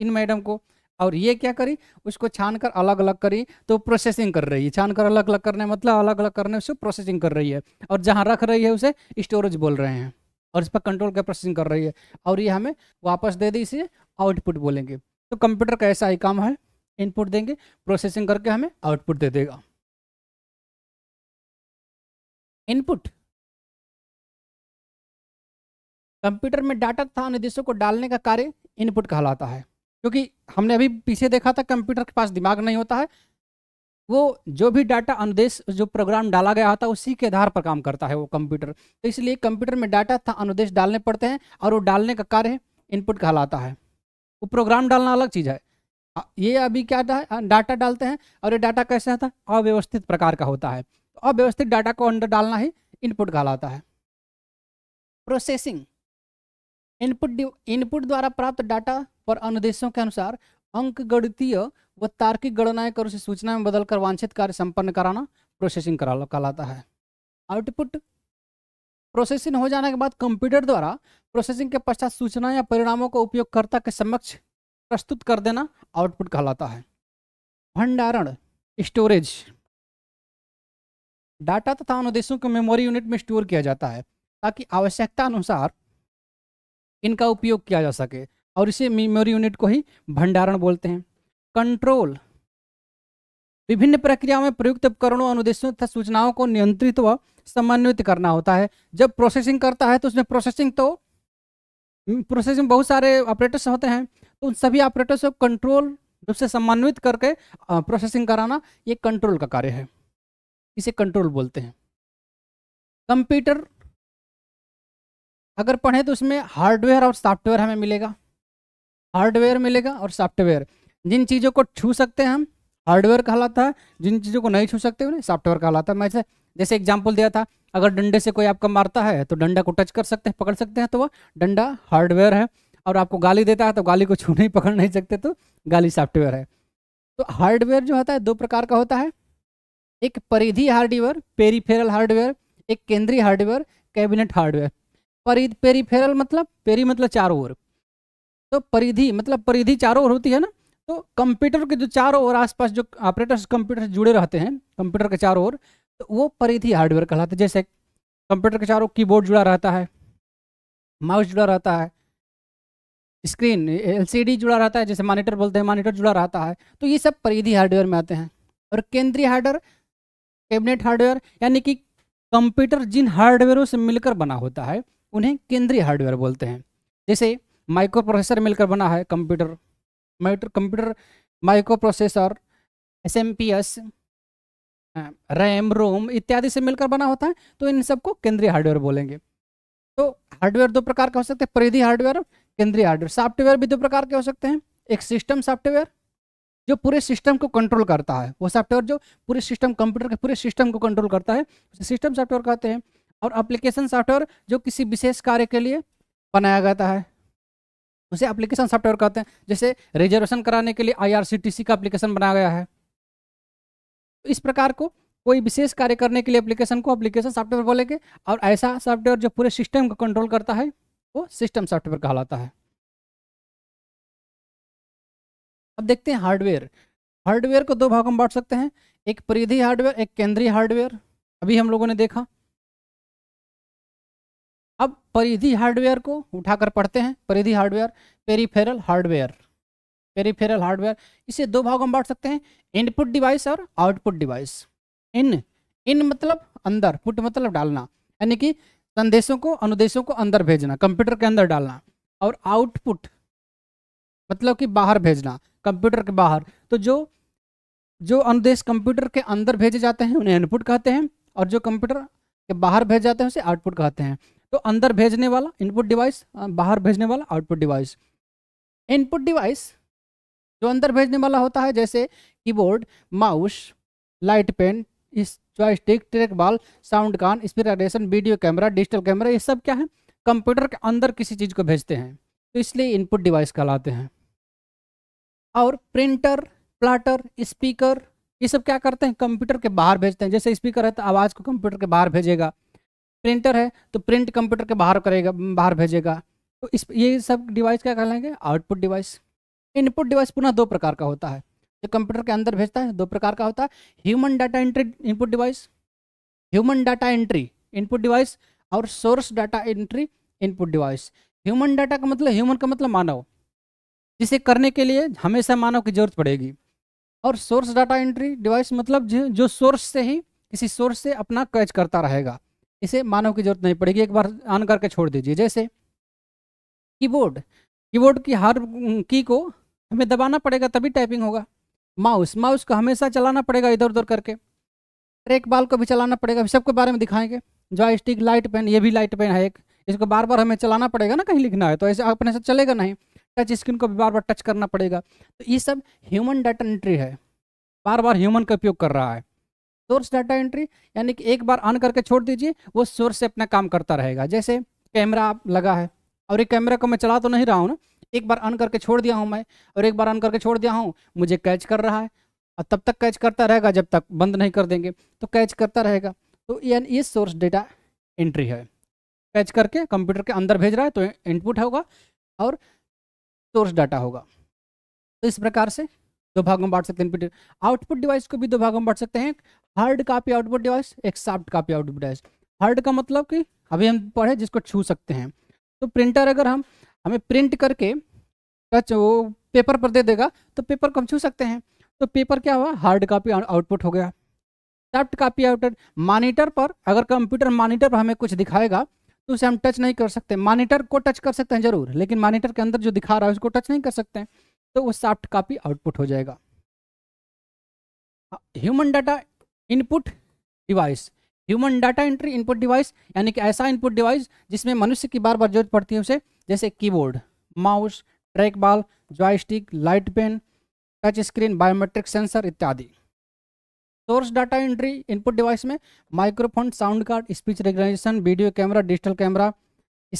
इन मैडम को और ये क्या करी उसको छान कर अलग अलग करी तो प्रोसेसिंग कर रही है छान कर अलग अलग करने मतलब अलग अलग करने उसको प्रोसेसिंग कर रही है और जहाँ रख रही है उसे स्टोरेज बोल रहे हैं और इस पर कंट्रोल का प्रोसेसिंग कर रही है और ये हमें वापस दे दी इसे आउटपुट बोलेंगे तो कंप्यूटर का ऐसा ही काम है इनपुट देंगे प्रोसेसिंग करके हमें आउटपुट दे देगा इनपुट कंप्यूटर में डाटा तथा अनुदेशों को डालने का कार्य इनपुट कहलाता है क्योंकि हमने अभी पीछे देखा था कंप्यूटर के पास दिमाग नहीं होता है वो जो भी डाटा अनुदेश जो प्रोग्राम डाला गया होता है उसी के आधार पर काम करता है वो कंप्यूटर तो इसलिए कंप्यूटर में डाटा तथा अनुदेश डालने पड़ते हैं और वो डालने का कार्य इनपुट कहलाता है वो प्रोग्राम डालना अलग चीज़ है हाँ, ये अभी क्या डाटा हाँ, डालते हैं और ये डाटा कैसे होता है अव्यवस्थित प्रकार का होता है तो अव्यवस्थित डाटा को अंदर डालना ही इनपुट कहलाता है प्रोसेसिंग इनपुट इनपुट द्वारा प्राप्त डाटा पर अनुदेशों के अनुसार अंक गणितीय व तार्किक गणनाएं कर उसे सूचना में बदलकर वांछित कार्य संपन्न कराना प्रोसेसिंग कहलाता है आउटपुट प्रोसेसिंग हो जाने के बाद कंप्यूटर द्वारा प्रोसेसिंग के पश्चात सूचना या परिणामों को उपयोगकर्ता के समक्ष प्रस्तुत कर देना आउटपुट कहलाता है भंडारण स्टोरेज डाटा तथा अनुदेशों को मेमोरी यूनिट में स्टोर किया जाता है ताकि आवश्यकता अनुसार इनका उपयोग किया जा सके और इसे मेमोरी यूनिट को ही भंडारण बोलते हैं कंट्रोल विभिन्न प्रक्रियाओं में प्रयुक्त उपकरणों अनुदेशों तथा सूचनाओं को नियंत्रित व समन्वित करना होता है जब प्रोसेसिंग करता है तो उसमें प्रोसेसिंग तो प्रोसेसिंग बहुत सारे ऑपरेटर्स होते हैं तो उन सभी ऑपरेटर्स को कंट्रोल रूप से समन्वित करके प्रोसेसिंग कराना ये कंट्रोल का कार्य है इसे कंट्रोल बोलते हैं कंप्यूटर अगर पढ़ें तो उसमें हार्डवेयर और सॉफ्टवेयर हमें मिलेगा हार्डवेयर मिलेगा और सॉफ्टवेयर जिन चीज़ों को छू सकते हैं हम हार्डवेयर कहलाता है जिन चीज़ों को नहीं छू सकते उन्हें सॉफ्टवेयर कहलाता है मैं जैसे एग्जाम्पल दिया था अगर डंडे से कोई आपका मारता है तो डंडा को टच कर सकते हैं पकड़ सकते हैं तो वह डंडा हार्डवेयर है और आपको गाली देता है तो गाली को छू नहीं पकड़ नहीं सकते तो गाली सॉफ्टवेयर है तो हार्डवेयर जो होता है दो प्रकार का होता है एक परिधि हार्डवेयर पेरीफेरल हार्डवेयर एक केंद्रीय हार्डवेयर कैबिनेट हार्डवेयर परिधि पेरीफेरल मतलब पेरी मतलब चारों ओर तो परिधि मतलब परिधि चारों ओर होती है ना तो कंप्यूटर के जो चारों ओर आसपास जो ऑपरेटर्स कंप्यूटर से जुड़े रहते हैं कंप्यूटर के चारों ओर तो वो परिधि हार्डवेयर कहलाते हैं जैसे कंप्यूटर के चारों कीबोर्ड जुड़ा रहता है माउस जुड़ा रहता है स्क्रीन एलसीडी जुड़ा रहता है जैसे मॉनिटर बोलते हैं मॉनिटर जुड़ा रहता है तो ये सब परिधि हार्डवेयर में आते हैं और केंद्रीय हार्डवेयर कैबिनेट हार्डवेयर यानी कि कंप्यूटर जिन हार्डवेयरों से मिलकर बना होता है उन्हें केंद्रीय हार्डवेयर बोलते हैं जैसे माइक्रो प्रोसेसर मिलकर बना है computer micro computer micro processor S M P S RAM ROM इत्यादि से मिलकर बना होता है तो इन सबको केंद्रीय हार्डवेयर बोलेंगे तो हार्डवेयर दो प्रकार के हो सकते हैं परिधि हार्डवेयर केंद्रीय हार्डवेयर सॉफ्टवेयर भी दो प्रकार के हो सकते हैं एक सिस्टम सॉफ्टवेयर जो पूरे सिस्टम को कंट्रोल करता है वो सॉफ्टवेयर जो पूरे सिस्टम कंप्यूटर के पूरे सिस्टम को कंट्रोल करता है उसे सिस्टम सॉफ्टवेयर कहते हैं और एप्लीकेशन सॉफ्टवेयर जो किसी विशेष कार्य के लिए बनाया जाता है उसे एप्लीकेशन सॉफ्टवेयर कहते हैं जैसे रिजर्वेशन कराने के लिए आई का एप्लीकेशन बनाया गया है तो इस प्रकार को कोई विशेष कार्य करने के लिए एप्लीकेशन को एप्लीकेशन सॉफ्टवेयर बोलेंगे और ऐसा सॉफ्टवेयर जो पूरे सिस्टम को कंट्रोल करता है वो सिस्टम सॉफ्टवेयर कहलाता है अब देखते हैं हार्डवेयर हार्डवेयर को दो भागों में बांट सकते हैं एक परिधि हार्डवेयर एक केंद्रीय हार्डवेयर अभी हम लोगों ने देखा अब परिधि हार्डवेयर को उठाकर पढ़ते हैं परिधि hardware peripheral hardware peripheral hardware इसे दो भागों में बांट सकते हैं इनपुट डिवाइस और आउटपुट डिवाइस इन इन मतलब अंदर पुट मतलब डालना यानी कि संदेशों को अनुदेशों को अंदर भेजना कंप्यूटर के अंदर डालना और आउटपुट मतलब कि बाहर भेजना कंप्यूटर के बाहर तो जो जो अनुदेश कंप्यूटर के अंदर भेजे जाते हैं उन्हें इनपुट कहते हैं और जो कंप्यूटर के बाहर भेजे जाते हैं उसे आउटपुट कहते हैं तो अंदर भेजने वाला इनपुट डिवाइस बाहर भेजने वाला आउटपुट डिवाइस इनपुट डिवाइस जो अंदर भेजने वाला होता है जैसे कीबोर्ड माउस लाइट पेन इस जॉयस्टिक ट्रेक बाल साउंड कान स्पीडेशन वीडियो कैमरा डिजिटल कैमरा ये सब क्या है कंप्यूटर के अंदर किसी चीज़ को भेजते हैं तो इसलिए इनपुट डिवाइस कहलाते हैं और प्रिंटर प्लाटर स्पीकर ये सब क्या करते हैं कंप्यूटर के बाहर भेजते हैं जैसे स्पीकर है तो आवाज़ को कंप्यूटर के बाहर भेजेगा प्रिंटर है तो प्रिंट कंप्यूटर के बाहर करेगा बाहर भेजेगा तो इस ये सब डिवाइस क्या कहलाएंगे आउटपुट डिवाइस इनपुट डिवाइस पुनः दो प्रकार का होता है जो कंप्यूटर के अंदर भेजता है दो प्रकार का होता है human data entry input device human data entry input device और source data entry input device human data का मतलब ह्यूमन का मतलब मानव इसे करने के लिए हमेशा मानव की जरूरत पड़ेगी और सोर्स डाटा एंट्री डिवाइस मतलब जो सोर्स से ही किसी सोर्स से अपना कैच करता रहेगा इसे मानव की जरूरत नहीं पड़ेगी एक बार ऑन करके छोड़ दीजिए जैसे कीबोर्ड कीबोर्ड की हर की को हमें दबाना पड़ेगा तभी टाइपिंग होगा माउस माउस को हमेशा चलाना पड़ेगा इधर उधर करके ट्रैक बाल को भी चलाना पड़ेगा सबके बारे में दिखाएंगे जॉयस्टिक स्टिक लाइट पेन ये भी लाइट पेन है एक इसको बार बार हमें चलाना पड़ेगा ना कहीं लिखना है तो ऐसे अपने से चलेगा नहीं टच स्क्रीन को भी बार बार टच करना पड़ेगा तो ये सब ह्यूमन डाटा एंट्री है बार बार ह्यूमन का उपयोग कर रहा है सोर्स डाटा एंट्री यानी कि एक बार ऑन करके छोड़ दीजिए वो सोर्स से अपना काम करता रहेगा जैसे कैमरा लगा है और ये कैमरा को मैं चला तो नहीं रहा हूँ ना एक बार ऑन करके छोड़ दिया हूँ मैं और एक बार ऑन करके छोड़ दिया हूँ मुझे कैच कर रहा है और तब तक कैच करता रहेगा जब तक बंद नहीं कर देंगे तो कैच करता रहेगा तो यानी ये सोर्स डेटा एंट्री है कैच करके कंप्यूटर के अंदर भेज रहा है तो इनपुट होगा और सोर्स डाटा होगा तो इस प्रकार से दो भागों में बांट सकते हैं आउटपुट डिवाइस को भी दो भागों में बांट सकते हैं हार्ड कापी आउटपुट डिवाइस एक soft copy output device hard का मतलब कि अभी हम पढ़े जिसको छू सकते हैं तो प्रिंटर अगर हम हमें प्रिंट करके टच वो पेपर पर दे देगा तो पेपर को हम छू सकते हैं तो पेपर क्या हुआ हार्ड कापी आउटपुट हो गया सॉफ्ट कापी आउटपुट मॉनिटर पर अगर कंप्यूटर मॉनिटर पर हमें कुछ दिखाएगा तो उसे हम टच नहीं कर सकते मॉनिटर को टच कर सकते हैं जरूर लेकिन मॉनिटर के अंदर जो दिखा रहा है उसको टच नहीं कर सकते हैं तो वो सॉफ्ट कापी आउटपुट हो जाएगा human data input device human data entry input device यानी कि ऐसा इनपुट डिवाइस जिसमें मनुष्य की बार बार जरूरत पड़ती है उसे जैसे keyboard mouse track ball joystick light pen touch screen biometric sensor इत्यादि source data entry input device में microphone sound card speech recognition video camera digital camera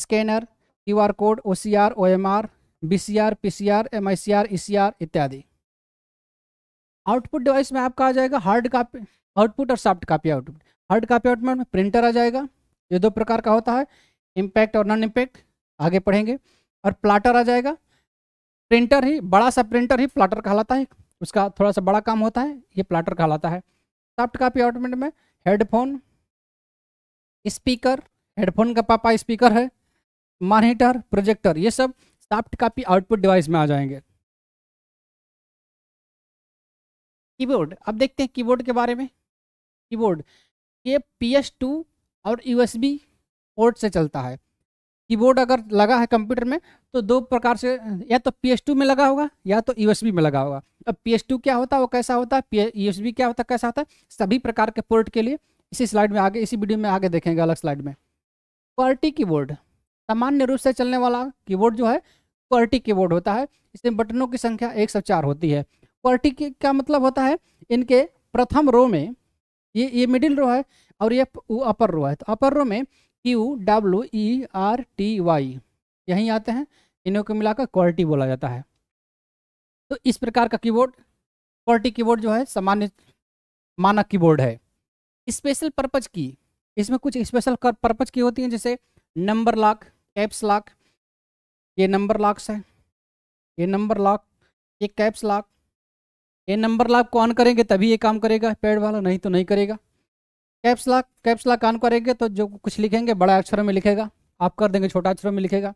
scanner Q R code O C R O M R B C R P C R M I C R E C R इत्यादि output device में आपका आ जाएगा hard copy output और soft copy output hard copy output में printer आ जाएगा ये दो प्रकार का होता है इम्पैक्ट और नॉन इम्पैक्ट आगे पढ़ेंगे और प्लाटर आ जाएगा प्रिंटर ही बड़ा सा प्रिंटर ही प्लाटर कहलाता है उसका थोड़ा सा बड़ा काम होता है ये प्लाटर कहलाता है सॉफ्ट कापी आउटमेंट में हेडफोन स्पीकर हेडफोन का पापा स्पीकर है मॉनिटर प्रोजेक्टर ये सब सॉफ्ट कापी आउटपुट डिवाइस में आ जाएंगे कीबोर्ड अब देखते हैं कीबोर्ड के बारे में कीबोर्ड ये पी एस टू और यूएसबी बी पोर्ट से चलता है कीबोर्ड अगर लगा है कंप्यूटर में तो दो प्रकार से या तो पी में लगा होगा या तो यू में लगा होगा अब पी क्या होता है वो कैसा होता है यू क्या होता है कैसा होता है सभी प्रकार के पोर्ट के लिए इसी स्लाइड में आगे इसी वीडियो में आगे देखेंगे अलग स्लाइड में क्वालिटी कीबोर्ड सामान्य रूप से चलने वाला कीबोर्ड जो है क्वालिटी कीबोर्ड होता है इसमें बटनों की संख्या एक सौ चार होती है क्वालिटी क्या मतलब होता है इनके प्रथम रो में ये ये मिडिल रो है और ये अपर रो है तो अपर रो में Q W E R T Y यहीं आते हैं इन्हों को मिलाकर क्वालिटी बोला जाता है तो इस प्रकार का कीबोर्ड क्वालिटी कीबोर्ड जो है सामान्य मानक कीबोर्ड है स्पेशल पर्पज की इसमें कुछ स्पेशल पर्पज की होती हैं जैसे नंबर लॉक कैप्स लॉक ये नंबर लॉक्स है ये नंबर लॉक ये कैप्स लॉक ये नंबर लॉक को ऑन करेंगे तभी ये काम करेगा पेड़ वाला नहीं तो नहीं करेगा caps lock caps lock on करेंगे तो जो कुछ लिखेंगे बड़ा अक्षरों में लिखेगा आप कर देंगे छोटा अक्षरों में लिखेगा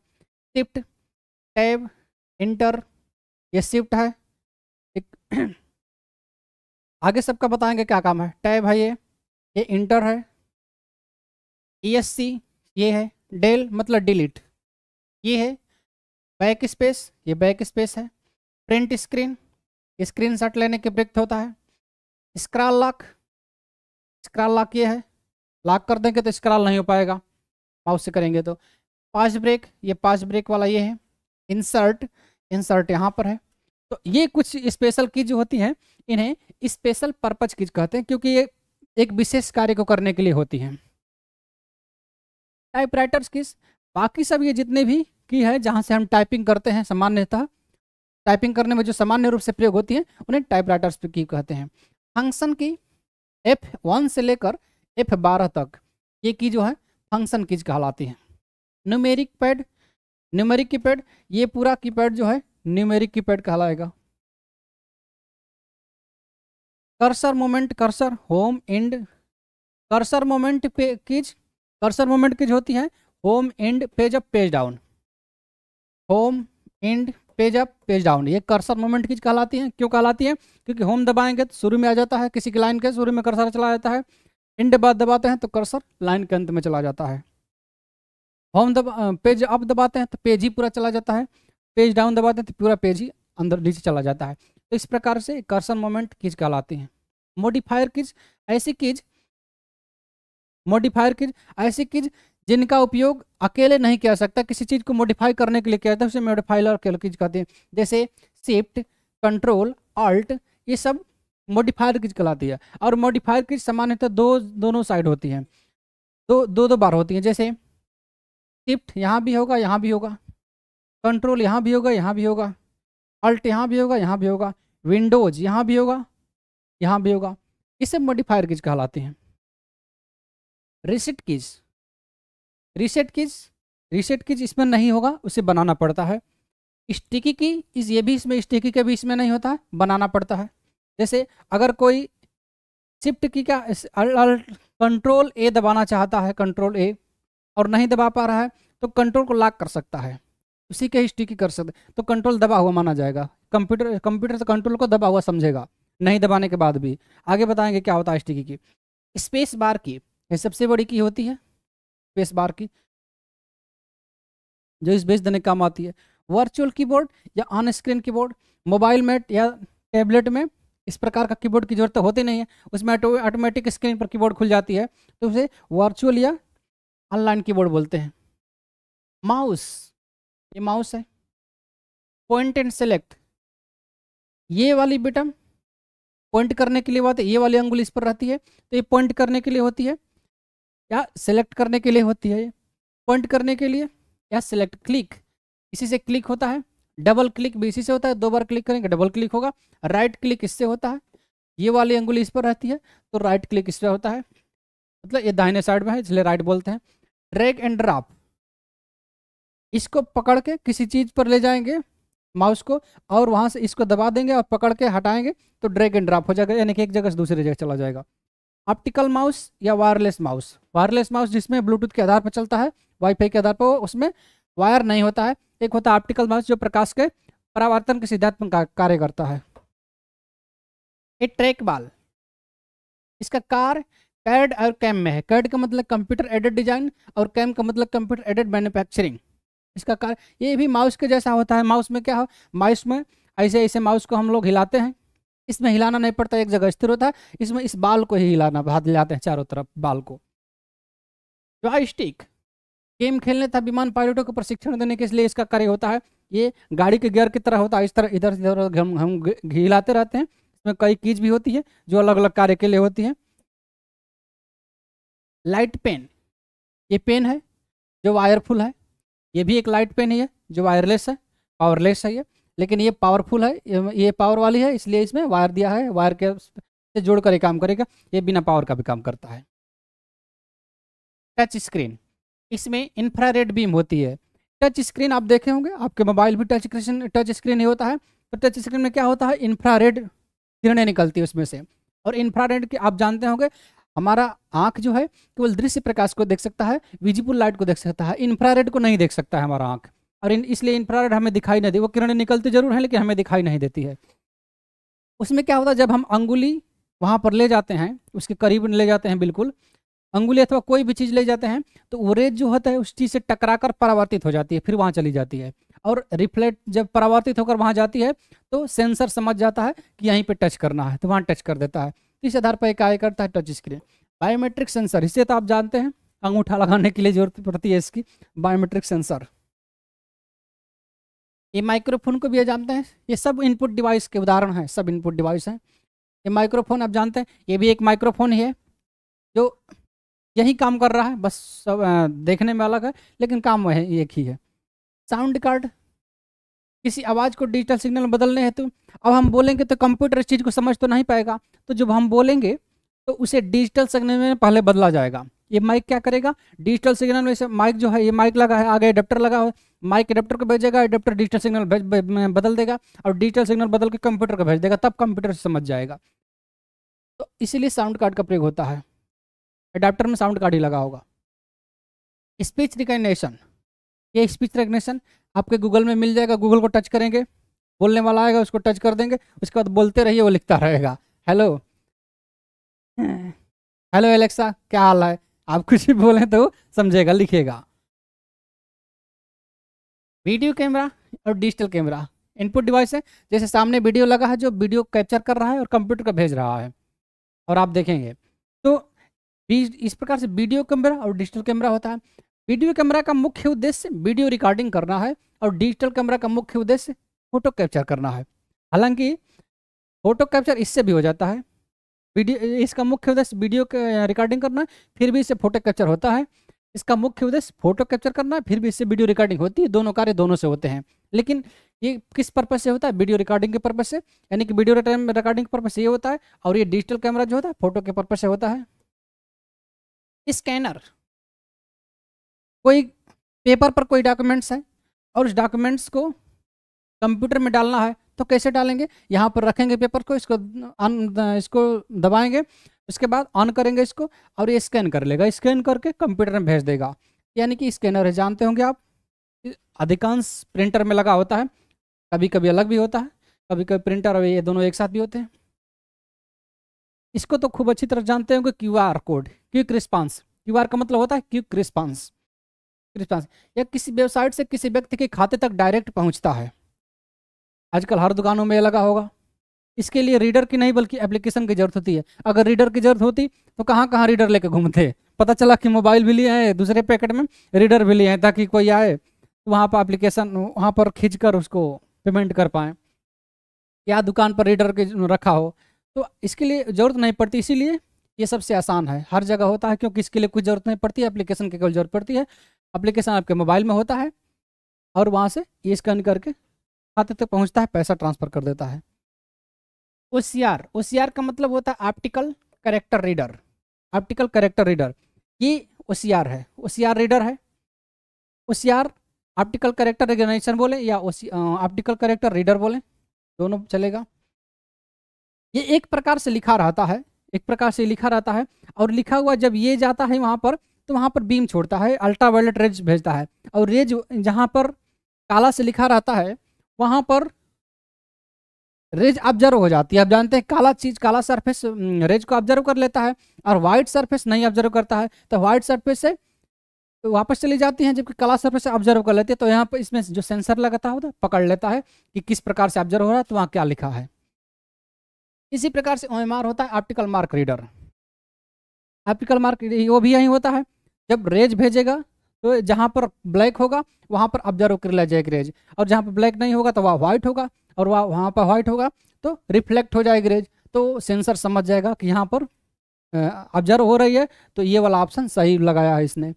शिफ्ट टैब इंटर ये शिफ्ट है एक आगे सबका बताएंगे क्या काम है टैब है ये ये इंटर है ई e ये है डेल मतलब डिलीट ये है बैक स्पेस ये बैक स्पेस है प्रिंट स्क्रीन स्क्रीन शॉट लेने के ब्रेक होता है स्क्रॉल लॉक स्क्रॉल लॉक किया है लॉक कर देंगे तो स्क्रॉल नहीं हो पाएगा माउस से करेंगे तो पाँच ब्रेक ये पाँच ब्रेक वाला ये है इंसर्ट इंसर्ट यहाँ पर है तो ये कुछ स्पेशल की जो होती हैं इन्हें स्पेशल पर्पज की कहते हैं क्योंकि ये एक विशेष कार्य को करने के लिए होती हैं टाइपराइटर्स किस बाकी सब ये जितने भी की है जहाँ से हम टाइपिंग करते हैं सामान्यतः टाइपिंग करने में जो सामान्य रूप से प्रयोग होती है उन्हें टाइपराइटर्स की कहते हैं फंक्शन की एफ वन से लेकर एफ बारह तक ये की जो है फंक्शन कीज कहलाती है न्यूमेरिक पैड न्यूमेरिक कीपैड ये पूरा कीपैड जो है न्यूमेरिक कीपैड कहलाएगा cursor moment cursor home end cursor moment पे कीज कर्सर मोमेंट किज होती है home end page up page down home end page up page down ये कर्सर मूवमेंट की कहलाती है क्यों कहलाती है क्योंकि होम दबाएंगे तो शुरू में आ जाता है किसी की लाइन के शुरू में कर्सर चला जाता है इंड बाद दबाते हैं तो कर्सर लाइन के अंत में चला जाता है होम दबा पेज अप दबाते हैं तो पेज ही पूरा चला जाता है पेज डाउन दबाते हैं तो पूरा पेज ही अंदर नीचे चला जाता है तो इस प्रकार से कर्सर मोमेंट किज कहलाती हैं मोडिफायर किज ऐसी किज मोडिफायर किज ऐसी किज जिनका उपयोग अकेले नहीं किया सकता किसी चीज़ को मॉडिफाई करने के लिए किया जाता है उसे मॉडिफाइलर कहते हैं जैसे शिफ्ट कंट्रोल अल्ट ये सब मॉडिफायर किज कहलाती है और मॉडिफायर किज सामान्यतः दो दोनों साइड होती हैं दो दो दो बार होती हैं जैसे शिफ्ट यहाँ भी होगा यहाँ भी होगा कंट्रोल यहाँ भी होगा यहाँ भी होगा अल्ट यहाँ भी होगा यहाँ भी होगा विंडोज यहाँ भी होगा यहाँ भी होगा ये सब मॉडिफायर किज कहलाते हैं reset keys reset keys reset keys इसमें नहीं होगा उसे बनाना पड़ता है स्टिकी की इस ये भी इसमें स्टिकी के भी इसमें नहीं होता है बनाना पड़ता है जैसे अगर कोई शिफ्ट की का कंट्रोल ए दबाना चाहता है कंट्रोल ए और नहीं दबा पा रहा है तो कंट्रोल को लॉक कर सकता है उसी के हिस्ट्री की कर सकते तो कंट्रोल दबा हुआ माना जाएगा कंप्यूटर कंप्यूटर से कंट्रोल को दबा हुआ समझेगा नहीं दबाने के बाद भी आगे बताएंगे क्या होता है हिस्ट्री की स्पेस बार की ये सबसे बड़ी की होती है स्पेस बार की जो इस भेज देने काम आती है वर्चुअल कीबोर्ड या ऑन स्क्रीन कीबोर्ड मोबाइल में या टैबलेट में इस प्रकार का कीबोर्ड की जरूरत होती नहीं है उसमें ऑटोमेटिक स्क्रीन पर कीबोर्ड खुल जाती है तो उसे वर्चुअल या ऑनलाइन कीबोर्ड बोलते हैं माउस ये माउस है पॉइंट एंड सेलेक्ट ये वाली बटन पॉइंट करने के लिए बात है ये वाली अंगुल इस पर रहती है तो ये पॉइंट करने के लिए होती है या सेलेक्ट करने के लिए होती है ये पॉइंट करने के लिए या सेलेक्ट क्लिक इसी से क्लिक होता है डबल क्लिक भी इसी से होता है दो बार क्लिक करेंगे डबल क्लिक होगा राइट क्लिक इससे होता है ये वाली अंगुली इस पर रहती है तो राइट क्लिक इस पर होता है मतलब ये दाहिने साइड में है इसलिए राइट बोलते हैं ड्रैग एंड ड्राप इसको पकड़ के किसी चीज़ पर ले जाएंगे माउस को और वहां से इसको दबा देंगे और पकड़ के हटाएंगे तो ड्रैग एंड ड्राप हो जाएगा यानी कि एक जगह से दूसरी जगह चला जाएगा ऑप्टिकल माउस या वायरलेस माउस वायरलेस माउस जिसमें ब्लूटूथ के आधार पर चलता है वाईफाई के आधार पर उसमें वायर नहीं होता है एक होता है ऑप्टिकल माउस जो प्रकाश के परावर्तन के सिद्धांत में कार्य करता है एक ट्रैक बाल इसका कार कैड और कैम में है कैड का मतलब कंप्यूटर एडेड डिजाइन और कैम का मतलब कंप्यूटर एडेड मैन्युफैक्चरिंग इसका कार ये भी माउस के जैसा होता है माउस में क्या हो माउस में ऐसे ऐसे माउस को हम लोग हिलाते हैं इसमें हिलाना नहीं पड़ता एक जगह स्थिर होता है इसमें इस बाल को ही हिलाना भाग जाते हैं चारों तरफ बाल को जॉयस्टिक स्टिक गेम खेलने था विमान पायलटों को प्रशिक्षण देने के लिए इसका कार्य होता है ये गाड़ी के गियर की तरह होता है इस तरह इधर से इधर हम हम हिलाते रहते हैं इसमें कई कीज भी होती है जो अलग अलग कार्य के लिए होती है लाइट पेन ये पेन है जो वायरफुल है ये भी एक लाइट पेन है जो वायरलेस है पावरलेस है ये लेकिन ये पावरफुल है ये पावर वाली है इसलिए इसमें वायर दिया है वायर के से जोड़ कर ये काम करेगा ये बिना पावर का भी काम करता है टच स्क्रीन इसमें इंफ्रारेड बीम होती है टच स्क्रीन आप देखे होंगे आपके मोबाइल भी टच स्क्रीन टच स्क्रीन ही होता है तो टच स्क्रीन में क्या होता है इंफ्रारेड किरणें निकलती है उसमें से और इंफ्रारेड की आप जानते होंगे हमारा आंख जो है केवल दृश्य प्रकाश को देख सकता है विजिबल लाइट को देख सकता है इंफ्रारेड को नहीं देख सकता है हमारा आंख और इन इसलिए इंफ्रारेड हमें दिखाई नहीं देती वो किरणें निकलती जरूर हैं लेकिन हमें दिखाई नहीं देती है उसमें क्या होता है जब हम अंगुली वहाँ पर ले जाते हैं उसके करीब ले जाते हैं बिल्कुल अंगुली अथवा कोई भी चीज़ ले जाते हैं तो वो रेज जो होता है उस चीज़ से टकराकर परावर्तित हो जाती है फिर वहाँ चली जाती है और रिफ्लेक्ट जब परावर्तित होकर वहाँ जाती है तो सेंसर समझ जाता है कि यहीं पर टच करना है तो वहाँ टच कर देता है इस आधार पर एक आय करता है टच स्क्रीन बायोमेट्रिक सेंसर इसे तो आप जानते हैं अंगूठा लगाने के लिए जरूरत पड़ती है इसकी बायोमेट्रिक सेंसर ये माइक्रोफोन को भी जानते हैं ये सब इनपुट डिवाइस के उदाहरण हैं सब इनपुट डिवाइस हैं ये माइक्रोफोन आप जानते हैं ये भी एक माइक्रोफोन ही है जो यही काम कर रहा है बस सब देखने में अलग है लेकिन काम वह एक ही है साउंड कार्ड किसी आवाज़ को डिजिटल सिग्नल में बदलने हेतु अब हम बोलेंगे तो कंप्यूटर इस चीज़ को समझ तो नहीं पाएगा तो जब हम बोलेंगे तो उसे डिजिटल सिग्नल में पहले बदला जाएगा ये माइक क्या करेगा डिजिटल सिग्नल में से माइक जो है ये माइक लगा है आगे एडेप्टर लगा है माइक एडेप्टर को भेजेगा एडेप्टर डिजिटल सिग्नल बदल देगा और डिजिटल सिग्नल बदल के कंप्यूटर को भेज देगा तब कंप्यूटर समझ जाएगा तो इसीलिए साउंड कार्ड का प्रयोग होता है एडाप्टर में साउंड कार्ड ही लगा होगा स्पीच रिकग्नेशन ये स्पीच रिकग्नेशन आपके गूगल में मिल जाएगा गूगल को टच करेंगे बोलने वाला आएगा उसको टच कर देंगे उसके बाद बोलते रहिए वो लिखता रहेगा हेलो हेलो एलेक्सा क्या हाल है आप कुछ भी बोलें तो समझेगा लिखेगा वीडियो कैमरा और डिजिटल कैमरा इनपुट डिवाइस है जैसे सामने वीडियो लगा है जो वीडियो कैप्चर कर रहा है और कंप्यूटर का भेज रहा है और आप देखेंगे तो इस प्रकार से वीडियो कैमरा और डिजिटल कैमरा होता है वीडियो कैमरा का मुख्य उद्देश्य वीडियो रिकॉर्डिंग करना है और डिजिटल कैमरा का मुख्य उद्देश्य फोटो कैप्चर करना है हालांकि फोटो कैप्चर इससे भी हो जाता है वीडियो इसका मुख्य उद्देश्य वीडियो रिकॉर्डिंग करना फिर भी इससे फोटो कैप्चर होता है इसका मुख्य उद्देश्य फोटो कैप्चर करना फिर भी इससे वीडियो रिकॉर्डिंग होती है दोनों कार्य दोनों से होते हैं लेकिन ये किस पर्पज से होता है वीडियो रिकॉर्डिंग के पर्पज से यानी कि वीडियो रिकॉर्डिंग के पर्पज से ये होता है और ये डिजिटल कैमरा जो होता है फोटो के पर्पज से होता है स्कैनर कोई पेपर पर कोई डॉक्यूमेंट्स है और उस डॉक्यूमेंट्स को कंप्यूटर में डालना है तो कैसे डालेंगे यहाँ पर रखेंगे पेपर को इसको अन इसको दबाएंगे उसके बाद ऑन करेंगे इसको और ये स्कैन कर लेगा स्कैन करके कंप्यूटर में भेज देगा यानी कि स्कैनर है जानते होंगे आप अधिकांश प्रिंटर में लगा होता है कभी कभी अलग भी होता है कभी कभी प्रिंटर और ये दोनों एक साथ भी होते हैं इसको तो खूब अच्छी तरह जानते होंगे Q R code quick response Q R का मतलब होता है क्यूक रिस्पॉन्स रिस्पांस या किसी वेबसाइट से किसी व्यक्ति के खाते तक डायरेक्ट पहुंचता है आजकल हर दुकानों में लगा होगा इसके लिए रीडर की नहीं बल्कि एप्लीकेशन की जरूरत होती है अगर रीडर की जरूरत होती तो कहाँ कहाँ रीडर लेके घूमते पता चला कि मोबाइल भी लिए हैं दूसरे पैकेट में रीडर भी लिए हैं ताकि कोई आए तो वहाँ पर एप्लीकेशन वहाँ पर खींच कर उसको पेमेंट कर पाएँ या दुकान पर रीडर के रखा हो तो इसके लिए ज़रूरत नहीं पड़ती इसीलिए ये सबसे आसान है हर जगह होता है क्योंकि इसके लिए कुछ ज़रूरत नहीं पड़ती है एप्लीकेशन की कोई जरूरत पड़ती है एप्लीकेशन आपके मोबाइल में होता है और वहाँ से ये स्कैन करके खाते तक पहुंचता है पैसा ट्रांसफर कर देता है ओसीआर ओसीआर का मतलब होता है optical character reader optical character reader ये ओसीआर है ओसीआर रीडर है ओसीआर ऑप्टिकल करेक्टर रिकग्नाइजेशन बोले या ऑप्टिकल करेक्टर रीडर बोले दोनों चलेगा ये एक प्रकार से लिखा रहता है एक प्रकार से लिखा रहता है और लिखा हुआ जब ये जाता है वहाँ पर तो वहाँ पर बीम छोड़ता है अल्ट्रा वायलेट रेज भेजता है और रेज जहाँ पर काला से लिखा रहता है वहां पर रेज ऑब्जर्व हो जाती है आप जानते हैं काला चीज काला सरफेस रेज को ऑब्जर्व कर लेता है और व्हाइट सरफेस नहीं ऑब्जर्व करता है तो व्हाइट सरफेस से वापस चली जाती है जबकि काला सरफेस ऑब्जर्व कर लेती है तो यहाँ पर इसमें जो सेंसर लगाता होता है तो पकड़ लेता है कि किस प्रकार से ऑब्जर्व हो रहा है तो वहाँ क्या लिखा है इसी प्रकार से ओएमआर होता है optical mark reader optical mark वो भी यही होता है जब रेज भेजेगा तो जहाँ पर ब्लैक होगा वहाँ पर ऑब्जर्व कर लिया जाएगा रेज और जहाँ पर ब्लैक नहीं होगा तो वह व्हाइट होगा और वह वहाँ पर व्हाइट होगा तो रिफ्लेक्ट हो जाएगी रेज तो सेंसर समझ जाएगा कि यहाँ पर ऑब्जर्व हो रही है तो ये वाला ऑप्शन सही लगाया है इसने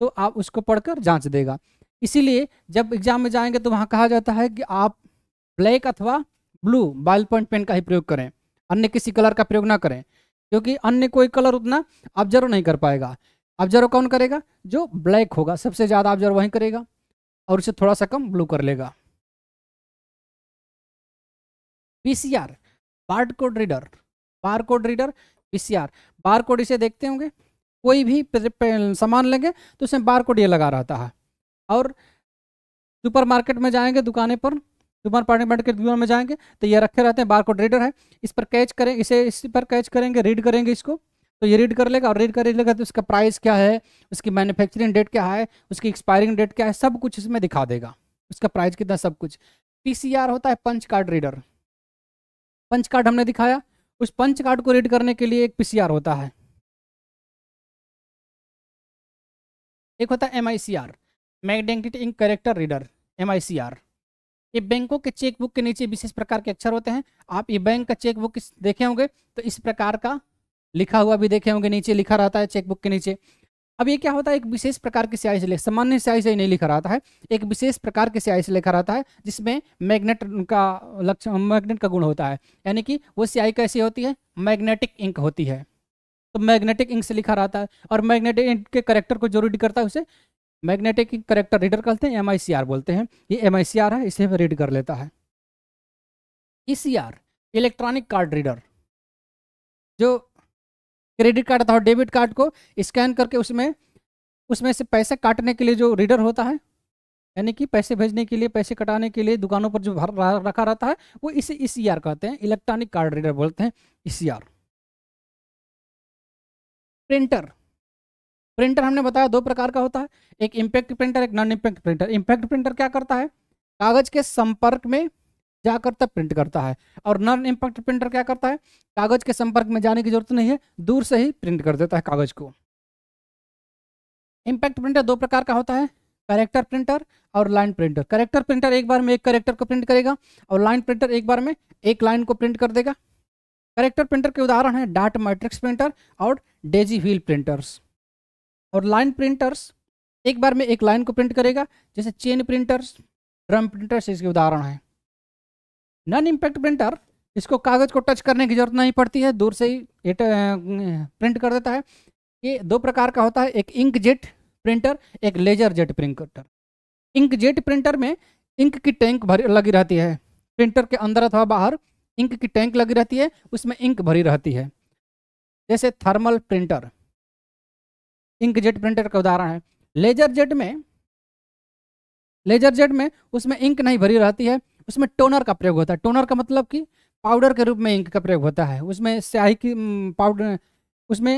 तो आप उसको पढ़कर जांच देगा इसीलिए जब एग्जाम में जाएंगे तो वहाँ कहा जाता है कि आप ब्लैक अथवा ब्लू बाइल पॉइंट पेन का ही प्रयोग करें अन्य किसी कलर का प्रयोग ना करें क्योंकि अन्य कोई कलर उतना ऑब्जर्व नहीं कर पाएगा ऑब्जर्व कौन करेगा जो ब्लैक होगा सबसे ज़्यादा ऑब्जर्व वही करेगा और उसे थोड़ा सा कम ब्लू कर लेगा PCR code reader bar code reader PCR bar code इसे देखते होंगे कोई भी सामान लेंगे तो उसमें कोड ये लगा रहता है और सुपर मार्केट में जाएंगे दुकाने पर सुपर मार्केट के दुकान में जाएंगे तो ये रखे रहते हैं बारकोड रीडर है इस पर कैच करें इसे इस पर कैच करेंगे रीड करेंगे इसको तो ये रीड कर लेगा और रीड कर लेगा तो इसका प्राइस क्या है उसकी मैन्युफैक्चरिंग डेट क्या है उसकी एक्सपायरिंग डेट क्या है सब कुछ इसमें दिखा देगा उसका प्राइस कितना सब कुछ पीसीआर होता है punch card reader punch card हमने दिखाया उस पंच कार्ड को रीड करने के लिए एक पी होता है एक होता है M I C R magnetic ink character reader M I C R ये बैंकों के चेकबुक के नीचे विशेष प्रकार के अक्षर होते हैं आप ये बैंक का चेकबुक देखे होंगे तो इस प्रकार का लिखा हुआ भी देखे होंगे नीचे लिखा रहता है चेकबुक के नीचे अब ये क्या होता है एक विशेष प्रकार की स्याही से सामान्य स्याही से नहीं लिखा रहता है एक विशेष प्रकार की स्याही से लिखा रहता है जिसमें मैग्नेट का लक्षण मैग्नेट का गुण होता है यानी कि वो स्याही कैसी होती है मैग्नेटिक इंक होती है तो मैग्नेटिक इंक से लिखा रहता है और मैग्नेटिक इंक के करेक्टर को जो रीड करता है उसे मैग्नेटिक इंक करेक्टर रीडर कहते हैं एम बोलते हैं ये एम है इसे रीड कर लेता है E e electronic card reader जो क्रेडिट कार्ड अथवा डेबिट कार्ड को स्कैन करके उसमें उसमें से पैसे काटने के लिए जो रीडर होता है यानी कि पैसे भेजने के लिए पैसे कटाने के लिए दुकानों पर जो भर रखा रहता है वो इसे ई सी आर कहते हैं इलेक्ट्रॉनिक कार्ड रीडर बोलते हैं E C R printer printer हमने बताया दो प्रकार का होता है एक इम्पैक्ट प्रिंटर एक non impact printer impact printer क्या करता है कागज के संपर्क में जा करता प्रिंट करता है और नॉन इम्पैक्ट प्रिंटर क्या करता है कागज के संपर्क में जाने की जरूरत नहीं है दूर से ही प्रिंट कर देता है कागज को इम्पैक्ट प्रिंटर दो प्रकार का होता है करेक्टर प्रिंटर और लाइन प्रिंटर करेक्टर प्रिंटर एक बार में एक करेक्टर को प्रिंट करेगा और लाइन प्रिंटर एक बार में एक लाइन को प्रिंट कर देगा करेक्टर प्रिंटर के उदाहरण है डाट मैट्रिक्स प्रिंटर और डेजी व्हील प्रिंटर्स और लाइन प्रिंटर्स एक बार में एक लाइन को प्रिंट करेगा जैसे चेन प्रिंटर्स ड्रम प्रिंटर्स इसके उदाहरण हैं नॉन इम्पैक्ट प्रिंटर इसको कागज़ को टच करने की जरूरत नहीं पड़ती है दूर से ही एट प्रिंट कर देता है ये दो प्रकार का होता है एक इंक जेट प्रिंटर एक laser jet printer ink jet printer में इंक की टैंक भरी लगी रहती है प्रिंटर के अंदर अथवा बाहर इंक की टैंक लगी रहती है उसमें इंक भरी रहती है जैसे thermal printer ink jet printer का उदाहरण है लेजर जेट में लेजर जेट में उसमें इंक नहीं भरी रहती है उसमें टोनर का प्रयोग होता है टोनर का मतलब कि पाउडर के रूप में इंक का प्रयोग होता है उसमें स्याही की पाउडर उसमें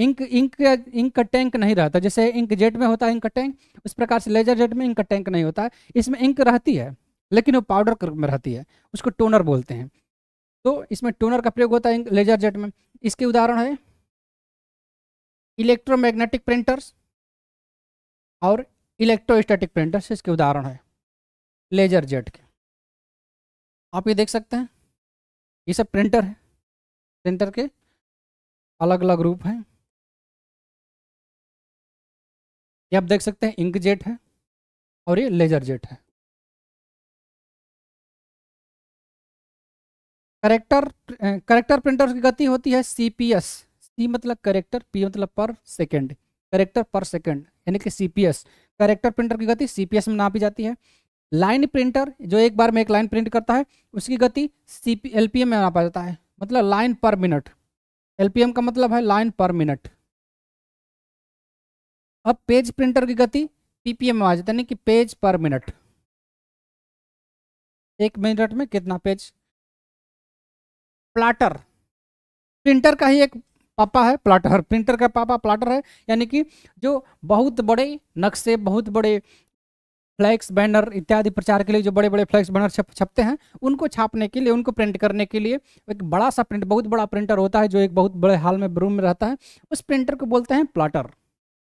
इंक इंक इंक का टैंक नहीं रहता जैसे इंक जेट में होता है इंक का टैंक उस प्रकार से लेजर जेट में इंक का टैंक नहीं होता है इसमें इंक रहती है लेकिन वो पाउडर के रूप में रहती है उसको टोनर बोलते हैं तो इसमें टोनर का प्रयोग होता है लेजर जेट में इसके उदाहरण है इलेक्ट्रोमैग्नेटिक प्रिंटर्स और इलेक्ट्रोस्टैटिक प्रिंटर्स इसके उदाहरण है लेजर जेट के आप ये देख सकते हैं ये सब प्रिंटर है प्रिंटर के अलग अलग रूप हैं ये आप देख सकते हैं इंक जेट है और ये लेजर जेट है करेक्टर करेक्टर प्रिंटर की गति होती है सी पी एस सी मतलब करेक्टर पी मतलब पर सेकेंड करेक्टर पर सेकेंड यानी कि C P S character printer की गति सी पी एस में नापी जाती है लाइन प्रिंटर जो एक बार में एक लाइन प्रिंट करता है उसकी गति C P L P M में नापा जाता है मतलब लाइन पर मिनट एल पी एम का मतलब है लाइन पर मिनट अब पेज प्रिंटर की गति पी पी एम में आ जाता है यानी कि पेज पर मिनट एक मिनट में कितना पेज प्लाटर प्रिंटर का ही एक पापा है प्लाटर प्रिंटर का पापा प्लाटर है यानी कि जो बहुत बड़े नक्शे बहुत बड़े फ्लैक्स बैनर इत्यादि प्रचार के लिए जो बड़े बड़े फ्लैक्स बैनर छप छपते हैं उनको छापने के लिए उनको प्रिंट करने के लिए एक बड़ा सा प्रिंट बहुत बड़ा प्रिंटर होता है जो एक बहुत बड़े हाल में रूम में रहता है उस प्रिंटर को बोलते हैं प्लाटर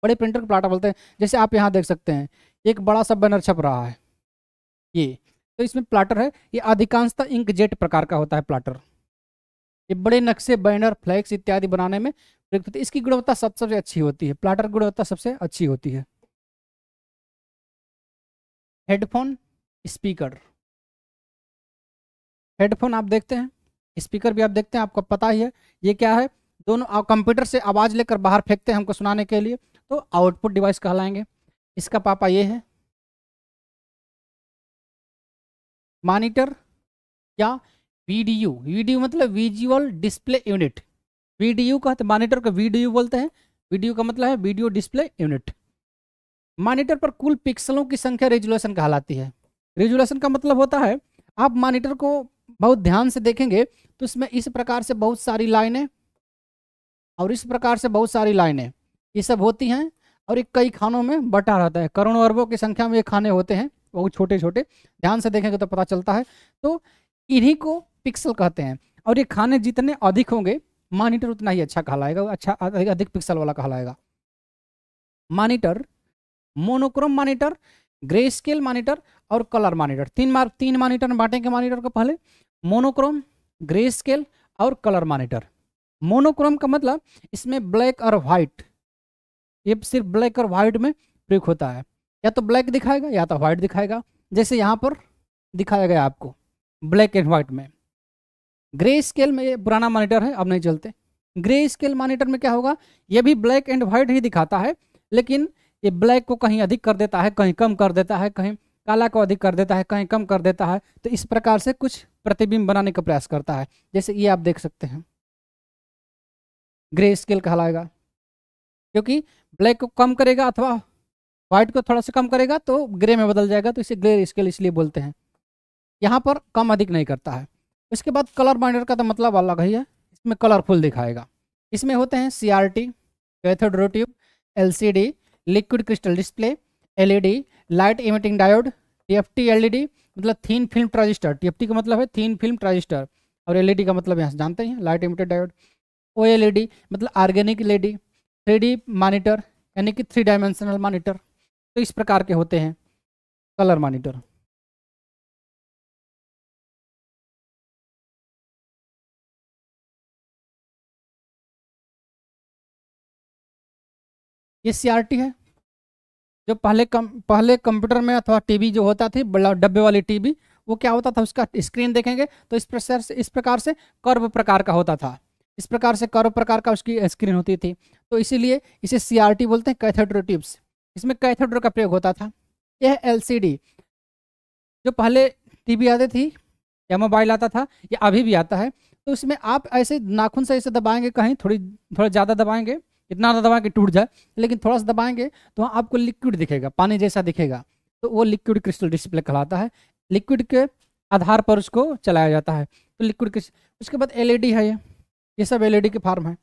बड़े प्रिंटर को प्लाटर बोलते हैं जैसे आप यहाँ देख सकते हैं एक बड़ा सा बैनर छप रहा है ये तो इसमें प्लाटर है ये अधिकांशतः जेट प्रकार का होता है प्लाटर ये बड़े नक्शे बैनर फ्लैक्स इत्यादि बनाने में इसकी गुणवत्ता सबसे अच्छी होती है प्लाटर गुणवत्ता सबसे अच्छी होती है हेडफोन स्पीकर हेडफोन आप देखते हैं स्पीकर भी आप देखते हैं आपको पता ही है ये क्या है दोनों कंप्यूटर से आवाज़ लेकर बाहर फेंकते हैं हमको सुनाने के लिए तो आउटपुट डिवाइस कहलाएंगे इसका पापा ये है मॉनिटर या वीडीयू वीडीयू मतलब विजुअल डिस्प्ले यूनिट वीडीयू कहते मॉनिटर को वीडीयू बोलते हैं वीडियो का मतलब है वीडियो डिस्प्ले यूनिट मॉनिटर पर कुल पिक्सलों की संख्या रेजुलेशन कहलाती है रेजुलेशन का मतलब होता है आप मॉनिटर को बहुत ध्यान से देखेंगे तो इसमें इस प्रकार से बहुत सारी लाइनें और इस प्रकार से बहुत सारी लाइनें ये सब होती हैं और ये कई खानों में बटा रहता है करोड़ों अरबों की संख्या में ये खाने होते हैं बहुत छोटे छोटे ध्यान से देखेंगे तो पता चलता है तो इन्हीं को पिक्सल कहते हैं और ये खाने जितने अधिक होंगे मॉनिटर उतना ही अच्छा कहलाएगा अच्छा अधिक पिक्सल वाला कहलाएगा monitor monochrome monitor grey scale monitor और कलर मॉनिटर तीन मार तीन मॉनिटर बांटेंगे मॉनिटर को पहले मोनोक्रोम ग्रे स्केल और कलर मॉनिटर मोनोक्रोम का मतलब इसमें ब्लैक और व्हाइट ये सिर्फ ब्लैक और व्हाइट में प्रयोग होता है या तो ब्लैक दिखाएगा या तो व्हाइट दिखाएगा जैसे यहाँ पर दिखाया गया आपको ब्लैक एंड व्हाइट में ग्रे स्केल में ये पुराना मॉनिटर है अब नहीं चलते ग्रे स्केल मॉनिटर में क्या होगा यह भी ब्लैक एंड व्हाइट ही दिखाता है लेकिन ये ब्लैक को कहीं अधिक कर देता है कहीं कम कर देता है कहीं काला को अधिक कर देता है कहीं कम कर देता है तो इस प्रकार से कुछ प्रतिबिंब बनाने का प्रयास करता है जैसे ये आप देख सकते हैं ग्रे स्केल कहलाएगा क्योंकि ब्लैक को कम करेगा अथवा व्हाइट को थोड़ा सा कम करेगा तो ग्रे में बदल जाएगा तो इसे ग्रे स्केल इसलिए बोलते हैं यहाँ पर कम अधिक नहीं करता है इसके बाद कलर बाइंडर का तो मतलब अलग ही है इसमें कलरफुल दिखाएगा इसमें होते हैं C R T cathode ray tube L C D liquid crystal display LED light emitting diode TFT LED मतलब थीन फिल्म ट्रांजिस्टर टीएफटी का मतलब है थीन फिल्म ट्रांजिस्टर और एलईडी का मतलब यहाँ जानते हैं लाइट इमिटेड डायोड ओ मतलब एलईडी मतलब organic L three D monitor यानी कि थ्री डायमेंशनल मानीटर तो इस प्रकार के होते हैं कलर मॉनिटर ये सीआरटी है जो पहले कम पहले कंप्यूटर में अथवा टीवी जो होता थी डब्बे वाली टीवी वो क्या होता था उसका स्क्रीन देखेंगे तो इस प्रकार से इस प्रकार से कर्व प्रकार का होता था इस प्रकार से कर्व प्रकार का उसकी स्क्रीन होती थी तो इसीलिए इसे सीआरटी बोलते हैं कैथेड्रो ट्यूब्स इसमें कैथेड्रो का प्रयोग होता था यह एल जो पहले वी आती थी या मोबाइल आता था या अभी भी आता है तो इसमें आप ऐसे नाखून से ऐसे दबाएंगे कहीं थोड़ी थोड़ा ज़्यादा दबाएंगे इतना ज़्यादा दबाएं कि टूट जाए लेकिन थोड़ा सा दबाएंगे तो वहाँ आपको लिक्विड दिखेगा पानी जैसा दिखेगा तो वो लिक्विड क्रिस्टल डिस्प्ले कहलाता है लिक्विड के आधार पर उसको चलाया जाता है तो लिक्विड उसके बाद एल e है ये ये सब एल e के फार्म e है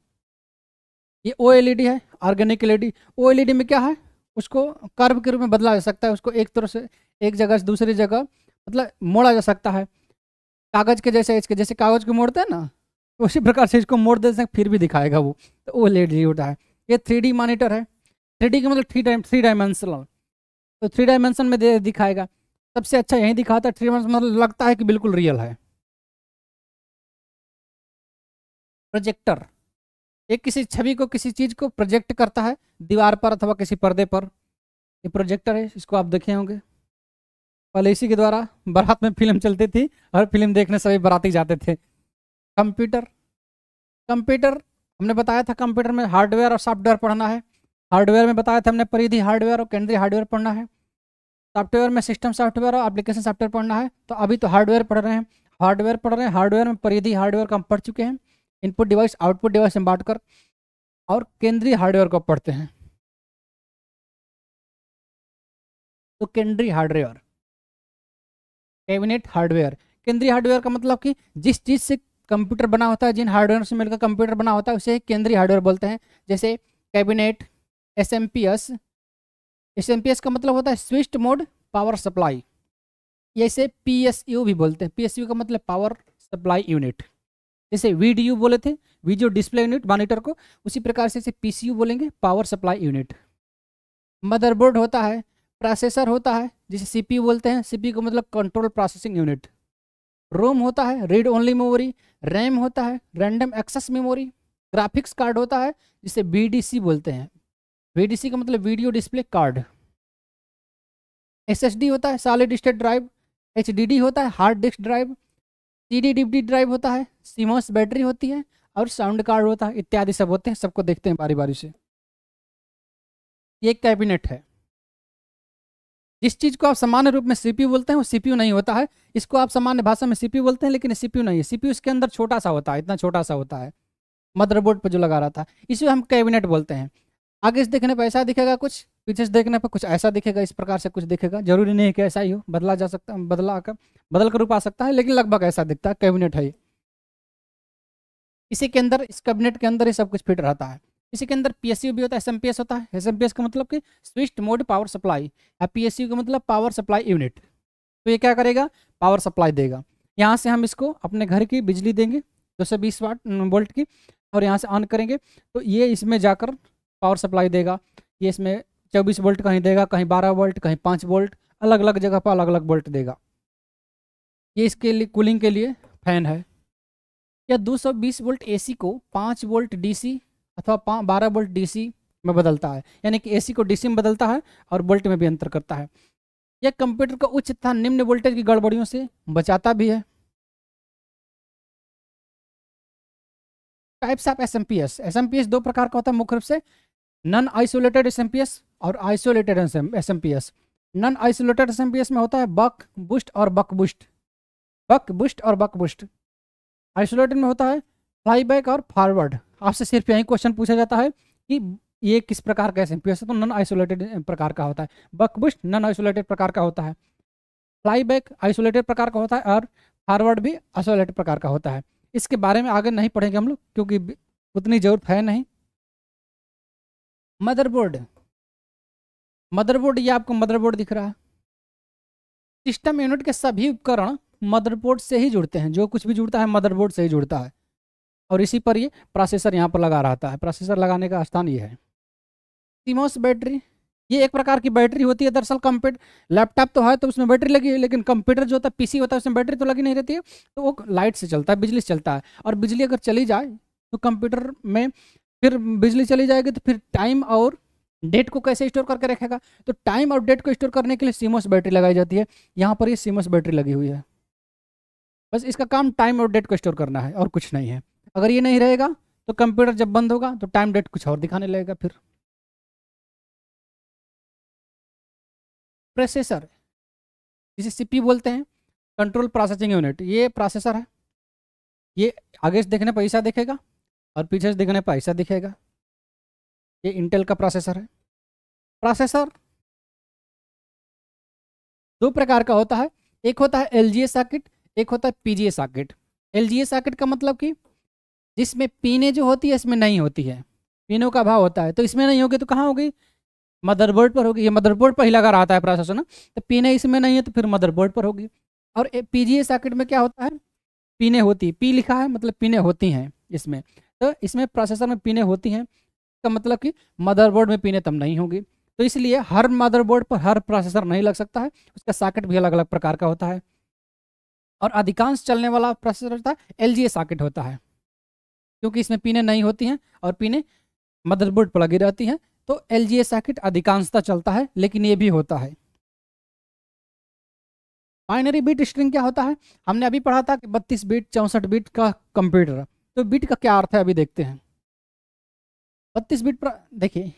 ये ओ एल है ऑर्गेनिक एल ओ एल में क्या है उसको कर्व के रूप में बदला जा सकता है उसको एक तरह से एक जगह से दूसरी जगह मतलब मोड़ा जा सकता है कागज़ के जैसे इसके जैसे कागज़ को मोड़ते हैं ना उसी प्रकार से इसको मोड़ दे सकते फिर भी दिखाएगा वो तो वो लेट जी होता है ये थ्री डी मॉनिटर है थ्री डी का मतलब थ्री डाइम थ्री डायमेंशनल तो थ्री डायमेंशन में दिखाएगा सबसे अच्छा यही दिखाता है थ्री डायमेंशन मतलब लगता है कि बिल्कुल रियल है प्रोजेक्टर एक किसी छवि को किसी चीज़ को प्रोजेक्ट करता है दीवार पर अथवा किसी पर्दे पर ये प्रोजेक्टर है इसको आप देखे होंगे पहले इसी के द्वारा बारात में फिल्म चलती थी और फिल्म देखने सभी बाराती जाते थे कंप्यूटर कंप्यूटर हमने बताया था कंप्यूटर में हार्डवेयर और सॉफ्टवेयर पढ़ना है हार्डवेयर में बताया था हमने परिधि हार्डवेयर और केंद्रीय हार्डवेयर पढ़ना है सॉफ्टवेयर में सिस्टम सॉफ्टवेयर और एप्लीकेशन सॉफ्टवेयर पढ़ना है तो अभी तो हार्डवेयर पढ़ रहे हैं हार्डवेयर पढ़ रहे हैं हार्डवेयर में परिधि हार्डवेयर का हम पढ़ चुके हैं इनपुट डिवाइस आउटपुट डिवाइस में बांटकर और केंद्रीय हार्डवेयर को पढ़ते हैं तो केंद्रीय हार्डवेयर कैबिनेट हार्डवेयर केंद्रीय हार्डवेयर का मतलब कि जिस चीज़ से कंप्यूटर बना होता है जिन हार्डवेयर से मिलकर कंप्यूटर बना होता है उसे केंद्रीय हार्डवेयर बोलते हैं जैसे cabinet S M P S S M P S का मतलब होता है स्विस्ट मोड पावर सप्लाई जैसे इसे पी एस यू भी बोलते हैं पी एस यू का मतलब पावर सप्लाई यूनिट जैसे वी डी यू बोले थे वीडियो डिस्प्ले यूनिट मॉनिटर को उसी प्रकार से इसे पी सी यू बोलेंगे पावर सप्लाई यूनिट मदरबोर्ड होता है प्रोसेसर होता है जिसे सी पी बोलते हैं सी पी का मतलब कंट्रोल प्रोसेसिंग यूनिट रोम होता है रीड ओनली मेमोरी रैम होता है random access memory graphics card होता है जिसे वी बोलते हैं वी का मतलब वीडियो डिस्प्ले कार्ड एस होता है सॉलिड स्टेट ड्राइव एच होता है hard disk drive C D drive होता है सीमोस बैटरी होती है और साउंड कार्ड होता है इत्यादि सब होते हैं सबको देखते हैं बारी बारी से ये कैबिनेट है जिस चीज़ को आप सामान्य रूप में सीपीयू बोलते हैं वो सीपीयू नहीं होता है इसको आप सामान्य भाषा में सीपीयू बोलते हैं लेकिन सीपीयू नहीं है सीपीयू इसके अंदर छोटा सा होता है इतना छोटा सा होता है मदरबोर्ड पर जो लगा रहा था इसे हम कैबिनेट बोलते हैं आगे से देखने पर ऐसा दिखेगा कुछ पीछे से देखने पर कुछ ऐसा दिखेगा इस प्रकार से कुछ दिखेगा जरूरी नहीं कि ऐसा ही हो बदला जा सकता है बदला कर बदल कर रूप आ सकता है लेकिन लगभग ऐसा दिखता है कैबिनेट है ये इसी के अंदर इस कैबिनेट के अंदर ही सब कुछ फिट रहता है इसी के अंदर पीएसयू भी होता है एसएमपीएस होता है एसएमपीएस का मतलब कि स्विस्ट मोड पावर सप्लाई या पीएसयू का मतलब पावर सप्लाई यूनिट तो ये क्या करेगा पावर सप्लाई देगा यहाँ से हम इसको अपने घर की बिजली देंगे दो सौ बीस वाट वोल्ट की और यहाँ से ऑन करेंगे तो ये इसमें जाकर पावर सप्लाई देगा ये इसमें चौबीस वोल्ट कहीं देगा कहीं बारह वोल्ट कहीं पाँच वोल्ट अलग अलग जगह पर अलग अलग वोल्ट देगा ये इसके लिए कूलिंग के लिए फैन है या 220 वोल्ट एसी को 5 वोल्ट डीसी अथवा बारह वोल्ट डीसी में बदलता है यानी कि ए को डीसी में बदलता है और वोल्ट में भी अंतर करता है यह कंप्यूटर को उच्च तथा निम्न वोल्टेज की गड़बड़ियों से बचाता भी है types of SMPS SMPS S M P S दो प्रकार का होता है मुख्य रूप से non isolated S M P S और isolated S M P S non isolated S M P S में होता है बक बुस्ट और बक बुस्ट बक बुस्ट और बक बुस्ट आइसोलेटेड में होता है फ्लाई बैक और फॉरवर्ड आपसे सिर्फ यही क्वेश्चन पूछा जाता है कि ये किस प्रकार का एसएमपी है तो नॉन आइसोलेटेड प्रकार का होता है बकबुस्ट नॉन आइसोलेटेड प्रकार का होता है फ्लाईबैक आइसोलेटेड प्रकार का होता है और फॉरवर्ड भी आइसोलेटेड प्रकार का होता है इसके बारे में आगे नहीं पढ़ेंगे हम लोग क्योंकि उतनी जरूरत है नहीं मदरबोर्ड मदरबोर्ड ये आपको मदरबोर्ड दिख रहा है सिस्टम यूनिट के सभी उपकरण मदरबोर्ड से ही जुड़ते हैं जो कुछ भी जुड़ता है मदरबोर्ड से ही जुड़ता है और इसी पर ये प्रोसेसर यहाँ पर लगा रहता है प्रोसेसर लगाने का स्थान ये है सीमोस बैटरी ये एक प्रकार की बैटरी होती है दरअसल कंप्यूटर लैपटॉप तो है तो उसमें बैटरी लगी है लेकिन कंप्यूटर जो होता है पीसी होता है उसमें बैटरी तो लगी नहीं रहती है तो वो लाइट से चलता है बिजली से चलता है और बिजली अगर चली जाए तो कंप्यूटर में फिर बिजली चली जाएगी तो फिर टाइम और डेट को कैसे स्टोर करके रखेगा तो टाइम और डेट को स्टोर करने के लिए सीमोस बैटरी लगाई जाती है यहाँ पर ये सीमोस बैटरी लगी हुई है बस इसका काम टाइम और डेट को स्टोर करना है और कुछ नहीं है अगर ये नहीं रहेगा तो कंप्यूटर जब बंद होगा तो टाइम डेट कुछ और दिखाने लगेगा फिर प्रोसेसर जिसे सीपी बोलते हैं कंट्रोल प्रोसेसिंग यूनिट ये प्रोसेसर है ये आगे से देखने पर ऐसा दिखेगा और पीछे से देखने पर ऐसा दिखेगा ये इंटेल का प्रोसेसर है प्रोसेसर दो प्रकार का होता है एक होता है एल जी सर्किट एक होता है PGA circuit L G circuit का मतलब कि जिसमें पीने जो होती है इसमें नहीं होती है पीनों का अभाव होता है तो इसमें नहीं होगी तो कहाँ होगी मदरबोर्ड पर होगी ये मदरबोर्ड पर ही लगा रहा है प्रोसेसर ना तो पीने इसमें नहीं है तो फिर मदरबोर्ड पर होगी और पीजीए सर्किट में क्या होता है पीने होती पी लिखा है मतलब पीने होती हैं इसमें तो इसमें प्रोसेसर में पीने होती हैं का तो मतलब कि मदरबोर्ड में पीने तब नहीं होगी तो इसलिए हर मदरबोर्ड पर हर प्रोसेसर नहीं लग सकता है उसका साकेट भी अलग अलग प्रकार का होता है और अधिकांश चलने वाला प्रोसेसर होता है एल साकेट होता है क्योंकि इसमें पीने नहीं होती हैं और पीने मदरबोर्ड पर लगी रहती हैं तो एल जी सर्किट अधिकांशता चलता है लेकिन ये भी होता है बाइनरी बीट स्ट्रिंग क्या होता है हमने अभी पढ़ा था कि बत्तीस बीट चौंसठ बीट का कंप्यूटर तो बीट का क्या अर्थ है अभी देखते हैं बत्तीस बीट पर देखिए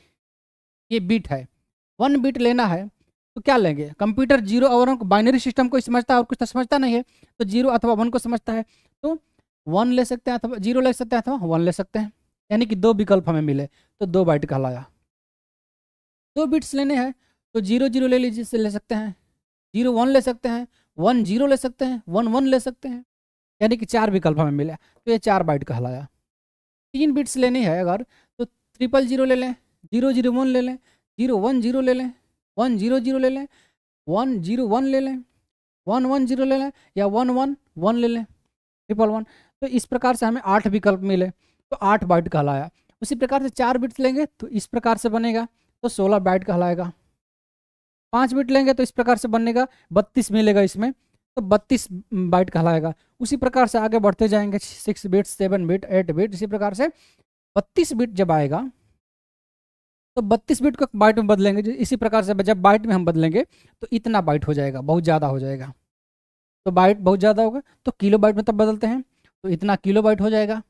ये बीट है वन बीट लेना है तो क्या लेंगे कंप्यूटर जीरो और बाइनरी सिस्टम को समझता है और कुछ तो समझता नहीं है तो जीरो अथवा वन को समझता है तो वन ले सकते हैं अथवा जीरो ले सकते हैं अथवा वन ले सकते हैं यानी कि दो विकल्प हमें मिले तो दो बाइट कहलाया दो बिट्स लेने हैं तो जीरो जीरो ले लीजिए ले सकते हैं जीरो वन ले सकते हैं वन जीरो ले सकते हैं वन वन ले सकते हैं यानी कि चार विकल्प हमें मिले तो ये चार बाइट कहलाया तीन बिट्स लेने हैं अगर तो ट्रिपल जीरो ले लें जीरो जीरो वन ले लें जीरो वन जीरो ले लें वन जीरो जीरो ले लें वन जीरो वन ले लें वन वन जीरो ले लें या वन वन वन ले लें ट्रिपल वन तो इस प्रकार से हमें आठ विकल्प मिले तो आठ बाइट कहलाया उसी प्रकार से चार बिट्स लेंगे तो इस प्रकार से बनेगा तो सोलह बाइट कहलाएगा पाँच बिट लेंगे तो इस प्रकार से बनेगा बत्तीस मिलेगा इसमें तो बत्तीस बाइट कहलाएगा उसी प्रकार से आगे बढ़ते जाएंगे six bit seven bit eight bit इसी प्रकार से बत्तीस बिट जब आएगा तो बत्तीस बिट को बाइट में बदलेंगे इसी प्रकार से जब बाइट में हम बदलेंगे तो इतना बाइट हो जाएगा बहुत ज़्यादा हो जाएगा तो बाइट बहुत ज़्यादा होगा तो किलो बाइट में तब बदलते हैं तो इतना किलो हो जाएगा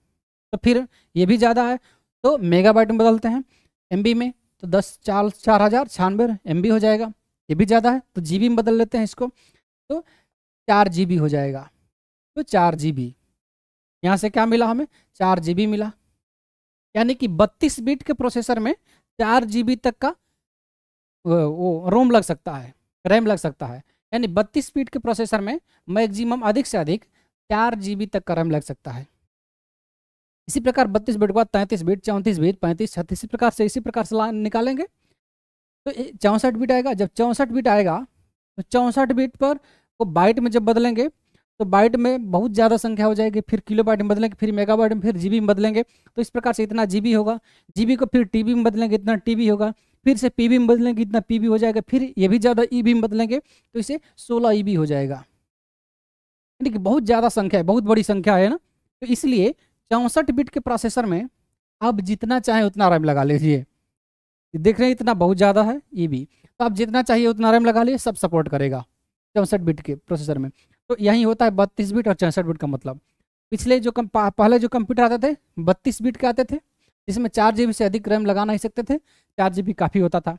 तो फिर ये भी ज़्यादा है तो मेगा में बदलते हैं एम में तो दस चार चार हज़ार छियानवे एम हो जाएगा ये भी ज़्यादा है तो जी में बदल लेते हैं इसको तो चार जी हो जाएगा तो चार जी बी यहाँ से क्या मिला हमें चार जी मिला यानी कि बत्तीस बीट के प्रोसेसर में चार जी तक का वो रोम लग सकता है रैम लग सकता है यानी बत्तीस बीट के प्रोसेसर में मैक्सिमम अधिक से अधिक चार जी तक का रैम लग सकता है इसी प्रकार बत्तीस बिट के बाद तैंतीस बिट चौंतीस बिट पैंतीस छत्तीस प्रकार से इसी प्रकार से निकालेंगे तो चौंसठ बिट आएगा जब चौंसठ बिट आएगा तो चौंसठ बिट पर वो बाइट में जब बदलेंगे तो बाइट में बहुत ज़्यादा संख्या हो जाएगी फिर किलो बाइट में बदलेंगे फिर मेगा बाइट में फिर जीबी में बदलेंगे तो इस प्रकार से इतना जीबी होगा जीबी को फिर टीबी में बदलेंगे इतना टीबी होगा फिर से पीबी में बदलेंगे इतना पीबी हो जाएगा फिर ये भी ज़्यादा ईबी में बदलेंगे तो इसे सोलह ईबी हो जाएगा यानी कि बहुत ज़्यादा संख्या है बहुत बड़ी संख्या है ना तो इसलिए चौंसठ बिट के प्रोसेसर में आप जितना चाहें उतना रैम लगा लीजिए देख रहे हैं इतना बहुत ज़्यादा है ये भी तो आप जितना चाहिए उतना रैम लगा लिए सब सपोर्ट करेगा चौंसठ बिट के प्रोसेसर में तो यही होता है बत्तीस बिट और चौंसठ बिट का मतलब पिछले जो कम पहले जो कंप्यूटर आते थे बत्तीस बिट के आते थे जिसमें चार जी से अधिक रैम लगा नहीं सकते थे चार जी काफ़ी होता था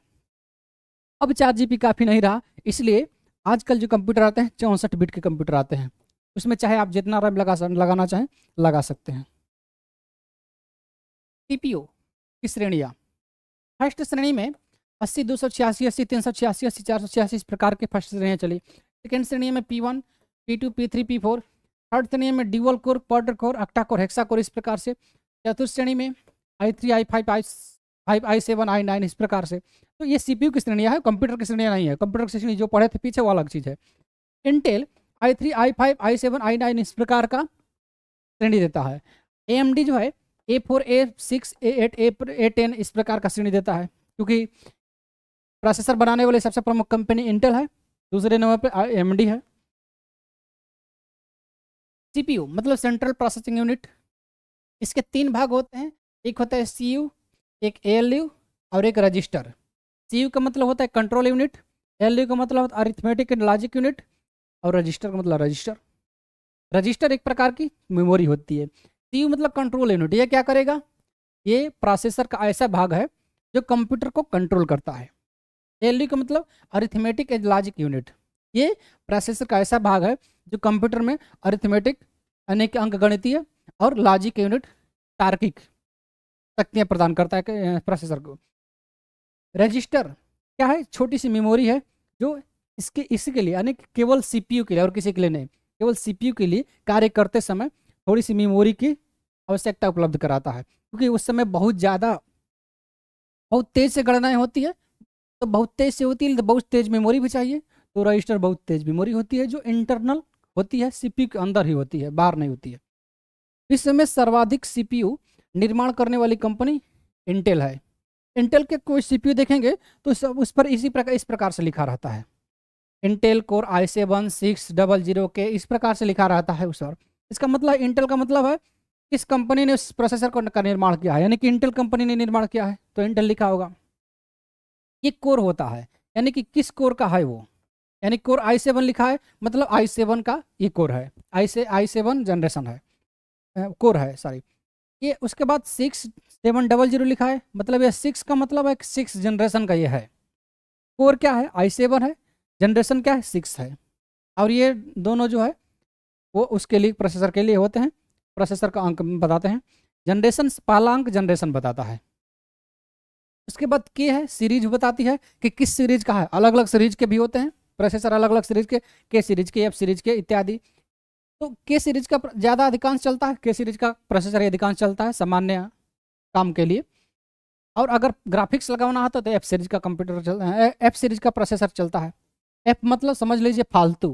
अब चार जी काफ़ी नहीं रहा इसलिए आजकल जो कंप्यूटर आते हैं चौंसठ बिट के कंप्यूटर आते हैं उसमें चाहे आप जितना रैम लगा लगाना चाहें लगा सकते हैं सीपीओ की श्रेणियाँ फर्स्ट श्रेणी में अस्सी दो सौ छियासी अस्सी तीन सौ छियासी अस्सी चार सौ छियासी इस प्रकार के फर्स्ट श्रेणियाँ चली सेकेंड श्रेणी में P one P two P three P four third श्रेणी में dual core quarter core octa core hexa core इस प्रकार से चतुर्थ श्रेणी में I three I five I five I seven I nine इस प्रकार से तो ये सीपीयू की श्रेणियाँ है कंप्यूटर की श्रेणियाँ नहीं है कंप्यूटर की श्रेणी जो पढ़े थे पीछे वो अलग चीज़ है Intel I three I five I seven I nine इस प्रकार का श्रेणी देता है ए जो है A four A six A eight A A ten इस प्रकार का श्रेणी देता है क्योंकि प्रोसेसर बनाने वाली सबसे प्रमुख कंपनी इंटेल है दूसरे नंबर पर एम है यू मतलब सेंट्रल प्रोसेसिंग यूनिट इसके तीन भाग होते हैं एक होता है सी एक ए और एक रजिस्टर सी का मतलब होता है कंट्रोल यूनिट एल का मतलब होता है अरिथमेटिक एंड लॉजिक यूनिट और रजिस्टर का मतलब रजिस्टर रजिस्टर एक प्रकार की मेमोरी होती है सी मतलब कंट्रोल यूनिट ये क्या करेगा ये प्रोसेसर का ऐसा भाग है जो कंप्यूटर को कंट्रोल करता है एल का मतलब अरिथमेटिक एंड लॉजिक यूनिट ये प्रोसेसर का ऐसा भाग है जो कंप्यूटर में अरिथमेटिक अनेक अंक गणितीय और लॉजिक यूनिट तार्किक शक्तियाँ प्रदान करता है प्रोसेसर को रजिस्टर क्या है छोटी सी मेमोरी है जो इसके इसी के लिए यानी केवल सीपीयू के लिए और किसी के लिए नहीं केवल सीपीयू के लिए कार्य करते समय थोड़ी सी मेमोरी की आवश्यकता उपलब्ध कराता है क्योंकि उस समय बहुत ज़्यादा बहुत तेज़ से गणनाएँ होती है तो बहुत तेज़ से होती है तो बहुत तेज़ मेमोरी भी चाहिए तो रजिस्टर बहुत तेज़ मेमोरी होती है जो इंटरनल होती है सी के अंदर ही होती है बाहर नहीं होती है इस समय सर्वाधिक सी निर्माण करने वाली कंपनी इंटेल है इंटेल के कोई सी देखेंगे तो सब उस पर इसी प्रकार इस प्रकार से लिखा रहता है Intel core I seven six double zero के इस प्रकार से लिखा रहता है उस पर इसका मतलब इंटेल का मतलब है किस कंपनी ने उस प्रोसेसर को का निर्माण किया है यानी कि इंटेल कंपनी ने निर्माण किया है तो इंटेल लिखा होगा ये कोर होता है यानी कि किस कोर का है वो यानी कोर आई सेवन लिखा है मतलब आई सेवन का ये कोर है आई से आई सेवन जनरेशन है कोर है सॉरी ये उसके बाद सिक्स सेवन डबल जीरो लिखा है मतलब ये सिक्स का मतलब है सिक्स जनरेशन का ये है कोर क्या है आई सेवन है जनरेशन क्या है सिक्स है और ये दोनों जो है वो उसके लिए प्रोसेसर के लिए होते हैं प्रोसेसर का अंक बताते हैं जनरेशन पहला अंक जनरेशन बताता है उसके बाद के है सीरीज बताती है कि किस सीरीज का है अलग अलग सीरीज के भी होते हैं प्रोसेसर अलग अलग सीरीज के के सीरीज के एफ सीरीज के इत्यादि तो के सीरीज का ज़्यादा अधिकांश चलता है के सीरीज का प्रोसेसर अधिकांश चलता है सामान्य काम के लिए और अगर ग्राफिक्स लगाना होता तो एफ सीरीज का कंप्यूटर चलता है एफ सीरीज का प्रोसेसर चलता है एफ मतलब समझ लीजिए फालतू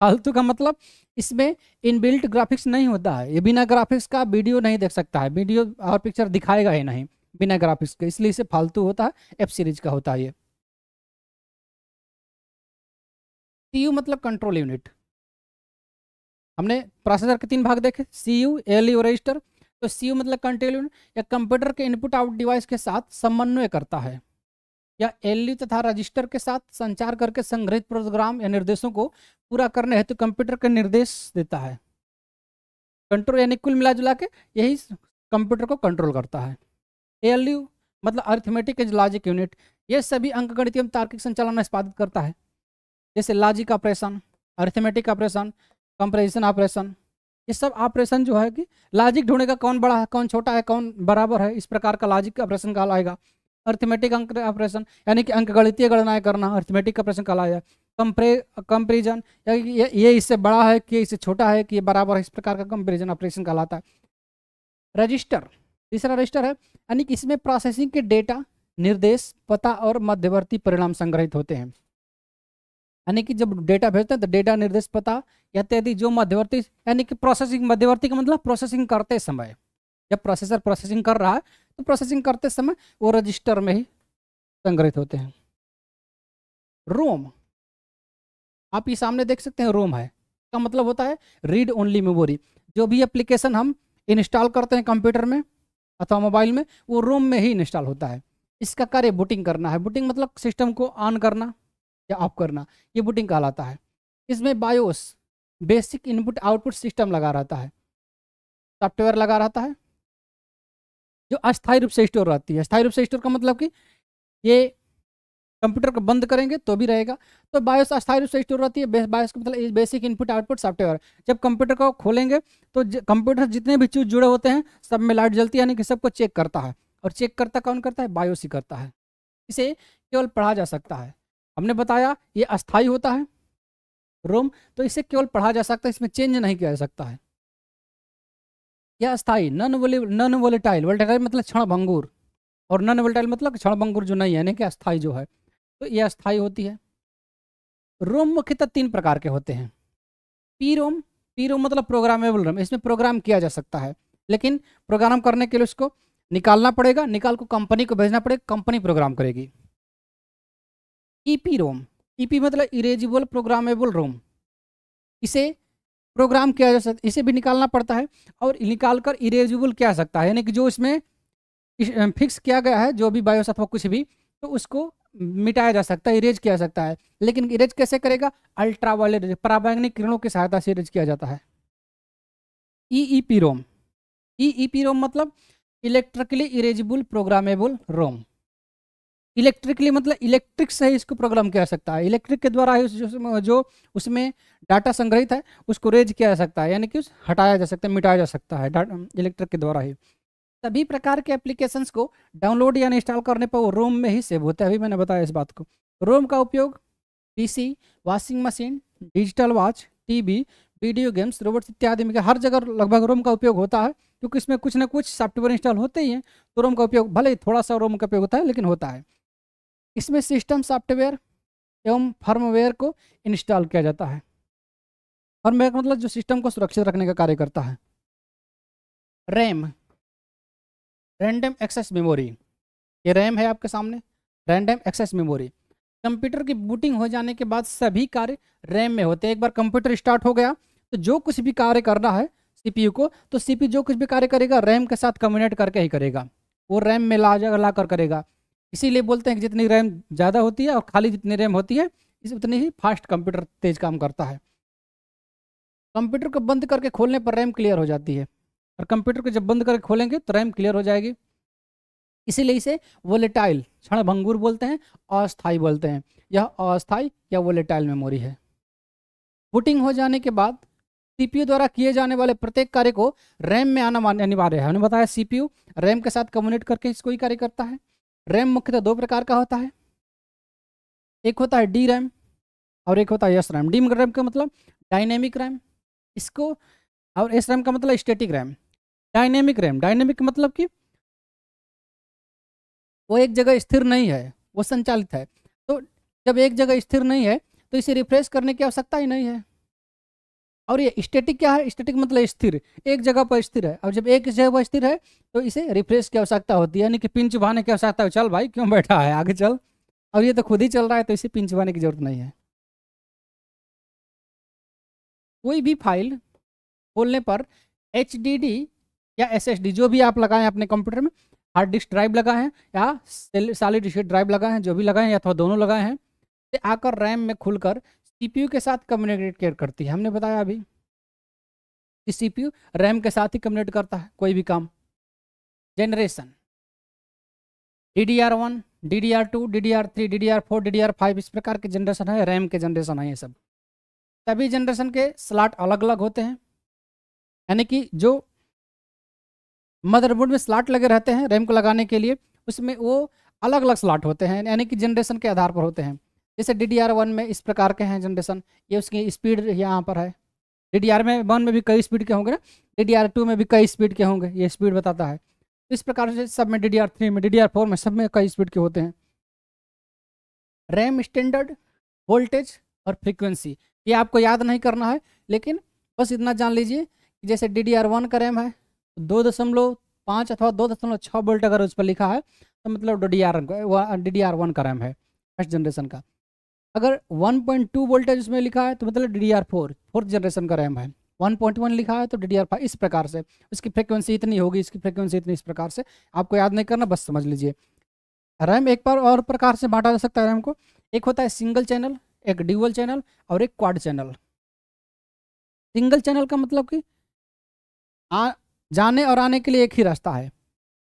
फालतू का मतलब इसमें इनबिल्ट ग्राफिक्स नहीं होता है ये बिना ग्राफिक्स का वीडियो नहीं देख सकता है वीडियो और पिक्चर दिखाएगा ही नहीं बिना ग्राफिक्स के इसलिए इसे फालतू होता है एप सीरीज का होता है ये सी मतलब कंट्रोल यूनिट हमने प्रोसेसर के तीन भाग देखे C U L U register तो सी मतलब कंट्रोल यूनिट या कंप्यूटर के इनपुट आउट डिवाइस के साथ समन्वय करता है या एलयू e तथा रजिस्टर के साथ संचार करके संग्रहित प्रोग्राम या निर्देशों को पूरा करने हेतु तो कंप्यूटर के निर्देश देता है कंट्रोल यानी कुल मिला जुला के यही कंप्यूटर को कंट्रोल करता है एलयू e मतलब अर्थमेटिक एज लॉजिक यूनिट ये सभी अंक गणित एवं तार्किक संचालन निष्पादित करता है जैसे logic operation arithmetic operation comparison operation ये सब ऑपरेशन जो है कि लॉजिक ढूंढेगा कौन बड़ा है कौन छोटा है कौन बराबर है इस प्रकार का लॉजिक ऑपरेशन कहलाएगा अर्थमेटिक अंक ऑपरेशन यानी कि अंक गणितीय गणनाएं करना अर्थमेटिक ऑपरेशन कहलाया कंप्रे कंपेरिजन ये, ये इससे बड़ा है कि इससे छोटा है कि ये बराबर इस प्रकार का कंपेरिजन ऑपरेशन कहलाता है रजिस्टर तीसरा रजिस्टर है यानी कि इसमें प्रोसेसिंग के डेटा निर्देश पता और मध्यवर्ती परिणाम संग्रहित होते हैं यानी कि जब डेटा भेजते हैं तो डेटा निर्देश पता इत्यादि जो मध्यवर्ती यानी कि प्रोसेसिंग मध्यवर्ती का मतलब प्रोसेसिंग करते समय जब प्रोसेसर प्रोसेसिंग कर रहा है तो प्रोसेसिंग करते समय वो रजिस्टर में ही संग्रहित होते हैं रोम आप ये सामने देख सकते हैं रोम है का मतलब होता है रीड ओनली मेमोरी जो भी एप्लीकेशन हम इंस्टॉल करते हैं कंप्यूटर में अथवा मोबाइल में वो रोम में ही इंस्टॉल होता है इसका कार्य बुटिंग करना है बुटिंग मतलब सिस्टम को ऑन करना या ऑफ करना ये बुटिंग कहलाता है इसमें BIOS basic input output system लगा रहता है सॉफ्टवेयर लगा रहता है जो अस्थायी रूप से स्टोर रहती है अस्थायी रूप से स्टोर का मतलब कि ये कंप्यूटर को बंद करेंगे तो भी रहेगा तो बायोस अस्थायी रूप से स्टोर रहती है बायोस का मतलब बेसिक इनपुट आउटपुट सॉफ्टवेयर जब कंप्यूटर को खोलेंगे तो कंप्यूटर जितने भी चीज़ जुड़े होते हैं सब में लाइट जलती है यानी कि सबको चेक करता है और चेक करता कौन करता है बायोस ही करता है इसे केवल पढ़ा जा सकता है हमने बताया ये अस्थायी होता है रोम तो इसे केवल पढ़ा जा सकता है इसमें चेंज नहीं किया जा सकता है या अस्थाई नन वोली नन वोलेटाइल वोलेटाइल मतलब क्षण भंगुर और नन वोलेटाइल मतलब क्षण भंगुर जो नहीं है यानी कि अस्थाई जो है तो यह अस्थाई होती है रोम मुख्यतः तीन प्रकार के होते हैं पी रोम पी रोम मतलब प्रोग्रामेबल रोम इसमें प्रोग्राम किया जा सकता है लेकिन प्रोग्राम करने के लिए उसको निकालना पड़ेगा निकाल को कंपनी को भेजना पड़ेगा कंपनी प्रोग्राम करेगी ईपी रोम ईपी मतलब इरेजिबल प्रोग्रामेबल रोम इसे प्रोग्राम किया जा सकता इसे भी निकालना पड़ता है और निकाल कर इरेजिबल किया सकता है यानी कि जो इसमें फिक्स किया गया है जो भी बायोस अथवा कुछ भी तो उसको मिटाया जा सकता है इरेज किया जा सकता है लेकिन इरेज कैसे करेगा अल्ट्रावायलेट पराबैंगनिक किरणों की सहायता से इरेज किया जाता है ई ई पी रोम ई ई पी रोम मतलब electrically erasable programmable ROM electrically मतलब इलेक्ट्रिक से ही इसको प्रोग्राम किया जा सकता है इलेक्ट्रिक के द्वारा ही जो, जो उसमें डाटा संग्रहित है उसको रेज किया जा सकता है यानी कि उस हटाया जा सकता है मिटाया जा सकता है इलेक्ट्रिक के द्वारा ही सभी प्रकार के एप्लीकेशंस को डाउनलोड या इंस्टॉल करने पर वो रोम में ही सेव होता है अभी मैंने बताया इस बात को रोम का उपयोग PC washing machine digital watch TV video games robots इत्यादि में हर जगह लगभग रोम का उपयोग होता है क्योंकि इसमें कुछ ना कुछ सॉफ्टवेयर इंस्टॉल होते ही हैं तो रोम का उपयोग भले ही थोड़ा सा रोम का उपयोग होता है लेकिन होता है इसमें सिस्टम सॉफ्टवेयर एवं फर्मवेयर को इंस्टॉल किया जाता है फर्मवेयर का मतलब जो सिस्टम को सुरक्षित रखने का कार्य करता है रैम रैंडम एक्सेस मेमोरी ये रैम है आपके सामने रैंडम एक्सेस मेमोरी कंप्यूटर की बूटिंग हो जाने के बाद सभी कार्य रैम में होते हैं एक बार कंप्यूटर स्टार्ट हो गया तो जो कुछ भी कार्य करना है सीपीयू को तो सीपीयू जो कुछ भी कार्य करेगा रैम के साथ कम्युनेट करके ही करेगा वो रैम में ला जा ला कर करेगा इसीलिए बोलते हैं कि जितनी रैम ज़्यादा होती है और खाली जितनी रैम होती है इस उतनी ही फास्ट कंप्यूटर तेज काम करता है कंप्यूटर को बंद करके खोलने पर रैम क्लियर हो जाती है और कंप्यूटर को जब बंद करके खोलेंगे तो रैम क्लियर हो जाएगी इसीलिए इसे वोलेटाइल क्षण भंगूर बोलते हैं अस्थाई बोलते हैं यह अस्थाई या वोलेटाइल मेमोरी है बुटिंग हो जाने के बाद सीपीयू द्वारा किए जाने वाले प्रत्येक कार्य को रैम में आना अनिवार्य है हमने बताया सीपीयू रैम के साथ कम्युनिकेट करके इसको ही कार्य करता है रैम मुख्यतः दो प्रकार का होता है एक होता है डी रैम और एक होता है एस रैम डी रैम का मतलब डायनेमिक रैम इसको और एस रैम का मतलब static RAM dynamic RAM dynamic मतलब कि वो एक जगह स्थिर नहीं है वो संचालित है तो जब एक जगह स्थिर नहीं है तो इसे रिफ्रेश करने की आवश्यकता ही नहीं है और ये स्टेटिक क्या है स्टेटिक मतलब स्थिर एक जगह पर स्थिर है और जब एक जगह पर स्थिर है तो इसे रिफ्रेश की आवश्यकता होती है यानी कि पिंच बहाने की आवश्यकता चल भाई क्यों बैठा है आगे चल और ये तो खुद ही चल रहा है तो इसे पिंच बहाने की जरूरत नहीं है कोई भी फाइल खोलने पर एच या एस जो भी आप लगाएं अपने कंप्यूटर में हार्ड डिस्क ड्राइव लगा है या सॉलिड ड्राइव लगाए जो भी लगाए हैं अथवा तो दोनों लगाए हैं आकर रैम में खुलकर सीपीयू के साथ कम्युनिकेट करती है हमने बताया अभी कि सीपीयू रैम के साथ ही कम्युनिकेट करता है कोई भी काम generation D D R one D D R two D D R three D D R four D D R five इस प्रकार के जनरेशन है रैम के जनरेशन है ये सब सभी जनरेशन के स्लाट अलग अलग होते हैं यानी कि जो मदरबोर्ड में स्लाट लगे रहते हैं रैम को लगाने के लिए उसमें वो अलग अलग स्लाट होते हैं यानी कि जनरेशन के आधार पर होते हैं जैसे डी डी आर वन में इस प्रकार के हैं जनरेशन ये उसकी स्पीड यहाँ पर है डी डी आर में वन में भी कई स्पीड के होंगे ना डी डी आर टू में भी कई स्पीड के होंगे ये स्पीड बताता है तो इस प्रकार से सब में डी डी आर थ्री में डी डी आर फोर में सब में कई स्पीड के होते हैं रैम स्टैंडर्ड वोल्टेज और फ्रीक्वेंसी ये आपको याद नहीं करना है लेकिन बस इतना जान लीजिए कि जैसे डी डी आर वन का रैम है दो दशमलव पाँच अथवा दो दशमलव छः वोल्ट अगर उस पर लिखा है तो मतलब D D R D D R one का रैम है फर्स्ट जनरेशन का अगर 1.2 पॉइंट टू वोल्टेज उसमें लिखा है तो मतलब D D R four fourth generation का रैम है 1.1 लिखा है तो डी डी आर फाइव इस प्रकार से उसकी फ्रिक्वेंसी इतनी होगी इसकी फ्रिक्वेंसी इतनी इस प्रकार से आपको याद नहीं करना बस समझ लीजिए रैम एक बार और प्रकार से बांटा जा सकता है रैम को एक होता है सिंगल चैनल एक ड्यूअल चैनल और एक क्वाड चैनल सिंगल चैनल का मतलब कि आ जाने और आने के लिए एक ही रास्ता है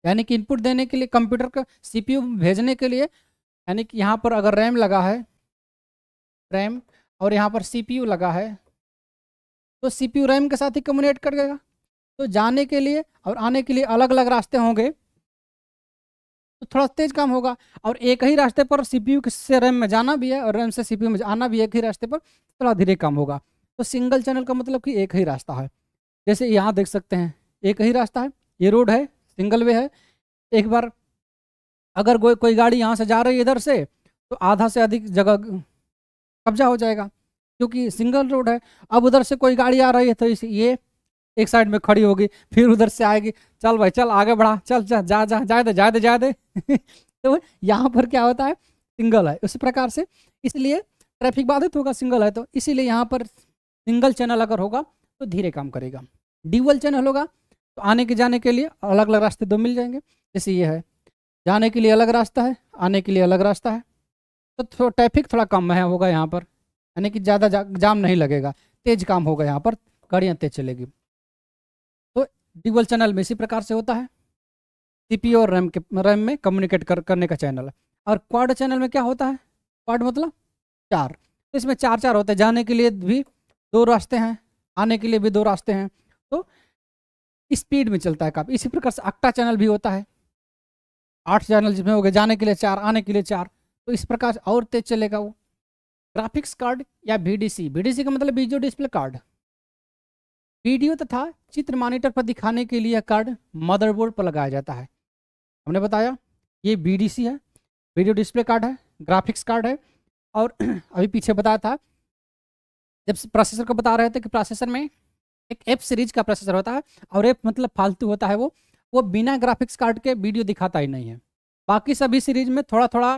यानी कि इनपुट देने के लिए कंप्यूटर का सीपीयू भेजने के लिए यानी कि यहाँ पर अगर रैम लगा है रैम और यहाँ पर सीपीयू लगा है तो सीपीयू रैम के साथ ही कम्युनिकेट कर देगा तो जाने के लिए और आने के लिए अलग अलग रास्ते होंगे तो थोड़ा तेज काम होगा और एक ही रास्ते पर सीपीयू से रैम में जाना भी है और रैम से सीपीयू में आना भी एक ही रास्ते पर थोड़ा धीरे काम होगा तो सिंगल चैनल का मतलब कि एक ही रास्ता है जैसे यहाँ देख सकते हैं एक ही रास्ता है ये रोड है सिंगल वे है एक बार अगर कोई कोई गाड़ी यहाँ से जा रही है इधर से तो आधा से अधिक जगह कब्जा हो जाएगा क्योंकि सिंगल रोड है अब उधर से कोई गाड़ी आ रही है तो इस ये एक साइड में खड़ी होगी फिर उधर से आएगी चल भाई चल आगे बढ़ा चल चल जा जा जाए दे जाए दे जाए दे तो यहाँ पर क्या होता है सिंगल है उसी प्रकार से इसलिए ट्रैफिक बाधित होगा सिंगल है तो इसीलिए यहाँ पर सिंगल चैनल अगर होगा तो धीरे काम करेगा डिवल चैनल होगा तो आने के जाने के लिए अलग अलग रास्ते दो मिल जाएंगे जैसे ये है जाने के लिए अलग रास्ता है आने के लिए अलग रास्ता है तो ट्रैफिक थोड़ा कम है होगा यहाँ पर यानी कि ज़्यादा जा, जाम नहीं लगेगा तेज काम होगा यहाँ पर गाड़ियाँ तेज चलेगी तो डिबल चैनल में इसी प्रकार से होता है सी और रैम के रैम में कम्युनिकेट कर, करने का चैनल और क्वाड चैनल में क्या होता है क्वाड मतलब चार तो इसमें चार चार होते हैं जाने के लिए भी दो रास्ते हैं आने के लिए भी दो रास्ते हैं तो स्पीड में चलता है काफ़ी इसी प्रकार से अक्टा चैनल भी होता है आठ चैनल जिसमें हो गए जाने के लिए चार आने के लिए चार तो इस प्रकार और तेज चलेगा वो ग्राफिक्स कार्ड या वीडीसी वीडीसी का मतलब वीडियो डिस्प्ले कार्ड वीडियो तथा चित्र मॉनिटर पर दिखाने के लिए कार्ड मदरबोर्ड पर लगाया जाता है हमने बताया ये वीडीसी है वीडियो डिस्प्ले कार्ड है ग्राफिक्स कार्ड है और अभी पीछे बताया था जब प्रोसेसर को बता रहे थे कि प्रोसेसर में एक एफ सीरीज का प्रोसेसर होता है और एफ मतलब फालतू होता है वो वो बिना ग्राफिक्स कार्ड के वीडियो दिखाता ही नहीं है बाकी सभी सीरीज में थोड़ा थोड़ा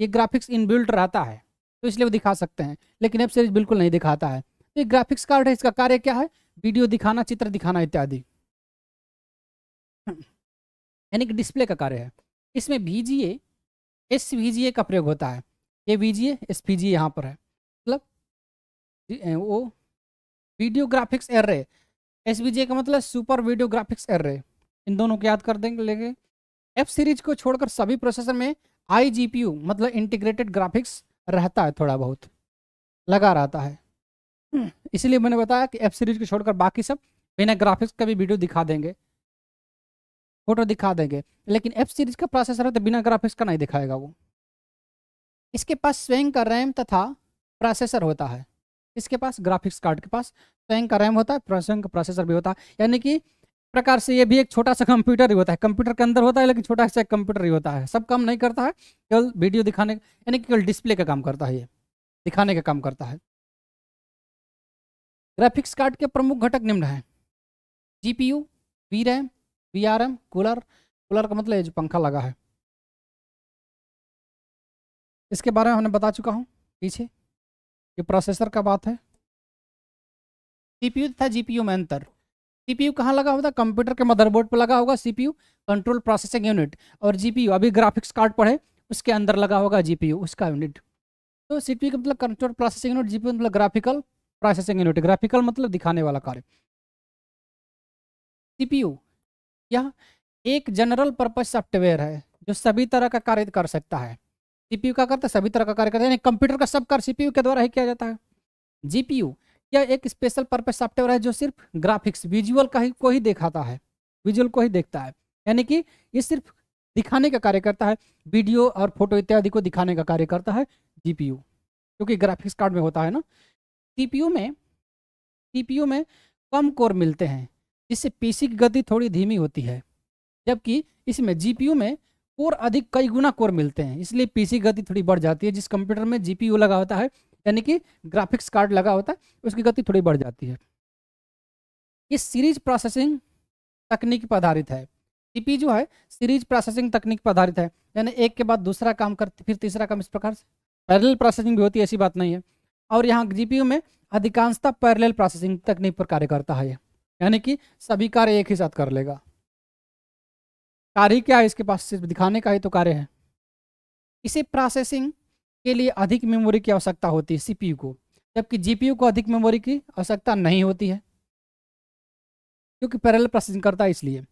ये ग्राफिक्स इनबिल्ट रहता है तो इसलिए वो दिखा सकते हैं लेकिन एफ सीरीज बिल्कुल नहीं दिखाता है तो ये ग्राफिक्स कार्ड है इसका कार्य क्या है वीडियो दिखाना चित्र दिखाना इत्यादि यानी कि डिस्प्ले का कार्य है इसमें वीजीए एस वीजीए का प्रयोग होता है ये वीजीए एस पीजीए यहाँ पर है मतलब वो वीडियो ग्राफिक्स एर्रे एस का मतलब सुपर वीडियो ग्राफिक्स एर्रे इन दोनों को याद कर देंगे लेकिन एफ सीरीज को छोड़कर सभी प्रोसेसर में आई जी मतलब इंटीग्रेटेड ग्राफिक्स रहता है थोड़ा बहुत लगा रहता है हम्म। इसलिए मैंने बताया कि एफ सीरीज को छोड़कर बाकी सब बिना ग्राफिक्स का भी वीडियो दिखा देंगे फोटो दिखा देंगे लेकिन एफ सीरीज का प्रोसेसर है तो बिना ग्राफिक्स का नहीं दिखाएगा वो इसके पास स्वयं का रैम तथा प्रोसेसर होता है इसके पास ग्राफिक्स कार्ड के पास स्वयं का रैम होता है का प्रोसेसर भी होता है यानी कि प्रकार से ये भी एक छोटा सा कंप्यूटर ही होता है कंप्यूटर के अंदर होता है लेकिन छोटा सा कंप्यूटर ही होता है सब काम नहीं करता है केवल वीडियो दिखाने यानी केवल डिस्प्ले का काम करता है ये दिखाने का काम करता है ग्राफिक्स कार्ड के प्रमुख घटक निम्न है G P U V RAM V R M cooler cooler का मतलब पंखा लगा है इसके बारे में हमने बता चुका हूँ पीछे ये प्रोसेसर का बात है सीपीयू तथा जीपीयू में अंतर सीपीयू कहाँ लगा होता है कंप्यूटर के मदरबोर्ड पर लगा होगा सीपीयू कंट्रोल प्रोसेसिंग यूनिट और जीपीयू अभी ग्राफिक्स कार्ड पढ़े उसके अंदर लगा होगा जीपीयू उसका यूनिट तो सीपीयू का मतलब कंट्रोल प्रोसेसिंग यूनिट जीपीयू मतलब ग्राफिकल प्रोसेसिंग यूनिट ग्राफिकल मतलब दिखाने वाला कार्य सीपीयू यह एक जनरल पर्पज सॉफ्टवेयर है जो सभी तरह का कार्य कर सकता है सीपीयू का करता है सभी तरह का कार्य करता है यानी कंप्यूटर का सब कार्य सीपीयू के द्वारा ही किया जाता है जीपीयू यह एक स्पेशल पर्पज सॉफ्टवेयर है जो सिर्फ ग्राफिक्स विजुअल का ही को ही दिखाता है विजुअल को ही देखता है यानी कि ये सिर्फ दिखाने का कार्य करता है वीडियो और फोटो इत्यादि को दिखाने का कार्य करता है जीपीयू क्योंकि ग्राफिक्स कार्ड में होता है ना सीपीयू में सीपीयू में कम कोर मिलते हैं जिससे पीसी की गति थोड़ी धीमी होती है जबकि इसमें जीपीयू में कोर अधिक कई गुना कोर मिलते हैं इसलिए पीसी गति थोड़ी बढ़ जाती है जिस कंप्यूटर में जीपीयू लगा होता है यानी कि ग्राफिक्स कार्ड लगा होता है उसकी गति थोड़ी बढ़ जाती है ये सीरीज प्रोसेसिंग तकनीक पर आधारित है सीपी जो है सीरीज प्रोसेसिंग तकनीक पर आधारित है यानी एक के बाद दूसरा काम करती फिर तीसरा काम इस प्रकार से पैरल प्रोसेसिंग भी होती है ऐसी बात नहीं है और यहाँ जी में अधिकांशता पैरल प्रोसेसिंग तकनीक पर कार्य करता है यानी कि सभी कार्य एक ही साथ कर लेगा कार्य क्या है इसके पास सिर्फ दिखाने का ही तो कार्य है इसे प्रोसेसिंग के लिए अधिक मेमोरी की आवश्यकता होती है सीपीयू को जबकि जीपीयू को अधिक मेमोरी की आवश्यकता नहीं होती है क्योंकि पैरेलल प्रोसेसिंग करता है इसलिए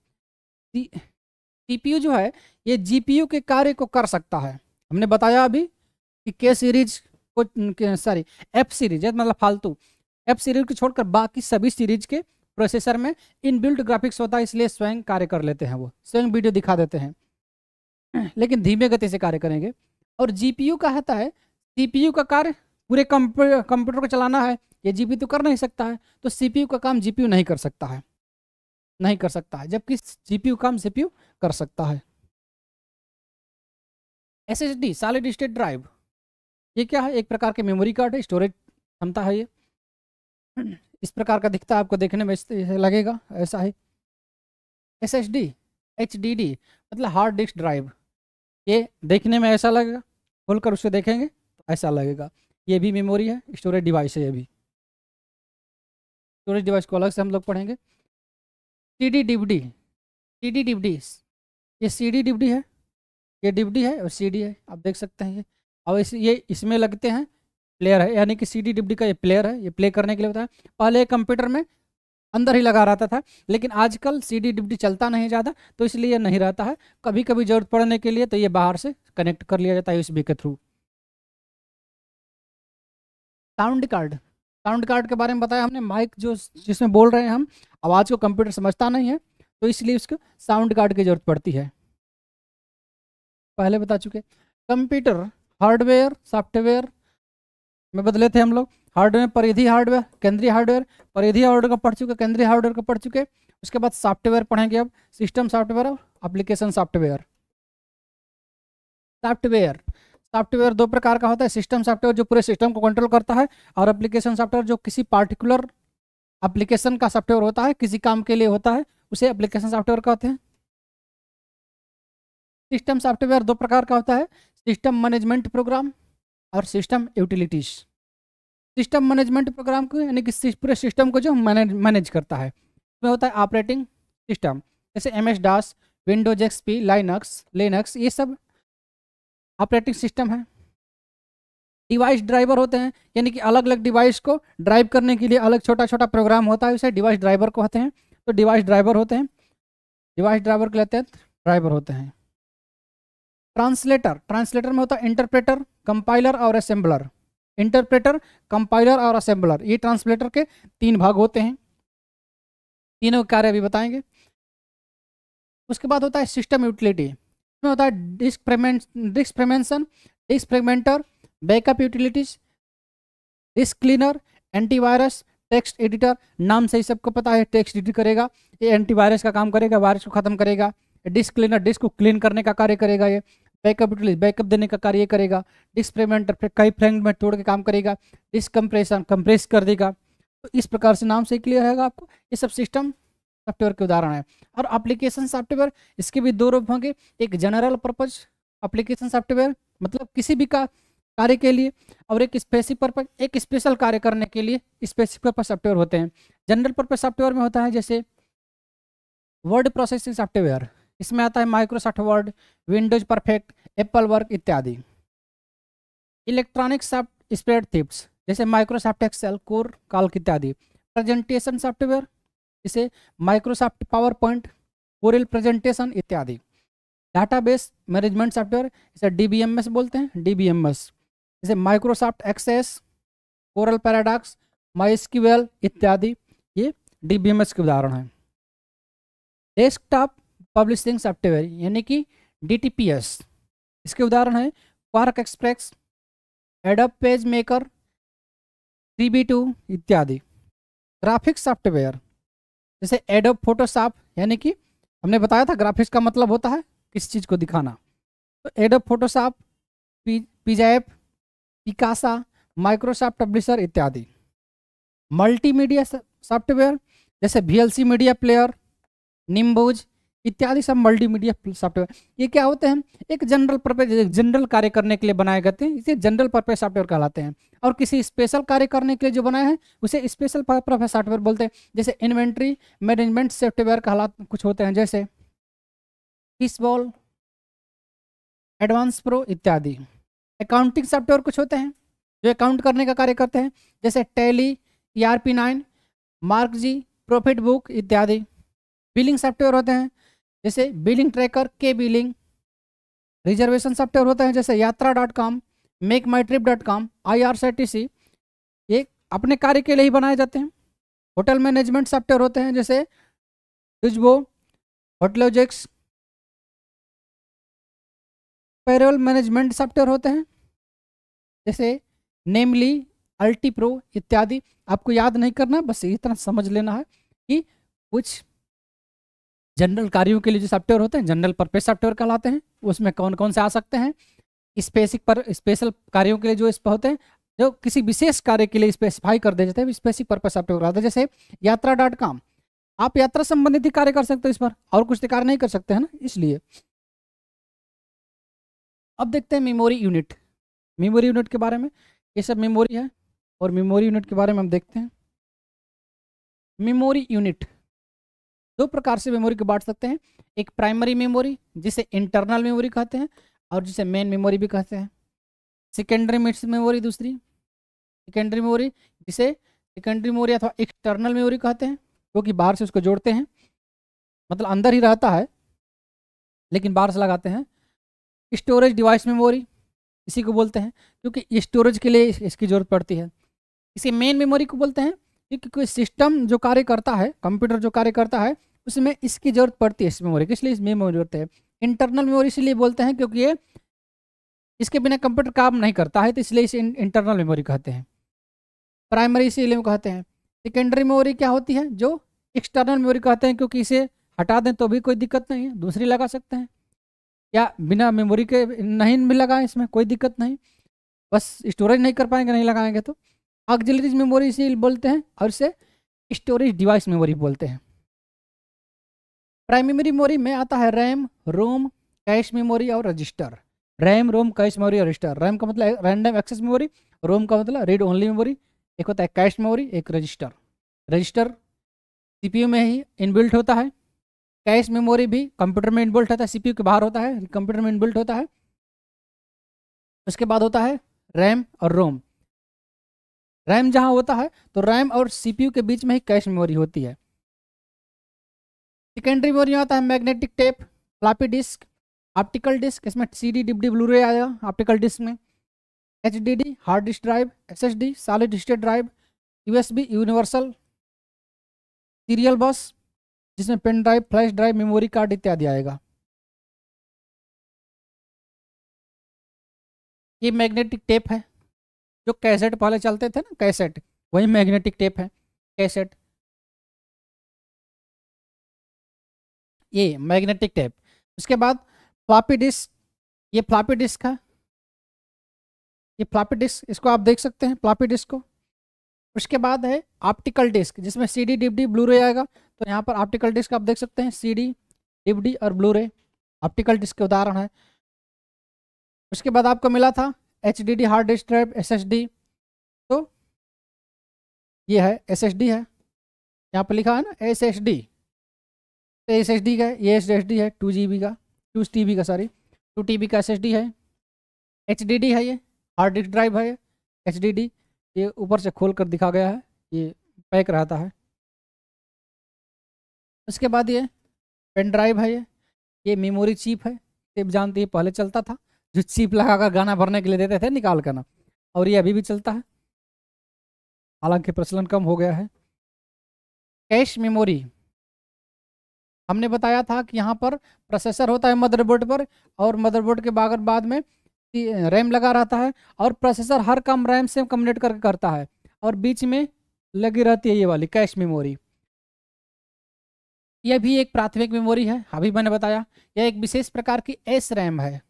सीपीयू जो है ये जीपीयू के कार्य को कर सकता है हमने बताया अभी कि के सीरीज को सॉरी एफ सीरीज मतलब फालतू एफ सीरीज को छोड़कर बाकी सभी सीरीज के प्रोसेसर में इनबिल्ट ग्राफिक्स होता है इसलिए स्वयं कार्य कर लेते हैं वो स्वयं वीडियो दिखा देते हैं लेकिन धीमे गति से कार्य करेंगे और जीपीयू का रहता है सीपीयू का कार्य पूरे कंप्यूटर को चलाना है ये जीपी तो कर नहीं सकता है तो सीपीयू का काम जीपीयू नहीं कर सकता है नहीं कर सकता है जबकि जीपीयू काम सीपीयू कर सकता है S H D solid state drive ये क्या है एक प्रकार के मेमोरी कार्ड है स्टोरेज क्षमता है ये इस प्रकार का दिखता है आपको देखने में लगेगा ऐसा है S S D H D D मतलब हार्ड डिस्क ड्राइव ये देखने में ऐसा लगेगा खोल कर देखेंगे तो ऐसा लगेगा ये भी मेमोरी है स्टोरेज डिवाइस है ये भी स्टोरेज डिवाइस को अलग से हम लोग पढ़ेंगे सी डी डिबडी सी डी डिबडी ये सी डी डिबडी है ये डिबडी है और सी डी है आप देख सकते हैं ये और इस ये इसमें लगते हैं प्लेयर है यानी कि सी डी डिबडी का ये प्लेयर है ये प्ले करने के लिए होता है पहले कंप्यूटर में अंदर ही लगा रहता था लेकिन आजकल सीडी डिप्टी चलता नहीं ज़्यादा तो इसलिए नहीं रहता है कभी कभी ज़रूरत पड़ने के लिए तो ये बाहर से कनेक्ट कर लिया जाता है यूएसबी के through sound card sound card के बारे में बताया हमने माइक जो जिसमें बोल रहे हैं हम आवाज़ को कंप्यूटर समझता नहीं है तो इसलिए उसको साउंड कार्ड की ज़रूरत पड़ती है पहले बता चुके कंप्यूटर हार्डवेयर सॉफ्टवेयर में बदले थे हम लोग हार्डवेयर परिधि हार्डवेयर केंद्रीय हार्डवेयर परिधि हार्डवेयर का पढ़ चुके केंद्रीय हार्डवेयर का पढ़ चुके उसके बाद सॉफ्टवेयर पढ़ेंगे अब सिस्टम सॉफ्टवेयर और अप्लीकेशन सॉफ्टवेयर सॉफ्टवेयर सॉफ्टवेयर दो प्रकार का होता है सिस्टम सॉफ्टवेयर जो पूरे सिस्टम को कंट्रोल करता है और एप्लीकेशन सॉफ्टवेयर जो किसी पार्टिकुलर एप्लीकेशन का सॉफ्टवेयर होता है किसी काम के लिए होता है उसे एप्लीकेशन सॉफ्टवेयर कहते हैं सिस्टम सॉफ्टवेयर दो प्रकार का होता है सिस्टम मैनेजमेंट प्रोग्राम और system utilities system management program को यानी कि पूरे सिस्टम को जो मैनेज मैनेज करता है उसमें होता है ऑपरेटिंग सिस्टम जैसे M S DOS Windows X P Linux Linux ये सब ऑपरेटिंग सिस्टम है डिवाइस ड्राइवर होते हैं यानी कि अलग अलग डिवाइस को ड्राइव करने के लिए अलग छोटा छोटा प्रोग्राम होता है उसे डिवाइस ड्राइवर को होते हैं तो डिवाइस ड्राइवर होते हैं डिवाइस ड्राइवर के लेते हैं ड्राइवर होते हैं ट्रांसलेटर ट्रांसलेटर में होता है इंटरप्रेटर कंपाइलर और असेंबलर इंटरप्रेटर कंपाइलर और असेंबलर ये ट्रांसलेटर के तीन भाग होते हैं तीनों कार्य अभी बताएंगे उसके बाद होता है सिस्टम यूटिलिटी इसमें होता है disk fragment disk fragmentation disk fragmenter backup utilities disk cleaner antivirus text editor नाम से ही सबको पता है टेक्स्ट एडिट करेगा ये एंटीवायरस का काम करेगा वायरस को ख़त्म करेगा डिस्क क्लीनर डिस्क को क्लीन करने का कार्य करेगा ये बैकअप यूटिलिटी बैकअप देने का कार्य करेगा डिस्क फ्रेगमेंट कई फ्रेगमेंट में तोड़ के काम करेगा डिस्क कंप्रेशन कंप्रेस कर देगा तो इस प्रकार से नाम से क्लियर रहेगा आपको ये सब सिस्टम सॉफ्टवेयर के उदाहरण है और एप्लीकेशन सॉफ्टवेयर इसके भी दो रूप होंगे एक जनरल पर्पज एप्लीकेशन सॉफ्टवेयर मतलब किसी भी का कार्य के लिए और एक स्पेसिफिक पर्पज एक स्पेशल कार्य करने के लिए स्पेसिफिक पर्पज सॉफ्टवेयर होते हैं जनरल पर्पज सॉफ्टवेयर में होता है जैसे वर्ड प्रोसेसिंग सॉफ्टवेयर इसमें आता है Microsoft Word Windows perfect Apple work इत्यादि इलेक्ट्रॉनिक सॉफ्ट स्प्रेड टिप्स जैसे माइक्रोसॉफ्ट एक्सेल कोर काल्क इत्यादि प्रेजेंटेशन सॉफ्टवेयर जैसे Microsoft PowerPoint Corel presentation इत्यादि डाटाबेस मैनेजमेंट सॉफ्टवेयर इसे डीबीएमएस बोलते हैं डीबीएमएस जैसे Microsoft Access Corel Paradox MySQL इत्यादि ये डीबीएमएस के उदाहरण हैं डेस्कटॉप पब्लिशिंग सॉफ्टवेयर यानी कि डी इसके उदाहरण है Quark Express Adobe PageMaker C इत्यादि ग्राफिक्स सॉफ्टवेयर जैसे एडअप फोटोशॉप यानी कि हमने बताया था ग्राफिक्स का मतलब होता है किस चीज़ को दिखाना तो Adobe Photoshop P Picasa Microsoft Publisher इत्यादि मल्टीमीडिया सॉफ्टवेयर जैसे वी मीडिया प्लेयर निम्बूज इत्यादि सब मल्टीमीडिया सॉफ्टवेयर ये क्या होते हैं एक जनरल पर्पज जनरल कार्य करने के लिए बनाए गए थे इसे जनरल पर्पज सॉफ्टवेयर कहलाते हैं और किसी स्पेशल कार्य करने के लिए जो बनाए हैं उसे स्पेशल पर्पज सॉफ्टवेयर बोलते हैं जैसे इन्वेंट्री मैनेजमेंट सॉफ्टवेयर कहला कुछ होते हैं जैसे फिशबॉल एडवांस प्रो इत्यादि अकाउंटिंग सॉफ्टवेयर कुछ होते हैं जो अकाउंट करने का कार्य करते हैं जैसे Tally E R P nine mark G profit book इत्यादि बिलिंग सॉफ्टवेयर होते हैं जैसे बिलिंग ट्रैकर के बिलिंग रिजर्वेशन सॉफ्टवेयर होते हैं जैसे Yatra dot com make my trip dot com I R C T C ये अपने कार्य के लिए ही बनाए जाते हैं होटल मैनेजमेंट सॉफ्टवेयर होते हैं जैसे डिजबो होटलोजिक्स पेरोल मैनेजमेंट सॉफ्टवेयर होते हैं जैसे नेमली अल्टी प्रो इत्यादि आपको याद नहीं करना बस इतना समझ लेना है कि कुछ जनरल कार्यों के लिए जो सॉफ्टवेयर होते हैं जनरल पर्पज सॉफ्टवेयर कहलाते हैं उसमें कौन कौन से आ सकते हैं स्पेसिक पर स्पेशल कार्यों के लिए जो इस पर होते हैं जो किसी विशेष कार्य के लिए स्पेसिफाई कर दे जाते हैं स्पेसिक पर्पज सॉफ्टवेयर कहलाते हैं जैसे यात्रा डॉट कॉम आप यात्रा संबंधित ही कार्य कर सकते हो इस पर और कुछ तो कार्य नहीं कर सकते हैं ना इसलिए अब देखते हैं मेमोरी यूनिट मेमोरी यूनिट के बारे में ये सब मेमोरी है और मेमोरी यूनिट के बारे में हम देखते हैं मेमोरी यूनिट दो प्रकार से मेमोरी को बांट सकते हैं एक प्राइमरी मेमोरी जिसे इंटरनल मेमोरी कहते हैं और जिसे मेन मेमोरी भी कहते हैं सेकेंडरी मेमोरी दूसरी सेकेंडरी मेमोरी जिसे सेकेंडरी मेमोरी अथवा एक्सटर्नल मेमोरी कहते हैं क्योंकि तो बाहर से उसको जोड़ते हैं मतलब अंदर ही रहता है लेकिन बाहर से लगाते हैं स्टोरेज डिवाइस मेमोरी इसी को बोलते हैं क्योंकि स्टोरेज के लिए इसकी ज़रूरत पड़ती है इसे मेन मेमोरी को बोलते हैं ठीक कोई सिस्टम जो कार्य करता है कंप्यूटर जो कार्य करता है उसमें इसकी जरूरत पड़ती है इस मेमोरी की इसलिए इसमें मेमोरी जरूरत है इंटरनल मेमोरी इसलिए बोलते हैं क्योंकि ये इसके बिना कंप्यूटर काम नहीं करता है तो इसलिए इसे इंटरनल मेमोरी कहते हैं प्राइमरी इसीलिए कहते हैं सेकेंडरी मेमोरी क्या होती है जो एक्सटर्नल मेमोरी कहते हैं क्योंकि इसे हटा दें तो भी कोई दिक्कत नहीं है दूसरी लगा सकते हैं या बिना मेमोरी के नहीं भी लगाएं इसमें कोई दिक्कत नहीं बस स्टोरेज नहीं कर पाएंगे नहीं लगाएंगे तो ऑक्जिलरीज मेमोरी इसे बोलते हैं और इसे स्टोरेज डिवाइस मेमोरी बोलते हैं प्राइमरी मेमोरी में आता है रैम रोम कैश मेमोरी और register RAM ROM cache memory और रजिस्टर रैम का मतलब रैंडम एक्सेस मेमोरी रोम का मतलब रीड ओनली मेमोरी एक होता है कैश मेमोरी एक रजिस्टर रजिस्टर सीपीयू में ही इनबिल्ट होता है कैश मेमोरी भी कंप्यूटर में इनबिल्ट होता है सीपीयू के बाहर होता है कंप्यूटर में इनबिल्ट होता है उसके बाद होता है रैम और रोम रैम जहाँ होता है तो रैम और सीपीयू के बीच में ही कैश मेमोरी होती है सेकेंडरी मेमोरी आता है magnetic tape floppy disk optical disk इसमें सी डी डिप डी ब्लूरे आएगा ऑप्टिकल डिस्क में H D D hard disk drive S S D solid state drive U S B universal serial bus जिसमें pen drive flash drive memory card इत्यादि आएगा ये magnetic tape है जो कैसेट पहले चलते थे ना कैसेट वही मैग्नेटिक टेप है कैसेट ये मैग्नेटिक टेप उसके बाद फ्लॉपी डिस्क ये फ्लॉपी डिस्क है ये फ्लॉपी डिस्क इसको आप देख सकते हैं फ्लॉपी डिस्क को उसके बाद है ऑप्टिकल डिस्क जिसमें सी डी डिबडी ब्लू रे आएगा तो यहाँ पर ऑप्टिकल डिस्क आप देख सकते हैं सी डी और ब्लू रे ऑप्टिकल डिस्क के उदाहरण है उसके बाद आपको मिला था H hard disk drive S तो ये है एस है यहाँ पर लिखा है ना एस एस डी तो एस एस डी का ये एस एस डी है टू जी बी का टू टी बी का सॉरी टू टी बी का एस एस डी है एच डी डी है ये हार्ड डिस्क ड्राइव है एच डी डी ये ऊपर से खोल कर दिखा गया है ये पैक रहता है उसके बाद ये पेन ड्राइव है ये ये मेमोरी चिप है सिर्फ जानती है पहले चलता था जो चीप लगाकर गाना भरने के लिए देते थे निकाल कर ना और ये अभी भी चलता है हालांकि प्रचलन कम हो गया है कैश मेमोरी हमने बताया था कि यहाँ पर प्रोसेसर होता है मदरबोर्ड पर और मदरबोर्ड के बागर बाद में रैम लगा रहता है और प्रोसेसर हर काम रैम से कम्युनेट करके करता है और बीच में लगी रहती है ये वाली कैश मेमोरी यह भी एक प्राथमिक मेमोरी है अभी हाँ मैंने बताया यह एक विशेष प्रकार की एस रैम है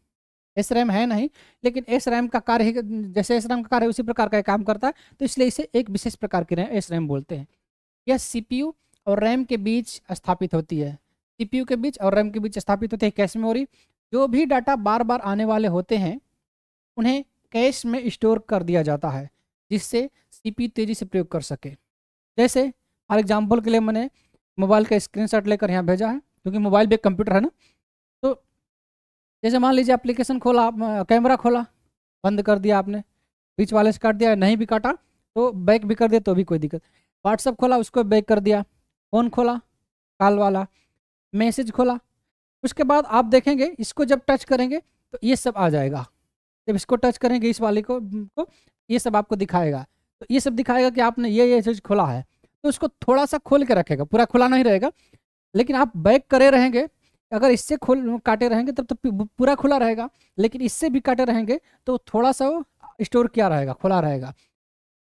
एस रैम है नहीं लेकिन एस रैम का कार्य जैसे एस रैम का कार्य उसी प्रकार का काम करता है तो इसलिए इसे एक विशेष प्रकार की रैम एस रैम बोलते हैं यह सीपीयू और रैम के बीच स्थापित होती है सीपीयू के बीच और रैम के बीच स्थापित होती है कैश मेमोरी जो भी डाटा बार बार आने वाले होते हैं उन्हें कैश में स्टोर कर दिया जाता है जिससे सी तेज़ी से प्रयोग कर सके जैसे फॉर एग्जाम्पल के लिए मैंने मोबाइल का स्क्रीनशॉट लेकर यहाँ भेजा है क्योंकि मोबाइल भी एक कंप्यूटर है ना जैसे मान लीजिए एप्लीकेशन खोला कैमरा खोला बंद कर दिया आपने बीच वाले से काट दिया नहीं भी काटा तो बैक भी कर दिया तो भी कोई दिक्कत व्हाट्सअप खोला उसको बैक कर दिया फ़ोन खोला कॉल वाला मैसेज खोला उसके बाद आप देखेंगे इसको जब टच करेंगे तो ये सब आ जाएगा जब इसको टच करेंगे इस वाले को, को ये सब आपको दिखाएगा तो ये सब दिखाएगा कि आपने ये ये चीज़ खोला है तो उसको थोड़ा सा खोल के रखेगा पूरा खुला नहीं रहेगा लेकिन आप बैक करे रहेंगे अगर इससे खोल काटे रहेंगे तब तो पूरा खुला रहेगा लेकिन इससे भी काटे रहेंगे तो थोड़ा सा वो स्टोर किया रहेगा खुला रहेगा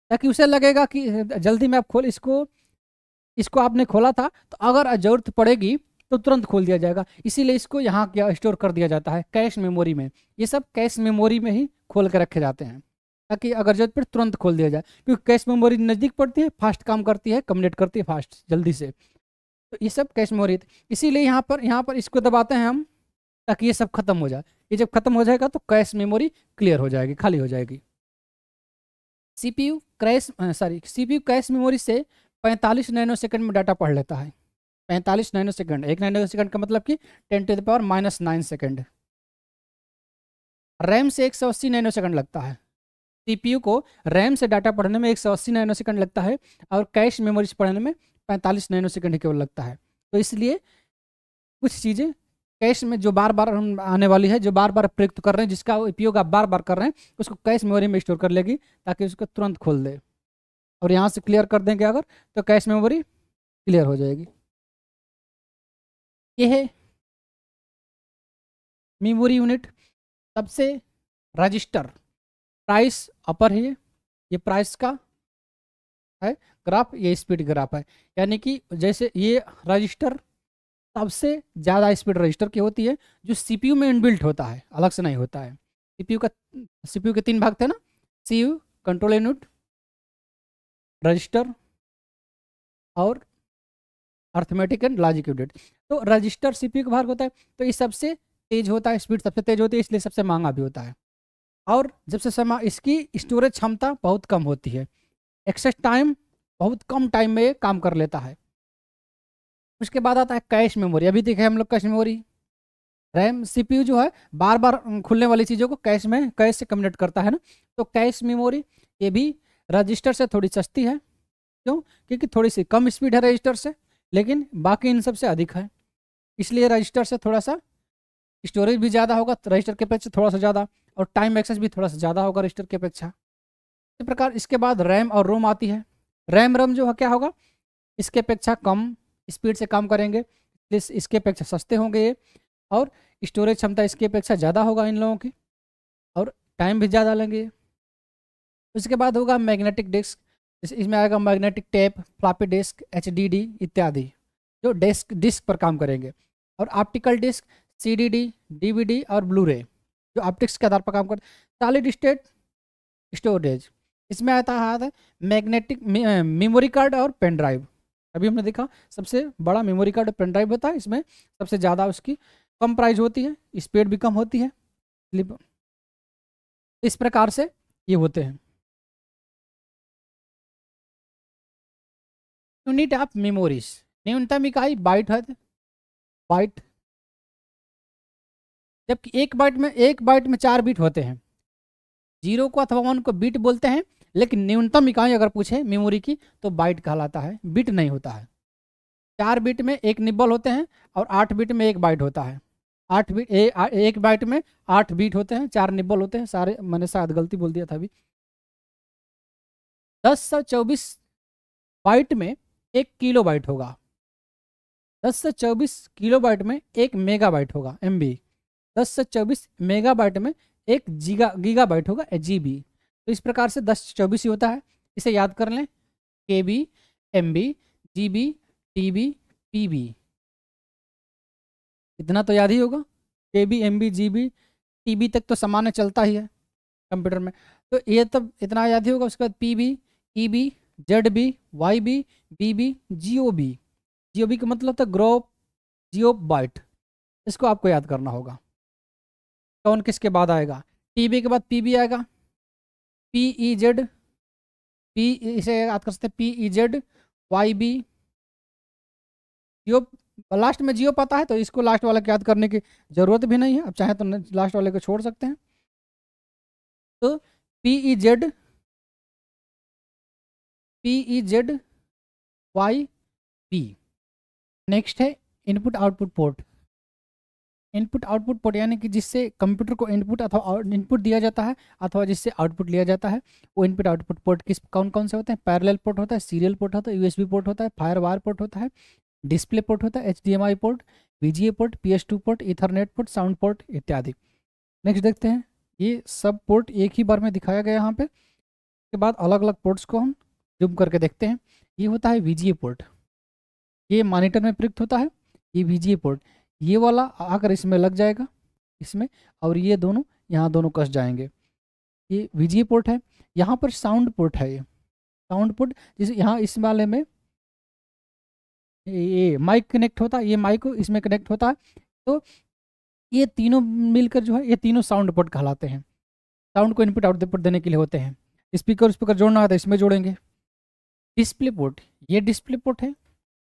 ताकि उसे लगेगा कि जल्दी में आप खोल इसको इसको आपने खोला था तो अगर ज़रूरत पड़ेगी तो तुरंत खोल दिया जाएगा इसीलिए इसको यहाँ क्या स्टोर कर दिया जाता है कैश मेमोरी में ये सब कैश मेमोरी में ही खोल के रखे जाते हैं ताकि अगर जरूरत पड़े तुरंत खोल दिया जाए क्योंकि कैश मेमोरी नज़दीक पड़ती है फास्ट काम करती है कम्युनेट करती है फास्ट जल्दी से तो ये सब कैश मेमोरी इसीलिए यहाँ पर यहाँ पर इसको दबाते हैं हम ताकि ये सब खत्म हो जाए ये जब खत्म हो जाएगा तो कैश मेमोरी क्लियर हो जाएगी खाली हो जाएगी CPU crash sorry CPU cache memory से 45 नैनो सेकंड में डाटा पढ़ लेता है 45 नैनो सेकंड एक नैनो सेकंड का मतलब कि 10 to the power minus nine second RAM से एक सौ अस्सी नैनो सेकंड लगता है सीपीयू को रैम से डाटा पढ़ने में एक सौ अस्सी नैनो सेकंड लगता है और कैश मेमोरी से पढ़ने में पैंतालीस नैनो सेकेंड केवल लगता है तो इसलिए कुछ चीज़ें कैश में जो बार बार हम आने वाली है जो बार बार प्रयुक्त कर रहे हैं जिसका उपयोग आप बार बार कर रहे हैं उसको कैश मेमोरी में स्टोर कर लेगी ताकि उसको तुरंत खोल दे और यहाँ से क्लियर कर देंगे अगर तो कैश मेमोरी क्लियर हो जाएगी ये है मेमोरी यूनिट सबसे रजिस्टर प्राइस अपर है ये प्राइस का है ग्राफ ये स्पीड ग्राफ है यानी कि जैसे ये रजिस्टर सबसे ज़्यादा स्पीड रजिस्टर की होती है जो सीपीयू में इनबिल्ट होता है अलग से नहीं होता है सीपीयू का सीपीयू के तीन भाग थे ना सी कंट्रोल यूनिट रजिस्टर और अर्थमेटिक एंड लॉजिक यूनिट तो रजिस्टर सीपीयू का भाग होता है तो ये सबसे तेज होता है स्पीड सबसे तेज होती है इसलिए सबसे महंगा भी होता है और जब से समा इसकी स्टोरेज क्षमता बहुत कम होती है एक्सेस टाइम बहुत कम टाइम में काम कर लेता है उसके बाद आता है कैश मेमोरी अभी देखे हम लोग कैश मेमोरी रैम सीपीयू जो है बार बार खुलने वाली चीज़ों को कैश में कैश से कम्युनिकेट करता है ना तो कैश मेमोरी ये भी रजिस्टर से थोड़ी सस्ती है क्यों क्योंकि थोड़ी सी कम स्पीड है रजिस्टर से लेकिन बाकी इन सब से अधिक है इसलिए रजिस्टर से थोड़ा सा स्टोरेज भी ज़्यादा होगा रजिस्टर के अपेक्षा थोड़ा सा ज़्यादा और टाइम एक्सेस भी थोड़ा सा ज़्यादा होगा रजिस्टर की अपेक्षा इस प्रकार इसके बाद रैम और रोम आती है रैम रम जो है क्या होगा इसके अपेक्षा कम स्पीड से काम करेंगे इसके अपेक्षा सस्ते होंगे ये और स्टोरेज क्षमता इसकी अपेक्षा ज़्यादा होगा इन लोगों की और टाइम भी ज़्यादा लेंगे उसके बाद होगा मैग्नेटिक डिस्क इसमें आएगा magnetic tape floppy disk H इत्यादि जो डेस्क डिस्क पर काम करेंगे और ऑप्टिकल डिस्क सी डी और ब्लू रे जो ऑप्टिक्स के आधार पर काम करते सॉलिड स्टेट स्टोरेज इसमें आता है मैग्नेटिक मेमोरी कार्ड और पेन ड्राइव अभी हमने देखा सबसे बड़ा मेमोरी कार्ड पेन ड्राइव होता है इसमें सबसे ज़्यादा उसकी कम प्राइस होती है स्पीड भी कम होती है इस प्रकार से ये होते हैं यूनिट ऑफ मेमोरीज न्यूनतम इकाई बाइट है बाइट जबकि एक बाइट में एक बाइट में चार बीट होते हैं जीरो को अथवा वन को बीट बोलते हैं लेकिन न्यूनतम इकाई अगर पूछे मेमोरी की तो बाइट कहलाता है बिट नहीं होता है चार बिट में एक निब्बल होते हैं और आठ बिट में एक बाइट होता है आठ बीट एक बाइट में आठ बीट होते हैं चार निब्बल होते हैं सारे मैंने शायद गलती बोल दिया था अभी दस सौ चौबीस बाइट में एक किलो बाइट होगा दस से चौबीस किलो बाइट में एक मेगा बाइट होगा एम बी दस से चौबीस मेगा बाइट में एक जीगा गीगा बाइट होगा जी बी तो इस प्रकार से दस चौबीस ही होता है इसे याद कर लें K B M B G B T B P B इतना तो याद ही होगा K B M B G B T B तक तो सामान्य चलता ही है कंप्यूटर में तो ये तब इतना याद ही होगा उसके बाद P B E B Z B Y B B B G O B G O B का मतलब था ग्रो जियो बाइट इसको आपको याद करना होगा कौन किसके बाद आएगा टी बी के बाद पी बी आएगा पी ई जेड पी इसे याद कर सकते हैं P E Z Y B geo last में जियो पता है तो इसको लास्ट वाला याद करने की ज़रूरत भी नहीं है अब चाहे तो लास्ट वाले को छोड़ सकते हैं तो P E Z P E Z Y B next है input output port input output port यानी कि जिससे कंप्यूटर को इनपुट अथवा इनपुट दिया जाता है अथवा जिससे आउटपुट लिया जाता है वो इनपुट आउटपुट पोर्ट किस कौन कौन से होते हैं पैरेलल पोर्ट होता है सीरियल पोर्ट होता है यूएसबी पोर्ट होता है फायर वायर पोर्ट होता है डिस्प्ले पोर्ट होता है H port V port P port ethernet port sound port इत्यादि नेक्स्ट देखते हैं ये सब पोर्ट एक ही बार में दिखाया गया यहाँ पे उसके बाद अलग अलग पोर्ट्स को हम जूम करके देखते हैं ये होता है वी पोर्ट ये मॉनिटर में प्रयुक्त होता है ये वी पोर्ट ये वाला आकर इसमें लग जाएगा इसमें और ये दोनों यहाँ दोनों कस जाएंगे ये विजी पोर्ट है यहाँ पर साउंड पोर्ट है ये साउंड पोर्ट जिस यहाँ इस वाले में ये माइक कनेक्ट होता है ये माइक इसमें कनेक्ट होता है तो ये तीनों मिलकर जो है ये तीनों साउंड पोर्ट कहलाते हैं साउंड को इनपुट आउटपुट देने के लिए होते हैं स्पीकर स्पीकर जोड़ना होता है तो इसमें जोड़ेंगे डिस्प्ले पोर्ट ये डिस्प्ले पोर्ट है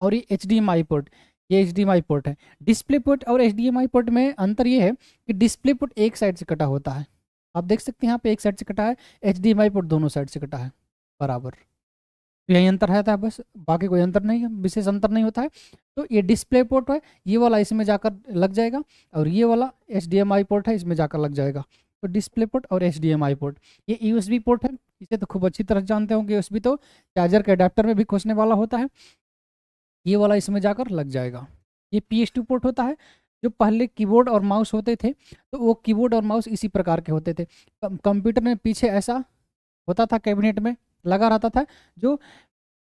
और ये एच पोर्ट ये एच पोर्ट है डिस्प्ले पोर्ट और एच पोर्ट में अंतर ये है कि डिस्प्ले पोर्ट एक साइड से कटा होता है आप देख सकते हैं यहाँ पे एक साइड से कटा है एच पोर्ट दोनों साइड से कटा है बराबर तो यही अंतर रहता है बस बाकी कोई अंतर नहीं है विशेष अंतर नहीं होता है तो ये डिस्प्ले पोर्ट है ये वाला इसमें जाकर लग जाएगा और ये वाला एच पोर्ट है इसमें जाकर लग जाएगा तो डिस्प्ले पोर्ट और एच पोर्ट ये यू पोर्ट है इसे तो खूब अच्छी तरह जानते होंगे यू तो चार्जर के अडेप्टर में भी खोसने वाला होता है ये वाला इसमें जाकर लग जाएगा ये पी पोर्ट होता है जो पहले कीबोर्ड और माउस होते थे तो वो कीबोर्ड और माउस इसी प्रकार के होते थे कंप्यूटर में पीछे ऐसा होता था कैबिनेट में लगा रहता था जो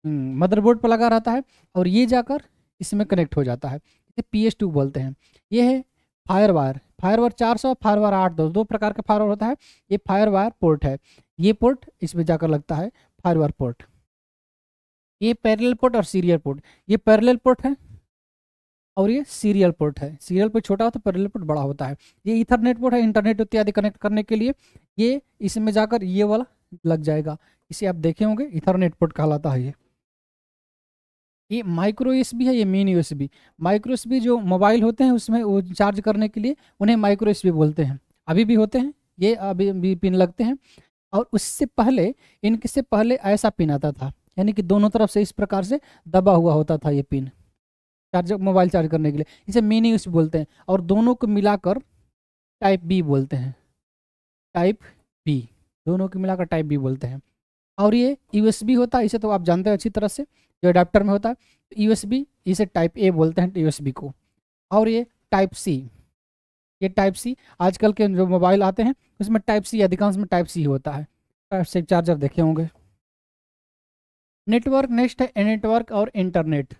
मदरबोर्ड हम्म, पर लगा रहता है और ये जाकर इसमें कनेक्ट हो जाता है इसे पी टू बोलते हैं ये है फायर वायर फायर वायर चार सौ फायर वायर आठ दो दो प्रकार का फायर वायर होता है ये फायर वायर पोर्ट है ये पोर्ट इसमें जाकर लगता है फायर वायर पोर्ट ये पैरेलल पोर्ट और सीरियल पोर्ट ये पैरेलल पोर्ट है और ये सीरियल पोर्ट है सीरियल पोर्ट छोटा होता है पैरेलल पोर्ट बड़ा होता है ये इथरनेट पोर्ट है इंटरनेट इत्यादि कनेक्ट करने के लिए ये इसमें जाकर ये वाला लग जाएगा इसे आप देखे होंगे इथरनेट पोर्ट कहलाता है ये ये माइक्रो एस है ये मिनी एस माइक्रो एस जो मोबाइल होते हैं उसमें वो चार्ज करने के लिए उन्हें माइक्रो एस बोलते हैं अभी भी होते हैं ये अभी भी पिन लगते हैं और उससे पहले इनके से पहले ऐसा पिन आता था यानी कि दोनों तरफ से इस प्रकार से दबा हुआ होता था ये पिन चार्जर मोबाइल चार्ज करने के लिए इसे मिनी यूस बोलते हैं और दोनों को मिलाकर टाइप बी बोलते हैं टाइप बी दोनों को मिलाकर टाइप बी बोलते हैं और ये यूएसबी होता है इसे तो आप जानते हैं अच्छी तरह से जो अडाप्टर में होता है यूएसबी तो इसे टाइप ए बोलते हैं यूएसबी को और ये टाइप सी ये टाइप सी आजकल के जो मोबाइल आते हैं उसमें टाइप सी अधिकांश में टाइप सी होता है टाइप सी चार्जर देखे होंगे नेटवर्क नेक्स्ट है नेटवर्क और इंटरनेट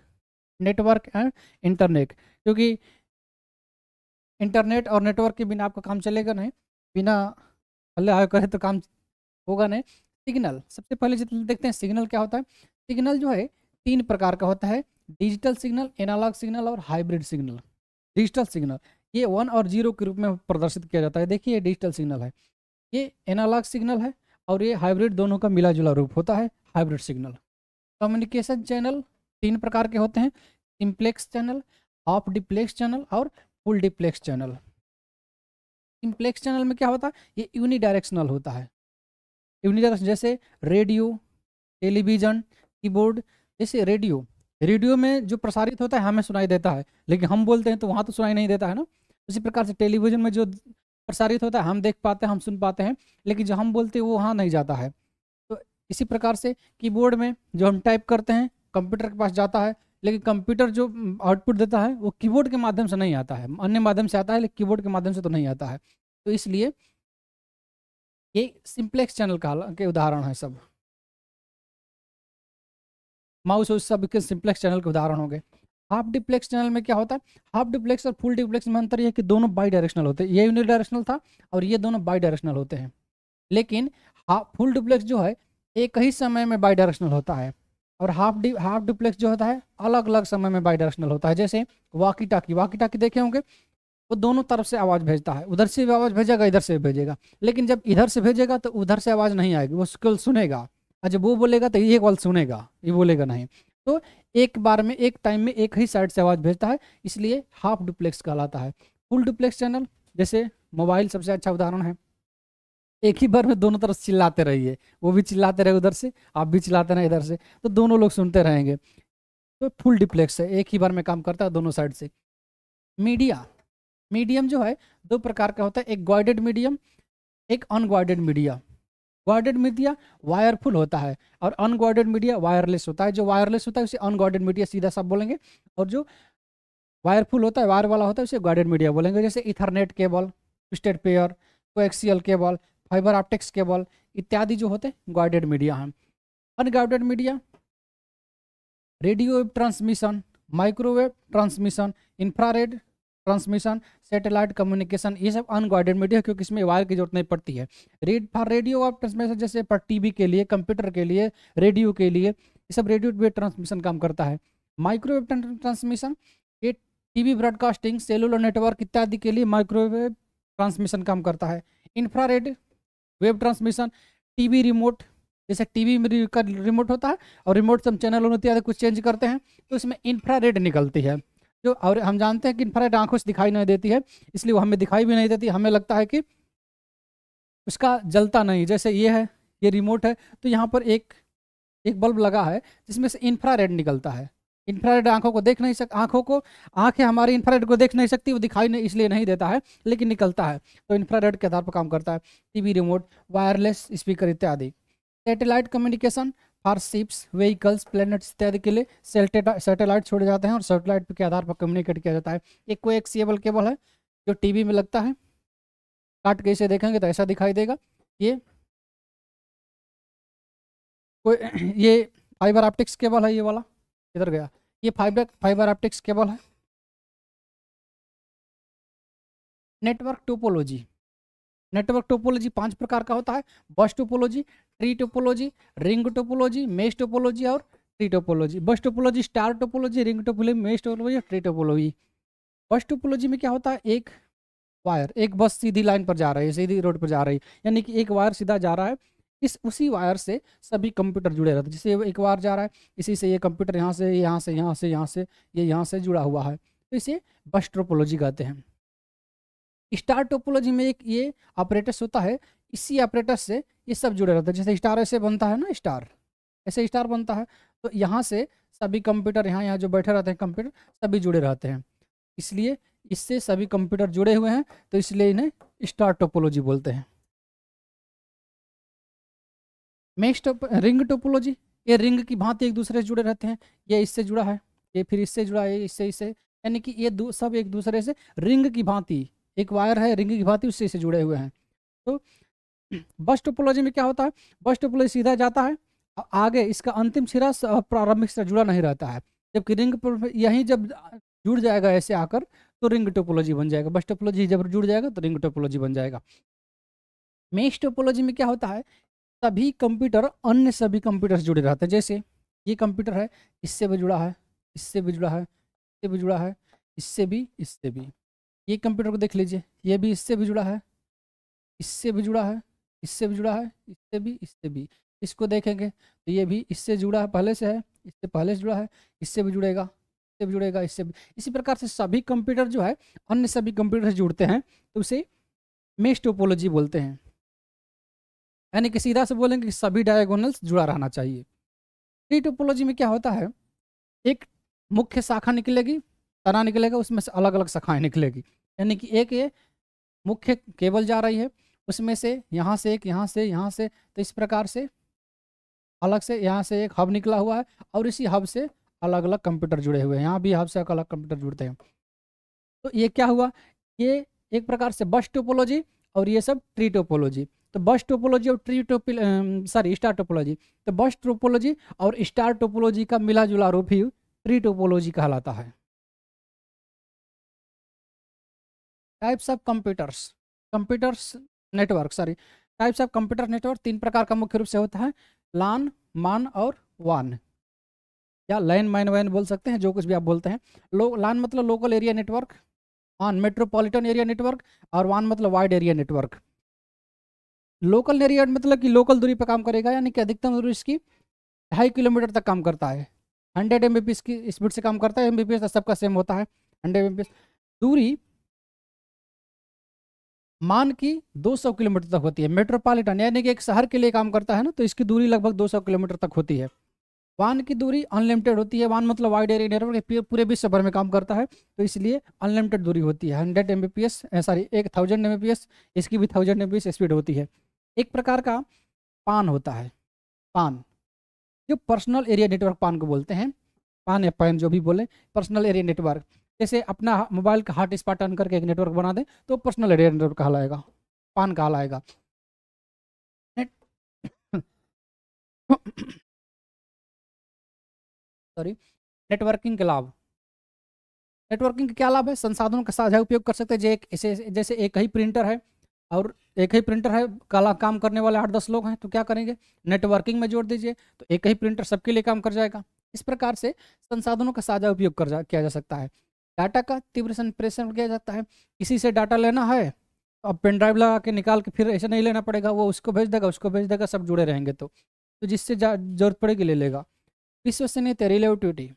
नेटवर्क एंड इंटरनेट क्योंकि इंटरनेट और नेटवर्क के बिना आपका काम चलेगा नहीं बिना आयो करे तो काम होगा नहीं सिग्नल सबसे पहले देखते हैं सिग्नल क्या होता है सिग्नल जो है तीन प्रकार का होता है डिजिटल सिग्नल एनालॉग सिग्नल और हाइब्रिड सिग्नल डिजिटल सिग्नल ये वन और जीरो के रूप में प्रदर्शित किया जाता है देखिए ये डिजिटल सिग्नल है ये एनालॉग सिग्नल है और ये हाइब्रिड दोनों का मिला जुला रूप होता है हाइब्रिड सिग्नल कम्युनिकेशन चैनल तीन प्रकार के होते हैं simplex channel half duplex channel और full duplex channel simplex channel में क्या होता है ये यूनिडायरेक्शनल होता है यूनिडायरेक्शन जैसे रेडियो टेलीविज़न कीबोर्ड जैसे रेडियो रेडियो में जो प्रसारित होता है हमें सुनाई देता है लेकिन हम बोलते हैं तो वहाँ तो सुनाई नहीं देता है ना उसी प्रकार से टेलीविज़न में जो प्रसारित होता है हम देख पाते हैं हम सुन पाते हैं लेकिन जो हम बोलते हैं वो वहाँ नहीं जाता है इसी प्रकार से कीबोर्ड में जो हम टाइप करते हैं कंप्यूटर के पास जाता है लेकिन कंप्यूटर जो आउटपुट देता है वो कीबोर्ड के माध्यम से नहीं आता है अन्य माध्यम से आता है लेकिन कीबोर्ड के माध्यम से तो नहीं आता है तो इसलिए ये सिंप्लेक्स चैनल का के उदाहरण है सब माउस उस सब के सिंप्लेक्स चैनल के उदाहरण होंगे हाफ डिप्लेक्स चैनल में क्या होता है हाफ डिप्लेक्स और फुल डिप्लेक्स में अंतर यह कि दोनों बाई डायरेक्शनल होते हैं ये यूनिट डायरेक्शनल था और ये दोनों बाई डायरेक्शनल होते हैं लेकिन फुल डिप्लेक्स जो है एक ही समय में बाई डायरेक्शनल होता है और हाफ डि हाफ डुप्लेक्स जो होता है अलग अलग समय में बाई डायरेक्शनल होता है जैसे वाकी टाकी वाकी टाकी देखे होंगे वो दोनों तरफ से आवाज़ भेजता है उधर से भी आवाज़ भेजेगा इधर से भी भेजेगा लेकिन जब इधर से भेजेगा तो उधर से आवाज़ नहीं आएगी वो केवल सुनेगा और अच्छा, जब वो बोलेगा तो ये कॉल सुनेगा ये बोलेगा नहीं तो एक बार में एक टाइम में एक ही साइड से आवाज़ भेजता है इसलिए हाफ डुप्लेक्स कहलाता है फुल डुप्लेक्स चैनल जैसे मोबाइल सबसे अच्छा उदाहरण है एक ही बार में दोनों तरफ चिल्लाते रहिए वो भी चिल्लाते रहे उधर से आप भी चिल्लाते रहे इधर से तो दोनों लोग सुनते रहेंगे तो फुल डिप्लेक्स है एक ही बार में काम करता है दोनों साइड से मीडिया मीडियम जो है दो प्रकार का होता है एक गॉइडेड मीडियम एक अनगॉइडेड मीडिया गॉइडेड मीडिया वायरफुल होता है और अनगॉइडेड मीडिया वायरलेस होता है जो वायरलेस होता है उसे अनगॉइडेड मीडिया सीधा सब बोलेंगे और जो वायरफुल होता है वायर वाला होता है उसे गॉइडेड मीडिया बोलेंगे जैसे ethernet cable state pair coaxial cable fibre optics cable इत्यादि जो होते हैं गाइडेड मीडिया हैं unguided media radio transmission microwave transmission infrared transmission satellite communication ये सब अनगाइडेड मीडिया क्योंकि इसमें वायर की जरूरत नहीं पड़ती है red for radio of transmission जैसे पर टीवी के लिए कंप्यूटर के लिए रेडियो के लिए ये सब रेडियो वेव ट्रांसमिशन काम करता है माइक्रोवेव ट्रांसमिशन ये टीवी ब्रॉडकास्टिंग सेलुलर नेटवर्क इत्यादि के लिए माइक्रोवेव ट्रांसमिशन काम करता है infrared wave transmission TV remote जैसे टीवी का रिमोट होता है और रिमोट से हम चैनल उन्नति आदि कुछ चेंज करते हैं तो इसमें इंफ्रारेड निकलती है जो और हम जानते हैं कि इंफ्रारेड आंखों से दिखाई नहीं देती है इसलिए वो हमें दिखाई भी नहीं देती हमें लगता है कि उसका जलता नहीं जैसे ये है ये रिमोट है तो यहाँ पर एक एक बल्ब लगा है जिसमें से इंफ्रारेड निकलता है इंफ्रारेड आंखों को देख नहीं सक आंखों को आंखें हमारी इंफ्रारेड को देख नहीं सकती वो दिखाई नहीं इसलिए नहीं देता है लेकिन निकलता है तो इंफ्रारेड के आधार पर काम करता है टीवी रिमोट वायरलेस स्पीकर इत्यादि satellite communication for ships vehicles planets इत्यादि के लिए सैटेलाइट छोड़े जाते हैं और सेटेलाइट के आधार पर कम्युनिकेट किया जाता है एक कोई एक सीएबल केबल है जो टी में लगता है काट के इसे देखेंगे तो ऐसा दिखाई देगा ये कोई ये फाइबर ऑप्टिक्स केबल है ये वाला इधर गया ये फाइबर फाइबर ऑप्टिक्स केबल है नेटवर्क टोपोलॉजी नेटवर्क टोपोलॉजी पांच प्रकार का होता है bus topology tree topology ring topology mesh topology और tree topology bus topology star topology ring topology mesh topology tree topology bus topology में क्या होता है एक वायर एक बस सीधी लाइन पर जा रही है सीधी रोड पर जा रही है यानी कि एक वायर सीधा जा रहा है इस उसी वायर से सभी कंप्यूटर जुड़े रहते जिससे एक वायर जा रहा है इसी से ये कंप्यूटर यहाँ से यहाँ से यहाँ से यहाँ से ये यहाँ से जुड़ा हुआ है तो इसे बस टोपोलॉजी कहते हैं स्टार टोपोलॉजी में एक ये ऑपरेटस होता है इसी ऑपरेटस से ये सब जुड़े रहते हैं जैसे स्टार ऐसे बनता है ना स्टार ऐसे स्टार बनता है तो यहाँ से सभी कंप्यूटर यहाँ यहाँ जो बैठे रहते हैं कंप्यूटर सभी जुड़े रहते हैं इसलिए इससे सभी कंप्यूटर जुड़े हुए हैं तो इसलिए इन्हें स्टार टोपोलॉजी बोलते हैं मेष टोप रिंग टोपोलॉजी ये रिंग की भांति एक दूसरे से जुड़े रहते हैं ये इससे जुड़ा है ये फिर इससे जुड़ा है इससे इससे यानी कि ये सब एक दूसरे से रिंग की भांति एक वायर है रिंग की भांति उससे इससे जुड़े हुए हैं तो बस टोपोलॉजी में क्या होता है बस टोपोलॉजी सीधा जाता है आगे इसका अंतिम सिरा प्रारंभिक से जुड़ा नहीं रहता है जबकि रिंग यहीं जब जुड़ जाएगा ऐसे आकर तो रिंग टोपोलॉजी बन जाएगा बस टोपोलॉजी जब जुड़ जाएगा तो रिंग टोपोलॉजी बन जाएगा मेष टोपोलॉजी में क्या होता है सभी कंप्यूटर अन्य सभी कंप्यूटर से जुड़े रहते हैं जैसे ये कंप्यूटर है इससे भी जुड़ा है इससे भी जुड़ा है इससे भी जुड़ा है इससे भी इससे भी ये कंप्यूटर को देख लीजिए ये भी इससे भी जुड़ा है इससे भी जुड़ा है इससे भी जुड़ा है इससे भी इससे भी इसको देखेंगे तो ये भी इससे जुड़ा है पहले से है इससे पहले से जुड़ा है इससे भी जुड़ेगा इससे भी जुड़ेगा इससे भी इसी प्रकार से सभी कंप्यूटर जो है अन्य सभी कंप्यूटर से जुड़ते हैं तो उसे मेस्टोपोलॉजी बोलते हैं यानी कि सीधा से बोलेंगे कि सभी डायगोनल्स जुड़ा रहना चाहिए ट्री टोपोलॉजी में क्या होता है एक मुख्य शाखा निकलेगी तना निकलेगा उसमें से अलग अलग शाखाएं निकलेगी यानी कि एक ये मुख्य केबल जा रही है उसमें से यहाँ से एक यहाँ से यहाँ से तो इस प्रकार से अलग से यहाँ से एक हब निकला हुआ है और इसी हब से अलग अलग कंप्यूटर जुड़े हुए हैं यहाँ भी हब से अलग अलग कंप्यूटर जुड़ते हैं तो ये क्या हुआ ये एक प्रकार से बस टोपोलॉजी और ये सब ट्री टोपोलॉजी तो बस टोपोलॉजी और ट्री टोपी सॉरी स्टार टोपोलॉजी तो बस टोपोलॉजी और स्टार टोपोलॉजी का मिला जुला रूप ही ट्री टोपोलॉजी कहलाता है types of computers computers network sorry types of computer network तीन प्रकार का मुख्य रूप से होता है लान मान और वान या लाइन माइन वाइन बोल सकते हैं जो कुछ भी आप बोलते हैं लो लान मतलब local area network MAN metropolitan area network और वान मतलब वाइड एरिया नेटवर्क लोकल नेरियड मतलब कि लोकल दूरी पर काम करेगा यानी कि अधिकतम दूरी इसकी ढाई किलोमीटर तक काम करता है हंड्रेड एम की स्पीड से काम करता है एम बी तो सबका सेम होता है हंड्रेड एम दूरी मान की 200 किलोमीटर तक होती है मेट्रोपॉलिटन यानी कि एक शहर के लिए काम करता है ना तो इसकी दूरी लगभग 200 किलोमीटर तक होती है वान की दूरी अनलिमिटेड होती है वान मतलब वाइड एरिया नेटवर्क पूरे विश्व भर में काम करता है तो इसलिए अनलिमिटेड दूरी होती है हंड्रेड एम सॉरी एक थाउजेंड एम इसकी भी थाउजेंड एम स्पीड होती है एक प्रकार का पान होता है पान जो पर्सनल एरिया नेटवर्क पान को बोलते हैं पान या पैन जो भी बोले पर्सनल एरिया नेटवर्क जैसे अपना मोबाइल का हॉट स्पॉट ऑन करके एक नेटवर्क बना दें तो पर्सनल एरिया नेटवर्क कहलाएगा पान कहलाएगा सॉरी नेटवर्किंग के लाभ नेटवर्किंग के क्या लाभ है संसाधनों का साझा उपयोग कर सकते हैं जैसे जैसे एक ही प्रिंटर है और एक ही प्रिंटर है काला काम करने वाले आठ दस लोग हैं तो क्या करेंगे नेटवर्किंग में जोड़ दीजिए तो एक ही प्रिंटर सबके लिए काम कर जाएगा इस प्रकार से संसाधनों का साझा उपयोग कर जा किया जा सकता है डाटा का तीव्र संप्रेषण किया जाता है किसी से डाटा लेना है तो अब पेन ड्राइव लगा के निकाल के फिर ऐसे नहीं लेना पड़ेगा वो उसको भेज देगा उसको भेज देगा सब जुड़े रहेंगे तो तो जिससे जरूरत पड़ेगी ले लेगा विश्वसनीयता रिलेटिविटी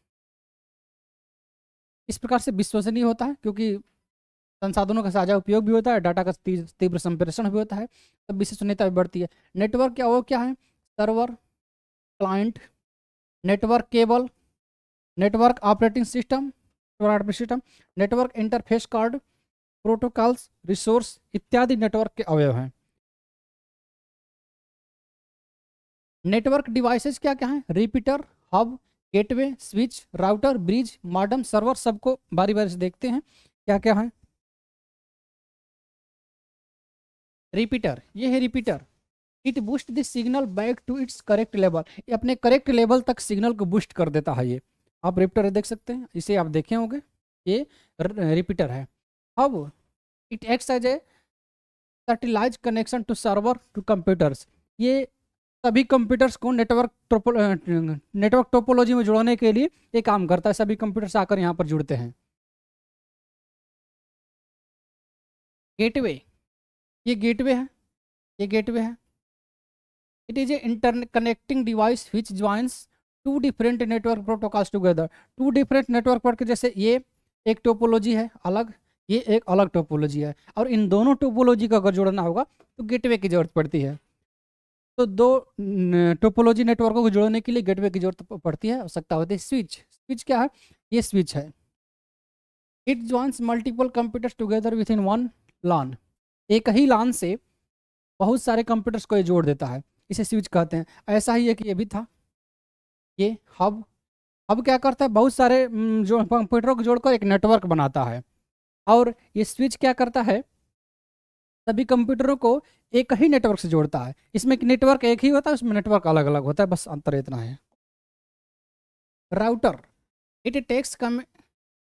इस प्रकार से विश्वसनीय होता है क्योंकि संसाधनों का साझा उपयोग भी होता है डाटा का तीव्र संप्रेषण भी होता है तब विश्वसनीयता भी बढ़ती है नेटवर्क क्या वो क्या है server client network cable network operating system system network interface card protocols resource इत्यादि नेटवर्क के अवयव हैं नेटवर्क डिवाइसेस क्या क्या हैं repeater hub gateway switch router bridge modem server सबको बारी बारी से देखते हैं क्या क्या है रिपीटर ये है repeater it boost this signal back to its correct level ये अपने करेक्ट लेवल तक सिग्नल को बूस्ट कर देता है ये आप रिपीटर देख सकते हैं इसे आप देखे होंगे ये रिपीटर है अब it acts as a satellise connection to server to computers ये सभी कंप्यूटर्स को नेटवर्क टोपो नेटवर्क टोपोलॉजी में जुड़ने के लिए ये काम करता है सभी कंप्यूटर्स आकर यहाँ पर जुड़ते हैं गेटवे ये गेटवे है ये गेटवे है it is a interconnecting device which joins two different network protocols together two different network पर जैसे ये एक टोपोलॉजी है अलग ये एक अलग टोपोलॉजी है और इन दोनों टोपोलॉजी को अगर जोड़ना होगा तो गेटवे की जरूरत पड़ती है तो दो टोपोलॉजी नेटवर्कों को जोड़ने के लिए गेटवे की जरूरत पड़ती है आवश्यकता होती है स्विच स्विच क्या है ये स्विच है it joins multiple computers together within one LAN एक ही लान से बहुत सारे कंप्यूटर्स को ये जोड़ देता है इसे स्विच कहते हैं ऐसा ही एक ये भी था ये हब हब क्या करता है बहुत सारे हम्म, जो कंप्यूटरों को जोड़कर एक नेटवर्क बनाता है और ये स्विच क्या करता है सभी कंप्यूटरों को एक ही नेटवर्क से जोड़ता है इसमें नेटवर्क एक ही होता है उसमें नेटवर्क अलग अलग होता है बस अंतर इतना है router it takes come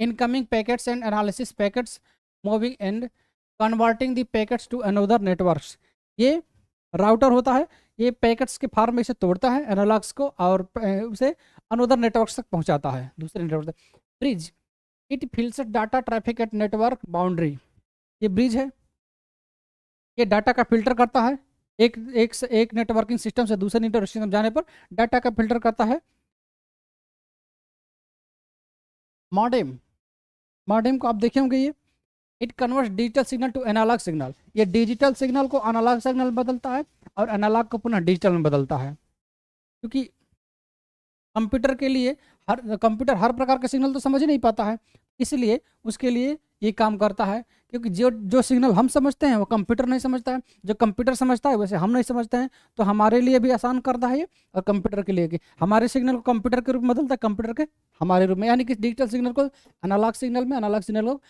incoming packets and analysis packets moving and converting the packets to another networks ये राउटर होता है ये पैकेट्स के फार्म में इसे तोड़ता है एनालॉग्स को और उसे अनोदर नेटवर्क तक पहुंचाता है दूसरे नेटवर्क तक bridge it fills data traffic at network boundary ये ब्रिज है ये डाटा का फिल्टर करता है एक एक एक नेटवर्किंग सिस्टम से दूसरे नेटवर्क सिस्टम जाने पर डाटा का फिल्टर करता है मॉडेम मॉडेम को आप देखे होंगे ये it convert digital signal to analog signal ये डिजिटल सिग्नल को एनालॉग सिग्नल बदलता है और एनालॉग को पुनः डिजिटल में बदलता है क्योंकि कंप्यूटर के लिए हर कंप्यूटर हर प्रकार के सिग्नल तो समझ ही नहीं पाता है इसलिए उसके लिए ये काम करता है क्योंकि जो जो सिग्नल हम समझते हैं वो कंप्यूटर नहीं समझता है जो कंप्यूटर समझता है वैसे हम नहीं समझते हैं तो हमारे लिए भी आसान करता है ये और कंप्यूटर के लिए भी हमारे सिग्नल को कंप्यूटर के रूप में बदलता है कंप्यूटर के हमारे रूप में यानी कि डिजिटल सिग्नल को अनालॉग सिग्नल में अनालॉग सिग्नल को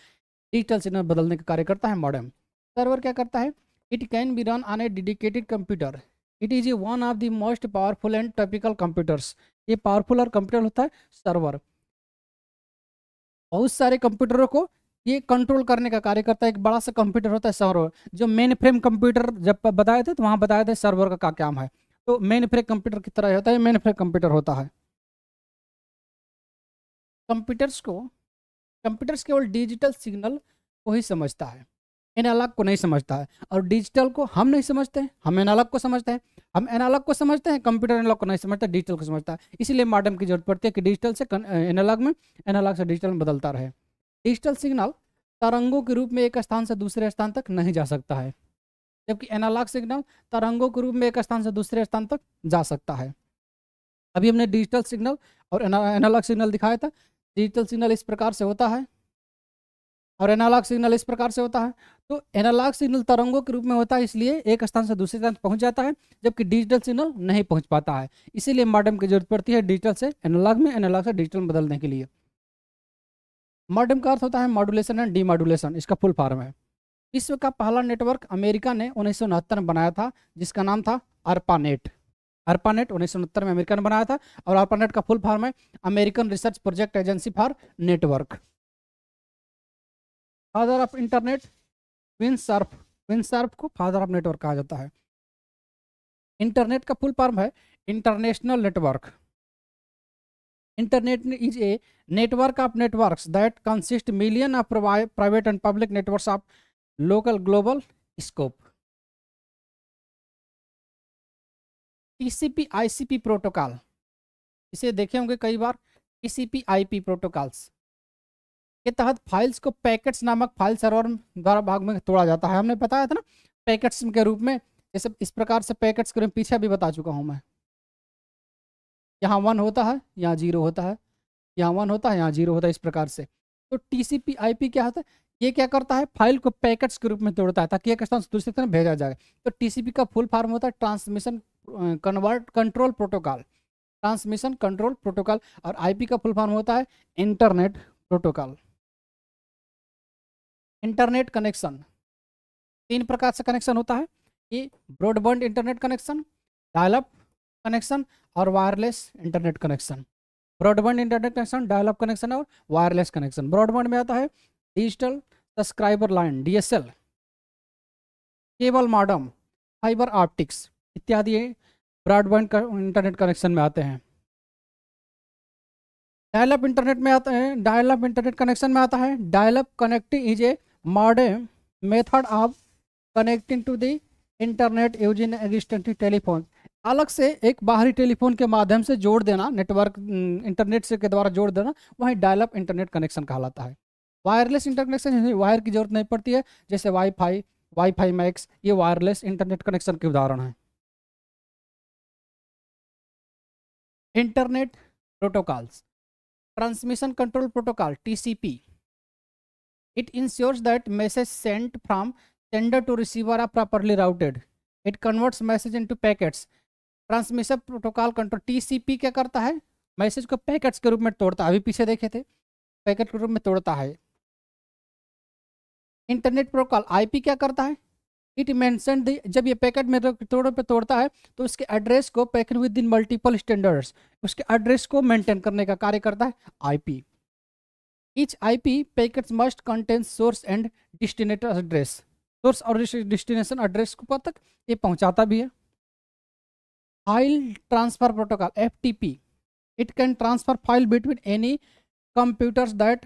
डिजिटल सिग्नल बदलने का कार्य करता है मॉडर्म सर्वर क्या करता है it can be run on a dedicated computer it is a one of the most powerful and topical computers ये पावरफुल और कंप्यूटर होता है सर्वर बहुत सारे कंप्यूटरों को ये कंट्रोल करने का कार्य करता है एक बड़ा सा कंप्यूटर होता है सर्वर जो मेन फ्रेम कंप्यूटर जब बताए थे तो वहाँ बताए थे सर्वर का क्या काम है तो मेन फ्रेम कंप्यूटर की तरह होता है मेन फ्रेम कंप्यूटर होता है कंप्यूटर्स को कंप्यूटर्स केवल डिजिटल सिग्नल को ही समझता है एनालॉग को नहीं समझता है और डिजिटल को हम नहीं समझते हैं हम एनालॉग को समझते हैं हम एनालॉग को समझते हैं कंप्यूटर एनालॉग को नहीं समझता डिजिटल को समझता है इसीलिए मॉडर्न की जरूरत पड़ती है कि डिजिटल से एनालॉग में एनालॉग से डिजिटल में बदलता रहे डिजिटल सिग्नल तरंगों के रूप में एक स्थान से दूसरे स्थान तक नहीं जा सकता है जबकि एनालॉग सिग्नल तरंगों के रूप में एक स्थान से दूसरे स्थान तक जा सकता है अभी हमने डिजिटल सिग्नल और एनालॉग सिग्नल दिखाया था डिजिटल सिग्नल इस प्रकार से होता है और एनालॉग सिग्नल इस प्रकार से होता है तो एनालॉग सिग्नल तरंगों के रूप में होता है इसलिए एक स्थान से दूसरे स्थान पहुंच जाता है जबकि डिजिटल सिग्नल नहीं पहुंच पाता है इसीलिए मॉडम की जरूरत पड़ती है डिजिटल से एनालॉग में एनालॉग से डिजिटल बदलने के लिए मॉडम का अर्थ होता है मॉडुलेशन एंड डीमॉडुलेशन इसका फुल फॉर्म है विश्व का पहला नेटवर्क अमेरिका ने उन्नीस में बनाया था जिसका नाम था अर्पानेट अर्पानेट उन्नीस में अमेरिका ने बनाया था और अर्पानेट का फुल फॉर्म है American research project agency for network father of internet Vint Cerf Vint Cerf को फादर ऑफ नेटवर्क कहा जाता है इंटरनेट का फुल फॉर्म है international network internet is a network of networks that consist million of private and public networks of local global scope TCP ICP protocol इसे देखे होंगे कई बार टीसीपी आईपी प्रोटोकॉल्स के तहत फाइल्स को पैकेट्स नामक फाइल सर्वर द्वारा भाग में तोड़ा जाता है हमने बताया था ना पैकेट्स के रूप में जैसे इस प्रकार से पैकेट्स के पीछे भी बता चुका हूँ मैं यहाँ वन होता है यहाँ जीरो होता है यहाँ वन होता है यहाँ जीरो होता है इस प्रकार से तो टीसीपी आईपी आई पी क्या होता है ये क्या करता है फाइल को पैकेट्स के रूप में तोड़ता है ताकि एक स्थान से दूसरे स्थान भेजा जाए तो टीसीपी का फुल फॉर्म होता है transmission convert control protocol transmission control protocol और आईपी का फुल फॉर्म होता है इंटरनेट प्रोटोकॉल इंटरनेट कनेक्शन तीन प्रकार से कनेक्शन होता है कि broadband internet connection dial up connection और wireless internet connection broadband internet connection dial up connection और वायरलेस कनेक्शन ब्रॉडबैंड में आता है digital subscriber line DSL cable modem fibre optics इत्यादि ब्रॉडबैंड इंटरनेट कनेक्शन में आते हैं डायलप इंटरनेट में आता है डायलप इंटरनेट कनेक्शन में आता है dial up connecting is a modern method of connecting to the internet using existent telephone अलग से एक बाहरी टेलीफोन के माध्यम से जोड़ देना नेटवर्क इंटरनेट से के द्वारा जोड़ देना वहीं डायलप इंटरनेट कनेक्शन कहलाता है वायरलेस कनेक्शन वायर की जरूरत नहीं पड़ती है जैसे वाईफाई वाईफाई मैक्स ये वायरलेस इंटरनेट कनेक्शन के उदाहरण हैं internet protocols transmission control protocol TCP it ensures that message sent from sender to receiver are properly routed it converts message into packets transmission protocol control T C P क्या करता है message को packets के रूप में तोड़ता है अभी पीछे देखे थे पैकेट के रूप में तोड़ता है इंटरनेट प्रोटोकॉल आई पी क्या करता है इट मैंसन जब ये पैकेट में टुकड़ों पे तोड़ता है तो उसके एड्रेस को packet within multiple standards उसके एड्रेस को मेंटेन करने का कार्य करता है IP each IP packets must contain source and destination address source और डिस्टिनेशन एड्रेस को तक ये पहुंचाता भी है file transfer protocol F T P it can transfer file between any computers that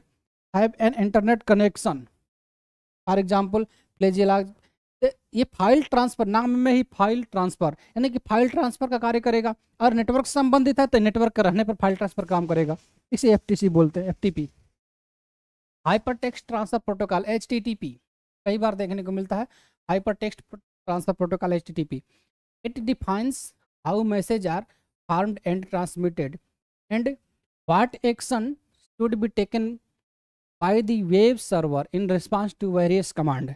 have an internet connection for example प्लेजिलाज ये file transfer नाम में ही फाइल ट्रांसफर यानी कि फाइल ट्रांसफर का कार्य करेगा और नेटवर्क संबंधित है तो नेटवर्क के रहने पर फाइल ट्रांसफर काम करेगा इसे एफ बोलते हैं F hyper text transfer protocol H कई बार देखने को मिलता है hyper text transfer protocol H it defines how message are formed and transmitted and what action should be taken by the wave server in response to various command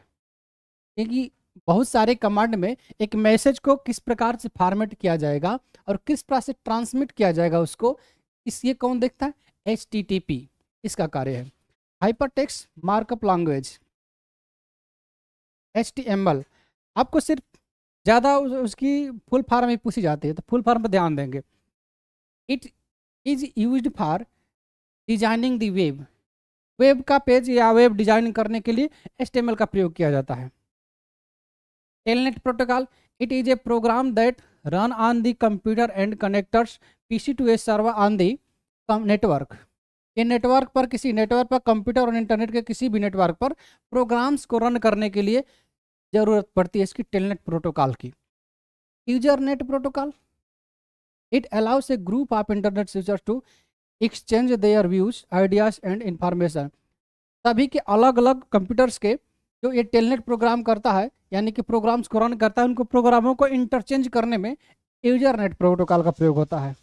क्योंकि बहुत सारे command में एक मैसेज को किस प्रकार से फॉर्मेट किया जाएगा और किस प्रकार से ट्रांसमिट किया जाएगा उसको इस ये कौन देखता है एच इसका कार्य है hyper text markup language H आपको सिर्फ ज़्यादा उसकी फुल फार्म ही पूछी जाती है तो फुल फार्म पर ध्यान देंगे it is use for designing the web web का पेज या वेब डिजाइनिंग करने के लिए एच का प्रयोग किया जाता है telnet protocol it is a program that run on the computer and connectors pc to a server on the network ये नेटवर्क पर किसी नेटवर्क पर कंप्यूटर और इंटरनेट के किसी भी नेटवर्क पर प्रोग्राम्स को रन करने के लिए ज़रूरत पड़ती है इसकी टेलनेट प्रोटोकॉल की user net protocol it allows a group of internet users to exchange their views ideas and information सभी के अलग अलग कंप्यूटर्स के जो ये टेलनेट प्रोग्राम करता है यानी कि प्रोग्राम्स को रन करता है उनको प्रोग्रामों को इंटरचेंज करने में यूजर नेट प्रोटोकॉल का प्रयोग होता है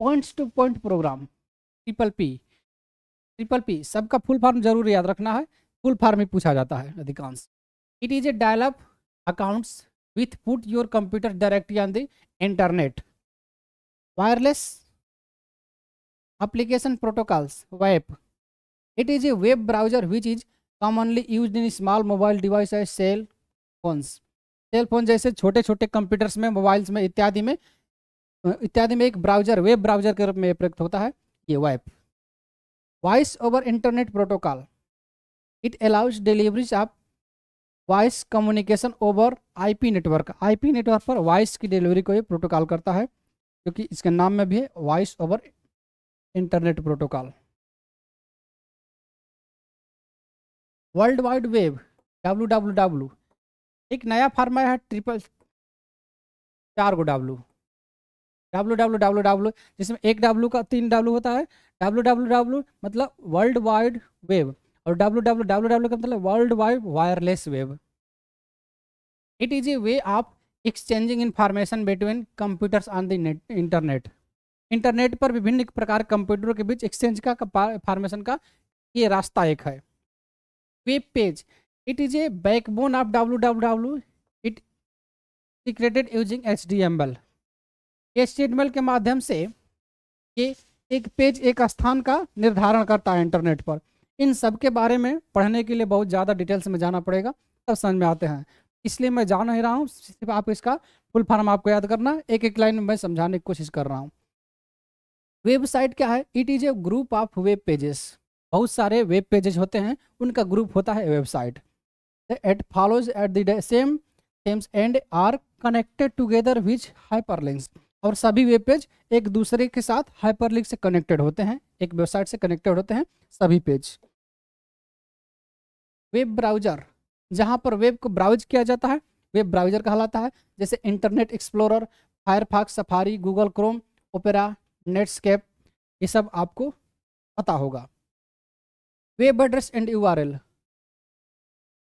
points to point program triple P triple P सबका फुल फॉर्म जरूर याद रखना है फुल फॉर्म ही पूछा जाता है अधिकांश it is a dialup accounts with put your computer directly on the internet wireless application protocols web it is a web browser which is commonly use in small mobile device है cell phones cell phone जैसे छोटे छोटे computers में mobiles में इत्यादि में इत्यादि में एक ब्राउजर वेब ब्राउजर के रूप में प्रयुक्त होता है ये web voice over internet protocol it allows deliveries of voice communication over IP network IP network पर वॉइस की डिलीवरी को ये प्रोटोकॉल करता है क्योंकि इसके नाम में भी है voice over internet protocol world wide web W W W एक नया फार्मा है ट्रिपल चार गो W W W W W जिसमें एक डब्लू का तीन डब्लू होता है डब्लू डब्लू डब्लू मतलब वर्ल्ड वाइड वेब और डब्लू डब्लू डब्लू डब्लू का मतलब world wide wireless web it is a way of exchanging information between computers on the internet internet पर विभिन्न प्रकार कंप्यूटरों के बीच एक्सचेंज का इन्फॉर्मेशन का ये रास्ता एक है web page it is a backbone of W it is using H D M L H D M L के माध्यम से ये एक पेज एक स्थान का निर्धारण करता है इंटरनेट पर इन सब के बारे में पढ़ने के लिए बहुत ज़्यादा डिटेल्स में जाना पड़ेगा तब समझ में आते हैं इसलिए मैं जान नहीं रहा हूँ सिर्फ आप इसका फुल फॉर्म आपको याद करना एक एक लाइन में मैं समझाने की कोशिश कर रहा हूँ वेबसाइट क्या है it is a group of web pages बहुत सारे वेब पेजेज होते हैं उनका ग्रुप होता है website at follows at the same themes and are connected together which hyperlinks और सभी वेब पेज एक दूसरे के साथ हाइपरलिंक से कनेक्टेड होते हैं एक वेबसाइट से कनेक्टेड होते हैं सभी पेज वेब ब्राउजर जहां पर वेब को ब्राउज किया जाता है वेब ब्राउजर कहलाता है जैसे internet explorer Firefox Safari Google Chrome Opera Netscape ये सब आपको पता होगा web address and URL.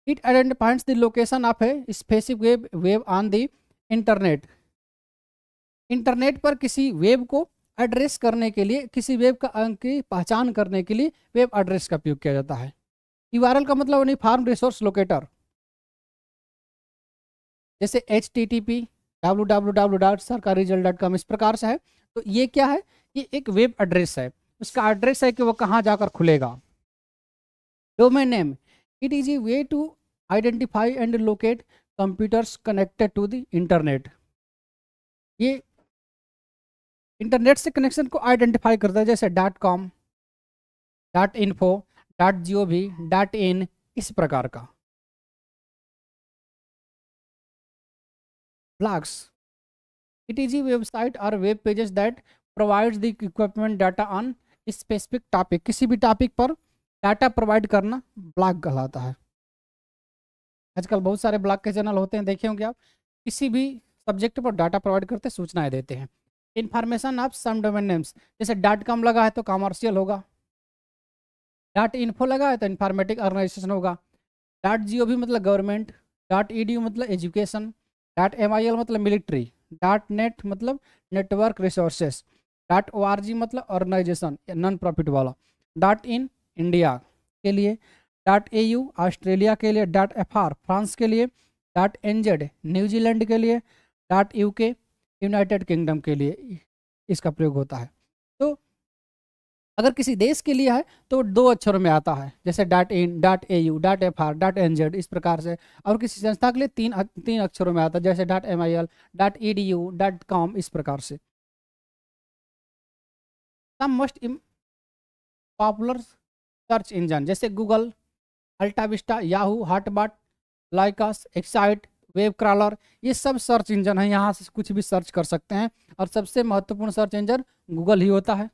It identifies the location of a specific web web on the internet. Internet पर किसी वेब को एड्रेस करने के लिए किसी वेब का अंक की पहचान करने के लिए वेब एड्रेस का उपयोग किया जाता है यू का मतलब यानी फार्म रिसोर्स लोकेटर जैसे H T T P W W W dot Sarkari result dot com इस प्रकार से है तो ये क्या है ये एक वेब एड्रेस है उसका एड्रेस है कि वो कहाँ जाकर खुलेगा domain name it is a way to identify and locate computers connected to the internet ये इंटरनेट से कनेक्शन को आइडेंटिफाई करता है जैसे dot com dot info dot G O V dot in इस प्रकार का blogs it is a website or web pages that provides the equipment data on specific topic किसी भी topic पर डाटा प्रोवाइड करना ब्लॉग कहलाता है आजकल बहुत सारे ब्लॉग के चैनल होते हैं देखे होंगे आप किसी भी सब्जेक्ट पर डाटा प्रोवाइड करते सूचनाएं देते हैं information of some domain names जैसे डॉट कॉम लगा है तो कॉमर्शियल होगा डॉट इन्फो लगा है तो इन्फॉर्मेटिक ऑर्गेनाइजेशन होगा डॉट जी मतलब गवर्नमेंट डॉट ई मतलब एजुकेशन डॉट एम मतलब मिलिट्री डॉट नेट मतलब नेटवर्क रिसोर्सेस डॉट ओ मतलब ऑर्गेनाइजेशन नॉन प्रॉफिट वाला डॉट इन इंडिया के लिए डॉट ए यू ऑस्ट्रेलिया के लिए डॉट एफ आर फ्रांस के लिए डॉट एन जेड न्यूजीलैंड के लिए डॉट यू के यूनाइटेड किंगडम के लिए इसका प्रयोग होता है तो अगर किसी देश के लिए है तो दो अक्षरों में आता है जैसे dot in dot A U dot F R dot N Z इस प्रकार से और किसी संस्था के लिए तीन तीन अक्षरों में आता है जैसे dot M I L dot E D U dot com इस प्रकार से मोस्ट पॉपुलर सर्च इंजन जैसे Google AltaVista Yahoo HotBot Lycos Excite web crawler ये सब सर्च इंजन है यहाँ से कुछ भी सर्च कर सकते हैं और सबसे महत्वपूर्ण सर्च इंजन गूगल ही होता है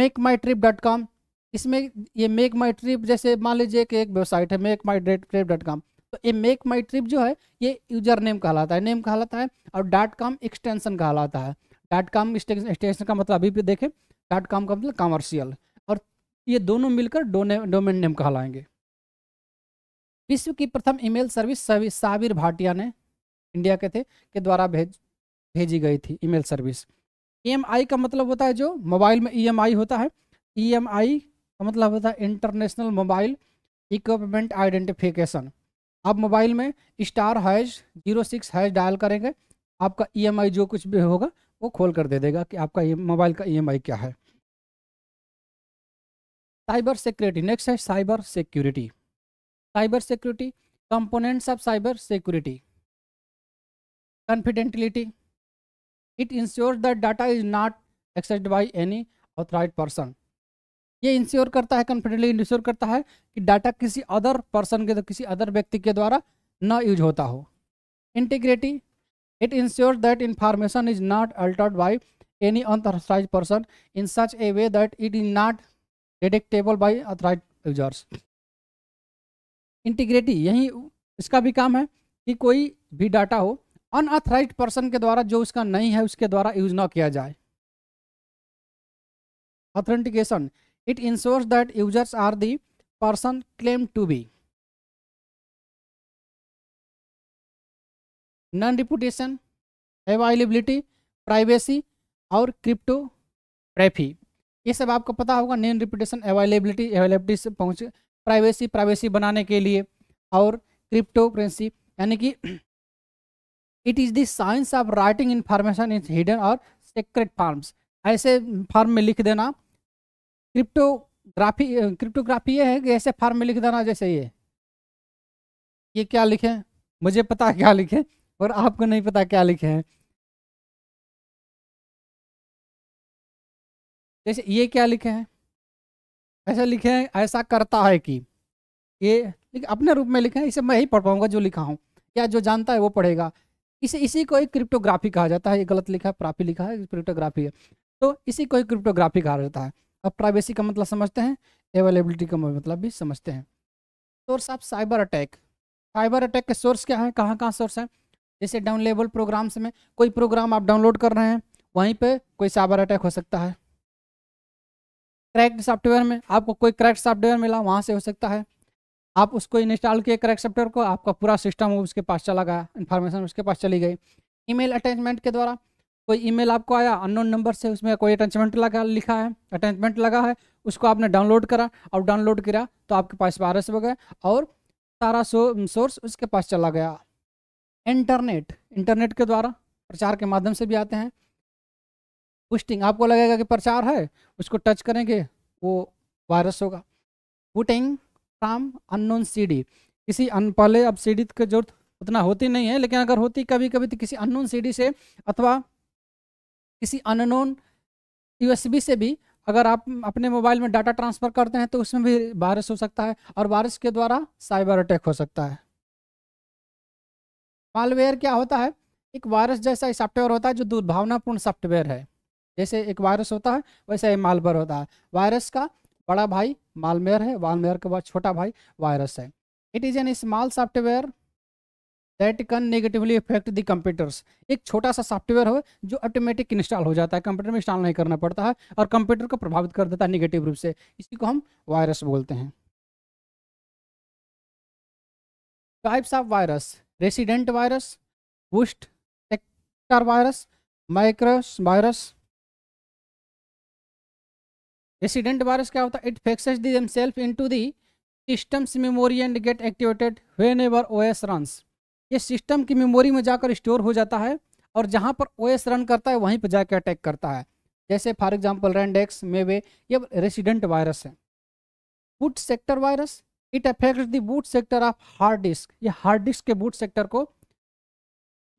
मेक माई ट्रिप डॉट कॉम इसमें ये मेक माई ट्रिप जैसे मान लीजिए कि एक वेबसाइट है मेक माई ट्रिप डॉट कॉम तो ये मेक माई ट्रिप जो है ये यूजर नेम कहलाता है नेम कहलाता है और डॉट कॉम एक्सटेंशन कहलाता है डॉट कॉम एक्सटेंशन का मतलब अभी भी देखें डॉट कॉम का मतलब कॉमर्शियल ये दोनों मिलकर डोमेन नेम कहलाएंगे विश्व की प्रथम ईमेल सर्विस साबिर भाटिया ने इंडिया के थे के द्वारा भेज भेजी गई थी ईमेल सर्विस ई का मतलब होता है जो मोबाइल में ई होता है ई का मतलब होता है इंटरनेशनल मोबाइल इक्विपमेंट आइडेंटिफिकेशन आप मोबाइल में star hash zero six hash dial करेंगे आपका ई जो कुछ भी होगा वो खोल कर दे देगा कि आपका मोबाइल का ई क्या है साइबर सिक्योरिटी नेक्स्ट है cyber security cyber security components of cyber security confidentiality it insure the data is not accessed by any authorise person ये इंश्योर करता है कॉन्फिडेंटली इंश्योर करता है कि डाटा किसी अदर पर्सन के किसी अदर व्यक्ति के द्वारा न यूज होता हो integrity it insure that information is not altered by any unauthorise person in such a way that it is not detectable by authorised users integrity यही इसका भी काम है कि कोई भी डाटा हो अनऑथराइज पर्सन के द्वारा जो उसका नहीं है उसके द्वारा यूज ना किया जाए authentication it ensures that users are the person claim to be non reputation availability privacy और क्रिप्टोग्राफी ये सब आपको पता होगा नेम रिपीटेशन अवेलेबिलिटी अवेलेबिलिटी से पहुँच प्राइवेसी प्राइवेसी बनाने के लिए और क्रिप्टो करेंसी यानी कि it is the science of writing information in hidden और सेक्रेट फॉर्म्स ऐसे फार्म में लिख देना क्रिप्टोग्राफी क्रिप्टोग्राफी ये है कि ऐसे फार्म में लिख देना जैसे ये ये क्या लिखे मुझे पता क्या लिखे और आपको नहीं पता क्या लिखे हैं जैसे ये क्या लिखे हैं ऐसा लिखे हैं ऐसा करता है कि ये अपने रूप में लिखे हैं इसे मैं ही पढ़ पाऊंगा जो लिखा हूँ या जो जानता है वो पढ़ेगा इसे इसी को एक क्रिप्टोग्राफी कहा जाता है ये गलत लिखा है प्राफी लिखा है क्रिप्टोग्राफी है तो इसी को एक क्रिप्टोग्राफी कहा जाता है अब प्राइवेसी का मतलब समझते हैं अवेलेबिलिटी का मतलब भी समझते हैं source of cyber attack cyber attack के सोर्स क्या है कहाँ कहाँ सोर्स है जैसे डाउन लेवल प्रोग्राम्स में कोई प्रोग्राम आप डाउनलोड कर रहे हैं वहीं पर कोई साइबर अटैक हो सकता है क्रैक सॉफ्टवेयर में आपको कोई क्रैक सॉफ्टवेयर मिला वहाँ से हो सकता है आप उसको इंस्टॉल किए क्रैक सॉफ्टवेयर को आपका पूरा सिस्टम उसके पास चला गया इन्फॉर्मेशन उसके पास चली गई ईमेल अटैचमेंट के द्वारा कोई ईमेल आपको आया अननोन नंबर से उसमें कोई अटैचमेंट लगा लिखा है अटैचमेंट लगा है उसको आपने डाउनलोड करा और डाउनलोड करा तो आपके पास वायरस हो गया और सारा सो, सोर्स उसके पास चला गया इंटरनेट इंटरनेट के द्वारा प्रचार के माध्यम से भी आते हैं पुस्टिंग आपको लगेगा कि प्रचार है उसको टच करेंगे वो वायरस होगा पुटिंग फ्राम अननोन सीडी किसी अन पहले अब सीडी की जरूरत उतना होती नहीं है लेकिन अगर होती कभी कभी तो किसी अननोन सीडी से अथवा किसी अननोन यूएसबी से भी अगर आप अपने मोबाइल में डाटा ट्रांसफ़र करते हैं तो उसमें भी वायरस हो सकता है और वायरस के द्वारा साइबर अटैक हो सकता है मालवेयर क्या होता है एक वायरस जैसा सॉफ्टवेयर होता है जो दुर्भावनापूर्ण सॉफ्टवेयर है जैसे एक वायरस होता है वैसे ही मालवेयर होता है वायरस का बड़ा भाई मालवेयर है मालवेयर के बाद छोटा भाई वायरस है it is an small software that can negatively effect the computers एक छोटा सा सॉफ्टवेयर हो जो ऑटोमेटिक इंस्टॉल हो जाता है कंप्यूटर में इंस्टॉल नहीं करना पड़ता है और कंप्यूटर को प्रभावित कर देता है निगेटिव रूप से इसी को हम वायरस बोलते हैं types of virus resident virus boost sector virus micros virus resident virus क्या होता है it it fixes themselves into the and get activated get activated O S run ये सिस्टम की मेमोरी में जाकर स्टोर हो जाता है और जहाँ पर एस रन करता है वहीं पर जाकर अटैक करता है जैसे फॉर एग्जाम्पल रेंडेक्स मेवे ये रेसिडेंट वायरस है boot sector virus it affect the boot sector of hard disk ये हार्ड डिस्क के बूट सेक्टर को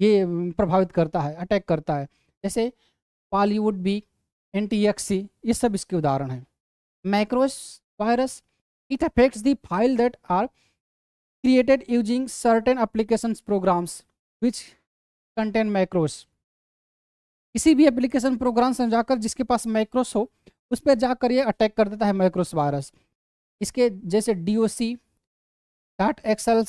ये प्रभावित करता है अटैक करता है जैसे पॉलीवुड भी एन टी ये सब इसके उदाहरण हैं micros virus it affects the file that are created using certain application programs which contain micros किसी भी एप्लीकेशन प्रोग्राम से जाकर जिसके पास माइक्रोस हो उस पर जाकर ये अटैक कर देता है माइक्रोस वायरस इसके जैसे D O C dot X L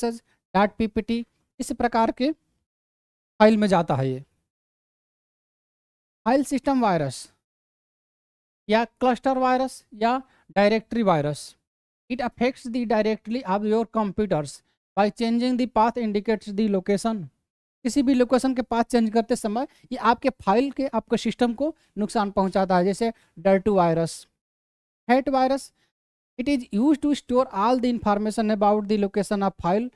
dot P P T इस प्रकार के फाइल में जाता है ये फाइल सिस्टम वायरस या क्लस्टर वायरस या directory virus it affects the directly of your computers by changing the path indicates the location किसी भी लोकेशन के पाथ चेंज करते समय ये आपके फाइल के आपके सिस्टम को नुकसान पहुंचाता है जैसे डर्टू virus hate virus it is use to store all the information about the location of file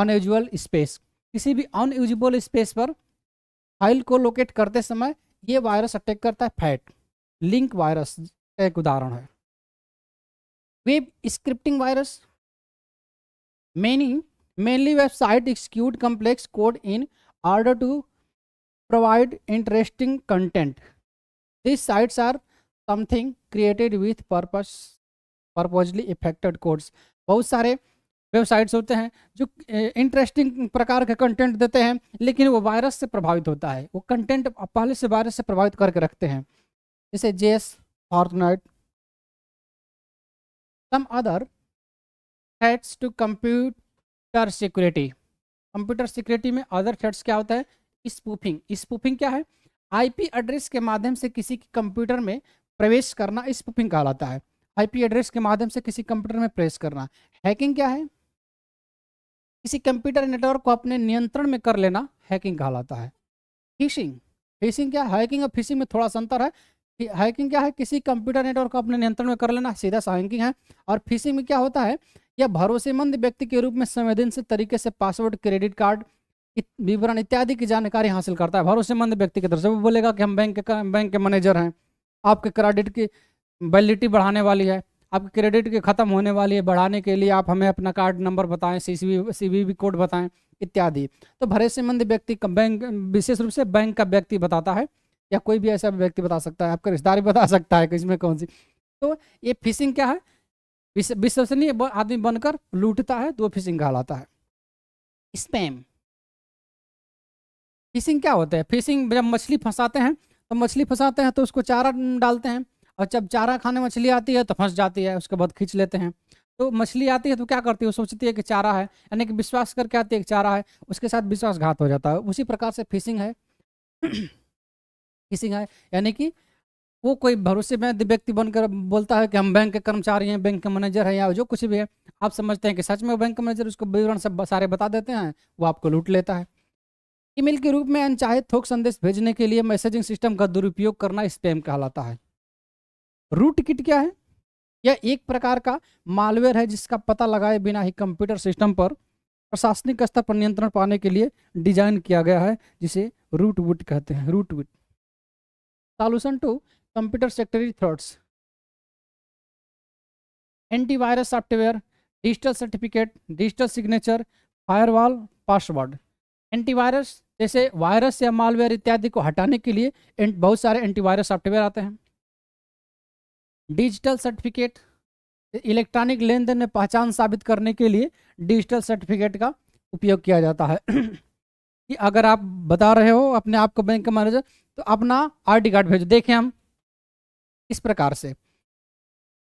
unusual space किसी भी अनयूजल स्पेस पर फाइल को लोकेट करते समय ये वायरस अटैक करता है फैट लिंक वायरस एक उदाहरण है web scripting virus many mainly website execute complex code in order to provide interesting content this sites are something created with purpose purposely effected codes बहुत सारे वेबसाइट्स होते हैं जो इंटरेस्टिंग प्रकार के कंटेंट देते हैं लेकिन वो वायरस से प्रभावित होता है वो कंटेंट पहले से वायरस से प्रभावित करके रखते हैं जैसे जेस fortnight some other threats to computer security computer security में अदर थ्रेट्स क्या होता है स्पूफिंग स्पूफिंग क्या है आईपी एड्रेस के माध्यम से किसी के कंप्यूटर में प्रवेश करना स्पूफिंग कहलाता है आईपी एड्रेस के माध्यम से किसी कंप्यूटर में प्रवेश करना हैकिंग क्या है किसी कंप्यूटर नेटवर्क को अपने नियंत्रण में कर लेना हैकिंग कहलाता है फिशिंग फिशिंग क्या हैकिंग और फिशिंग में थोड़ा सा अंतर है हैकिंग क्या है किसी कंप्यूटर नेटवर्क को अपने नियंत्रण में कर लेना सीधा सा हैकिंग है और फिशिंग में क्या होता है या भरोसेमंद व्यक्ति के रूप में संवेदनशील तरीके से पासवर्ड क्रेडिट कार्ड विवरण इत्यादि की जानकारी हासिल करता है भरोसेमंद व्यक्ति की तरफ से वो बोलेगा कि हम बैंक के बैंक के मैनेजर हैं आपके क्रेडिट की वैलिडिटी बढ़ाने वाली है आपके क्रेडिट के ख़त्म होने वाली है बढ़ाने के लिए आप हमें अपना कार्ड नंबर बताएं सी सी कोड बताएं इत्यादि तो भरोसेमंद व्यक्ति का बैंक विशेष रूप से बैंक का व्यक्ति बताता है या कोई भी ऐसा व्यक्ति बता सकता है आपका रिश्तेदार भी बता सकता है कि इसमें कौन सी तो ये फिशिंग क्या है विश्वसनीय आदमी बनकर लूटता है तो फिशिंग कहलाता है स्पैम फिशिंग क्या होता है फिशिंग जब मछली फंसाते हैं तो मछली फंसाते हैं तो उसको चारा डालते हैं और जब चारा खाने मछली आती है तो फंस जाती है उसके बाद खींच लेते हैं तो मछली आती है तो क्या करती है वो सोचती है कि चारा है यानी कि विश्वास करके आती है कि चारा है उसके साथ विश्वासघात हो जाता है उसी प्रकार से फिशिंग है किसी का यानी कि वो कोई भरोसेमंद व्यक्ति बनकर बोलता है कि हम बैंक के कर्मचारी हैं बैंक के मैनेजर हैं या जो कुछ भी है आप समझते हैं कि सच में वो बैंक मैनेजर उसको विवरण सब सारे बता देते हैं वो आपको लूट लेता है ईमेल के रूप में अनचाहे थोक संदेश भेजने के लिए मैसेजिंग सिस्टम का दुरुपयोग करना स्पैम कहलाता है रूट किट क्या है यह एक प्रकार का मालवेयर है जिसका पता लगाए बिना ही कंप्यूटर सिस्टम पर प्रशासनिक स्तर पर नियंत्रण पाने के लिए डिजाइन किया गया है जिसे रूट वुट कहते हैं रूट वुट solution to computer security threats antivirus software digital certificate digital signature firewall password antivirus जैसे वायरस या मालवेयर इत्यादि को हटाने के लिए बहुत सारे एंटीवायरस सॉफ्टवेयर आते हैं डिजिटल सर्टिफिकेट इलेक्ट्रॉनिक लेन देन में पहचान साबित करने के लिए डिजिटल सर्टिफिकेट का उपयोग किया जाता है कि अगर आप बता रहे हो अपने आप को बैंक मैनेजर तो अपना आईडी कार्ड भेजो देखें हम इस प्रकार से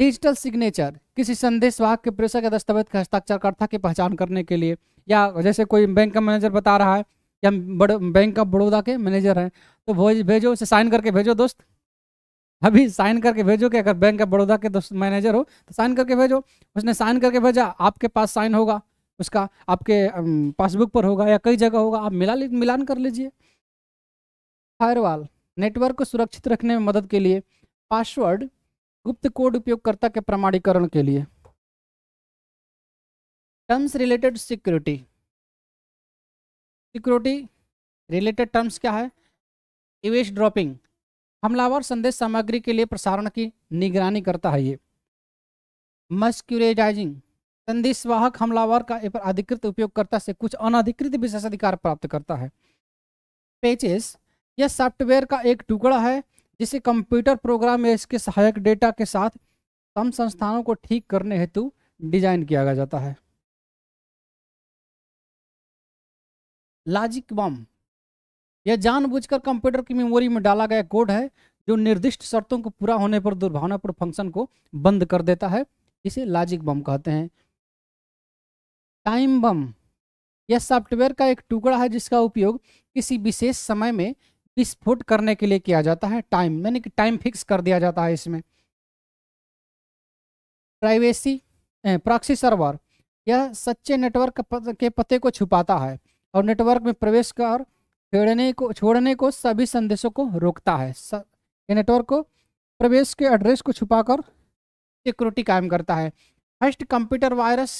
डिजिटल सिग्नेचर किसी संदेशवाहक के प्रेषक या दस्तावेज के हस्ताक्षरकर्ता की पहचान करने के लिए या जैसे कोई बैंक का मैनेजर बता रहा है या बड़े बैंक ऑफ बड़ौदा के मैनेजर हैं तो भेजो उसे साइन करके भेजो दोस्त अभी साइन करके भेजो कि अगर बैंक ऑफ बड़ौदा के दोस्त मैनेजर हो तो साइन करके भेजो उसने साइन करके भेजा आपके पास साइन होगा उसका आपके पासबुक पर होगा या कई जगह होगा आप मिला मिलान कर लीजिए फायरवॉल नेटवर्क को सुरक्षित रखने में मदद के लिए पासवर्ड गुप्त कोड उपयोगकर्ता के प्रमाणीकरण के लिए terms related security security related terms क्या है इवेश ड्रॉपिंग हमलावर संदेश सामग्री के लिए प्रसारण की निगरानी करता है ये मस्क्यूरेजाइजिंग संदेशवाहक हमलावर का अधिकृत उपयोगकर्ता से कुछ अनधिकृत विशेषाधिकार प्राप्त करता है पेचेस यह सॉफ्टवेयर का एक टुकड़ा है जिसे कंप्यूटर प्रोग्राम या इसके सहायक डेटा के साथ तम संस्थानों को ठीक करने हेतु डिजाइन किया जाता है लॉजिक बम यह जानबूझकर कंप्यूटर की मेमोरी में डाला गया कोड है जो निर्दिष्ट शर्तों को पूरा होने पर दुर्भावनापूर्ण फंक्शन को बंद कर देता है इसे लॉजिक बम कहते हैं टाइम बम यह सॉफ्टवेयर का एक टुकड़ा है जिसका उपयोग किसी विशेष समय में विस्फोट करने के लिए किया जाता है टाइम यानी कि टाइम फिक्स कर दिया जाता है इसमें प्राइवेसी प्रॉक्सी सर्वर यह सच्चे नेटवर्क के पते को छुपाता है और नेटवर्क में प्रवेश कर छेड़ने को छोड़ने को सभी संदेशों को रोकता है ये नेटवर्क को प्रवेश के एड्रेस को छुपाकर सिक्योरिटी कायम करता है फर्स्ट कंप्यूटर वायरस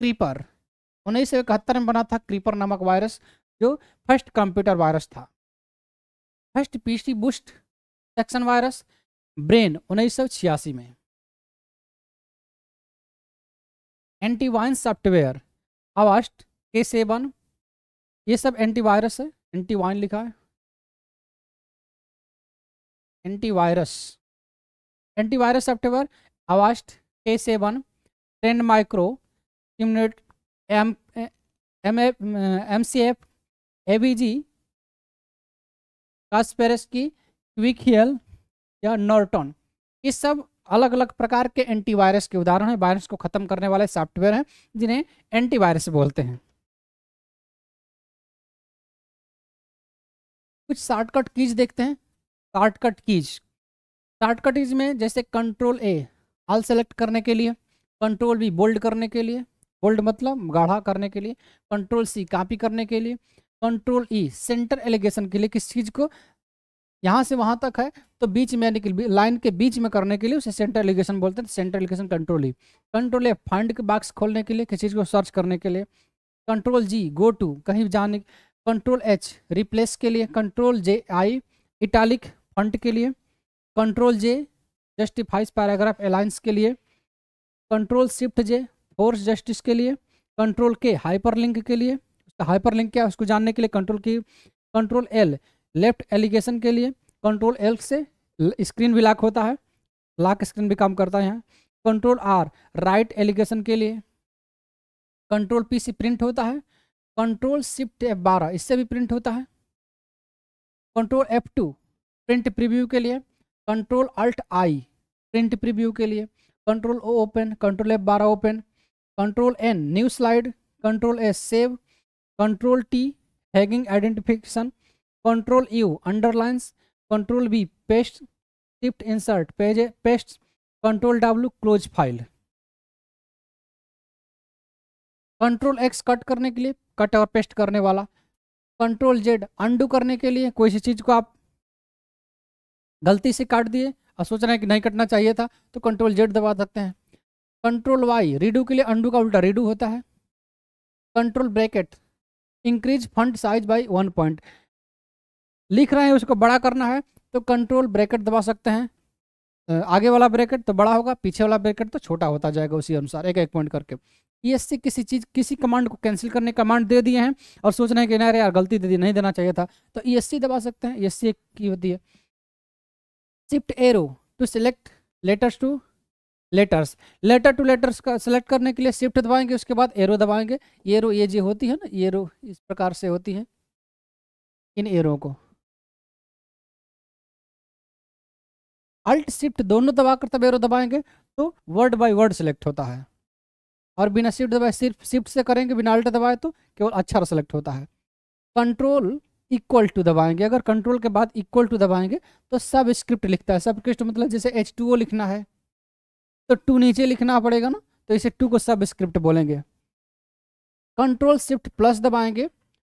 क्रीपर उन्नीस सौ इकहत्तर में बना था क्रीपर नामक वायरस जो फर्स्ट कंप्यूटर वायरस था first PC boost section virus brain उन्नीस में antivirus software Avast K seven ये सब एंटीवायरस है एंटीवाइन लिखा है antivirus antivirus software Avast K seven Trend Micro Immunet M M M C F A B G की क्विकहियल या नॉर्टन ये सब अलग अलग प्रकार के एंटीवायरस के उदाहरण हैं वायरस को ख़त्म करने वाले सॉफ्टवेयर हैं जिन्हें एंटीवायरस बोलते हैं कुछ शॉर्टकट कीज देखते हैं शॉर्टकट कीज शॉर्टकट कीज में जैसे कंट्रोल ए ऑल सेलेक्ट करने के लिए कंट्रोल बी बोल्ड करने के लिए बोल्ड मतलब गाढ़ा करने के लिए कंट्रोल सी कॉपी करने के लिए कंट्रोल ई सेंटर एलिगेशन के लिए किस चीज़ को यहाँ से वहाँ तक है तो बीच में यानी कि लाइन के बीच में करने के लिए उसे सेंटर एलिगेशन बोलते हैं centre alignment control E control A find के बॉक्स खोलने के लिए किस चीज़ को सर्च करने के लिए कंट्रोल जी गो टू कहीं जाने कंट्रोल एच रिप्लेस के लिए control J I italic find के लिए control J justifies paragraph alignment के लिए control shift J force justice के लिए कंट्रोल के हाइपरलिंक के लिए हाइपर तो लिंक क्या है उसको जानने के लिए कंट्रोल की कंट्रोल एल लेफ्ट एलिगेशन के लिए कंट्रोल एल से स्क्रीन भी लाक होता है लाक स्क्रीन भी काम करता है यहाँ कंट्रोल आर राइट एलिगेशन के लिए कंट्रोल पी से प्रिंट होता है कंट्रोल शिफ्ट एफ बारह इससे भी प्रिंट होता है control F two print preview के लिए control alt I print preview के लिए control O open control F बारह open control N new slide control S save control T hanging identification control U underlines control B paste shift insert page paste control W close file control X cut करने के लिए cut और paste करने वाला control Z undo करने के लिए कोई सी चीज़ को आप गलती से काट दिए और सोच रहे हैं कि नहीं कटना चाहिए था तो कंट्रोल जेड दबा सकते हैं कंट्रोल वाई रीडू के लिए अंडू का उल्टा रीडू होता है control bracket increase font size by one point लिख रहे हैं उसको बड़ा करना है तो कंट्रोल ब्रैकेट दबा सकते हैं आगे वाला ब्रैकेट तो बड़ा होगा पीछे वाला ब्रैकेट तो छोटा होता जाएगा उसी अनुसार एक एक पॉइंट करके ईएससी किसी चीज़ किसी कमांड को कैंसिल करने कमांड दे दिए हैं और सोच रहे हैं कि नहीं यार गलती दे दी नहीं देना चाहिए था तो ईएससी दबा सकते हैं ई ईएससी की होती है shift arrow to select letters to letters letter to letters का सेलेक्ट करने के लिए शिफ्ट दबाएंगे उसके बाद एरो दबाएंगे एरो ये जी होती है ना एरो इस प्रकार से होती है इन एरो को अल्ट शिफ्ट दोनों दबाकर तब एरो दबाएंगे तो वर्ड बाय वर्ड सेलेक्ट होता है और बिना शिफ्ट दबाए सिर्फ शिफ्ट से करेंगे बिना अल्ट दबाए तो केवल अक्षर अच्छा सेलेक्ट होता है कंट्रोल इक्वल टू दबाएंगे अगर कंट्रोल के बाद इक्वल टू दबाएंगे तो सब स्क्रिप्ट लिखता है सब स्क्रिप्ट मतलब जैसे एच लिखना है तो टू नीचे लिखना पड़ेगा ना तो इसे टू को सब स्क्रिप्ट बोलेंगे कंट्रोल शिफ्ट प्लस दबाएंगे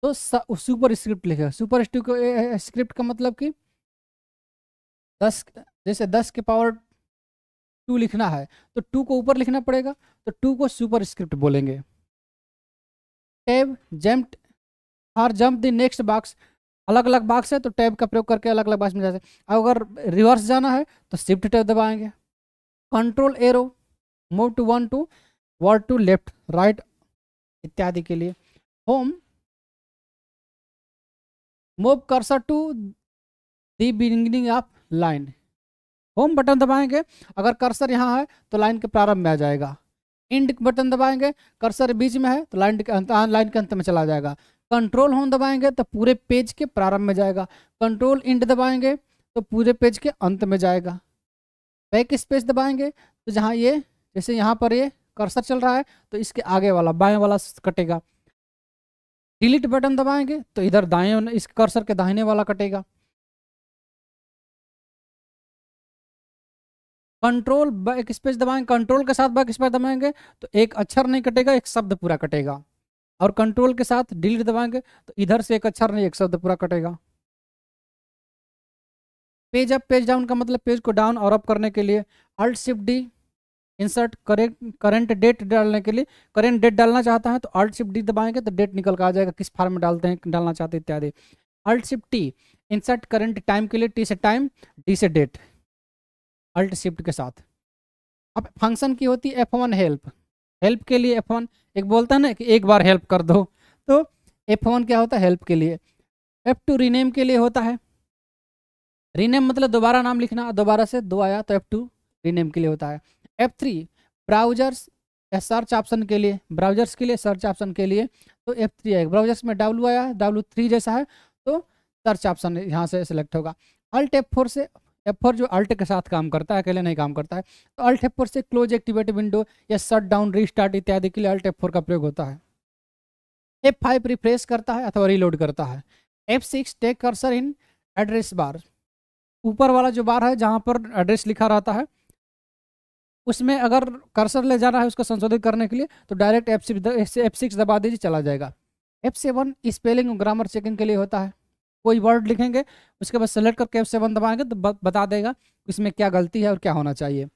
तो सुपर स्क्रिप्ट लिखेगा सुपर स्क्रिप्ट का मतलब कि दस जैसे दस के पावर टू लिखना है तो टू को ऊपर लिखना पड़ेगा तो टू को सुपर स्क्रिप्ट बोलेंगे टैब जम्प हर जम्प द नेक्स्ट बॉक्स अलग अलग बॉक्स है तो टैब का प्रयोग करके अलग अलग बॉक्स में जाते हैं अगर रिवर्स जाना है तो शिफ्ट टैब दबाएंगे control arrow move to one to word to left right इत्यादि के लिए home move cursor to the beginning of line home button दबाएंगे अगर कर्सर यहाँ है तो लाइन के प्रारंभ में आ जाएगा इंड बटन दबाएंगे कर्सर बीच में है तो लाइन के अंत लाइन हाँ, के अंत में चला जाएगा कंट्रोल होम दबाएंगे तो पूरे पेज के प्रारंभ में जाएगा कंट्रोल इंड दबाएंगे तो पूरे पेज के अंत में जाएगा बैक स्पेस दबाएंगे तो जहाँ ये जैसे यहाँ पर ये कर्सर चल रहा है तो इसके आगे वाला बाएं वाला कटेगा डिलीट बटन दबाएंगे तो इधर दाएं इस कर्सर के दाहिने वाला कटेगा कंट्रोल बैक स्पेस दबाएंगे कंट्रोल के साथ बैक स्पेस दबाएंगे तो एक अक्षर नहीं कटेगा एक शब्द पूरा कटेगा और कंट्रोल के साथ डिलीट दबाएंगे तो इधर से एक अक्षर नहीं एक शब्द पूरा कटेगा पेज अप पेज डाउन का मतलब पेज को डाउन और अप करने के लिए alt shift D insert current current date डालने के लिए करेंट डेट डालना चाहता है तो अल्ट शिफ्ट डी दबाएंगे तो डेट निकल कर आ जाएगा किस फार्म में डालते हैं डालना चाहते हैं इत्यादि alt shift T insert current time के लिए टी से टाइम डी से डेट अल्ट शिफ्ट के साथ अब फंक्शन की होती है एफ वन हेल्प हेल्प के लिए एफ वन एक बोलता है ना कि एक बार हेल्प कर दो तो एफ वन क्या होता है हेल्प के लिए एफ टू रीनेम के लिए होता है रीनेम मतलब दोबारा नाम लिखना दोबारा से दो आया तो एफ टू रीनेम के लिए होता है F three browsers search option के लिए ब्राउजर्स के लिए सर्च ऑप्शन के लिए तो एफ थ्री आएगा ब्राउजर्स में डब्लू आया है डब्लू थ्री जैसा है तो सर्च ऑप्शन यहाँ से सिलेक्ट होगा अल्ट एफ फोर से एफ फोर जो अल्ट के साथ काम करता है अकेले नहीं काम करता है तो अल्ट एफ फोर से क्लोज एक्टिवेट विंडो या शट डाउन रीस्टार्ट इत्यादि के लिए अल्ट एफ फोर का प्रयोग होता है एफ फाइव रिफ्रेश करता है अथवा रीलोड करता है F six take cursor in address bar ऊपर वाला जो बार है जहाँ पर एड्रेस लिखा रहता है उसमें अगर कर्सर ले जाना है उसको संशोधित करने के लिए तो direct F six F six दबा दीजिए चला जाएगा एफ सेवन स्पेलिंग और ग्रामर चेकिंग के लिए होता है कोई वर्ड लिखेंगे उसके बाद सेलेक्ट करके एफ सेवन दबाएंगे तो बता देगा इसमें क्या गलती है और क्या होना चाहिए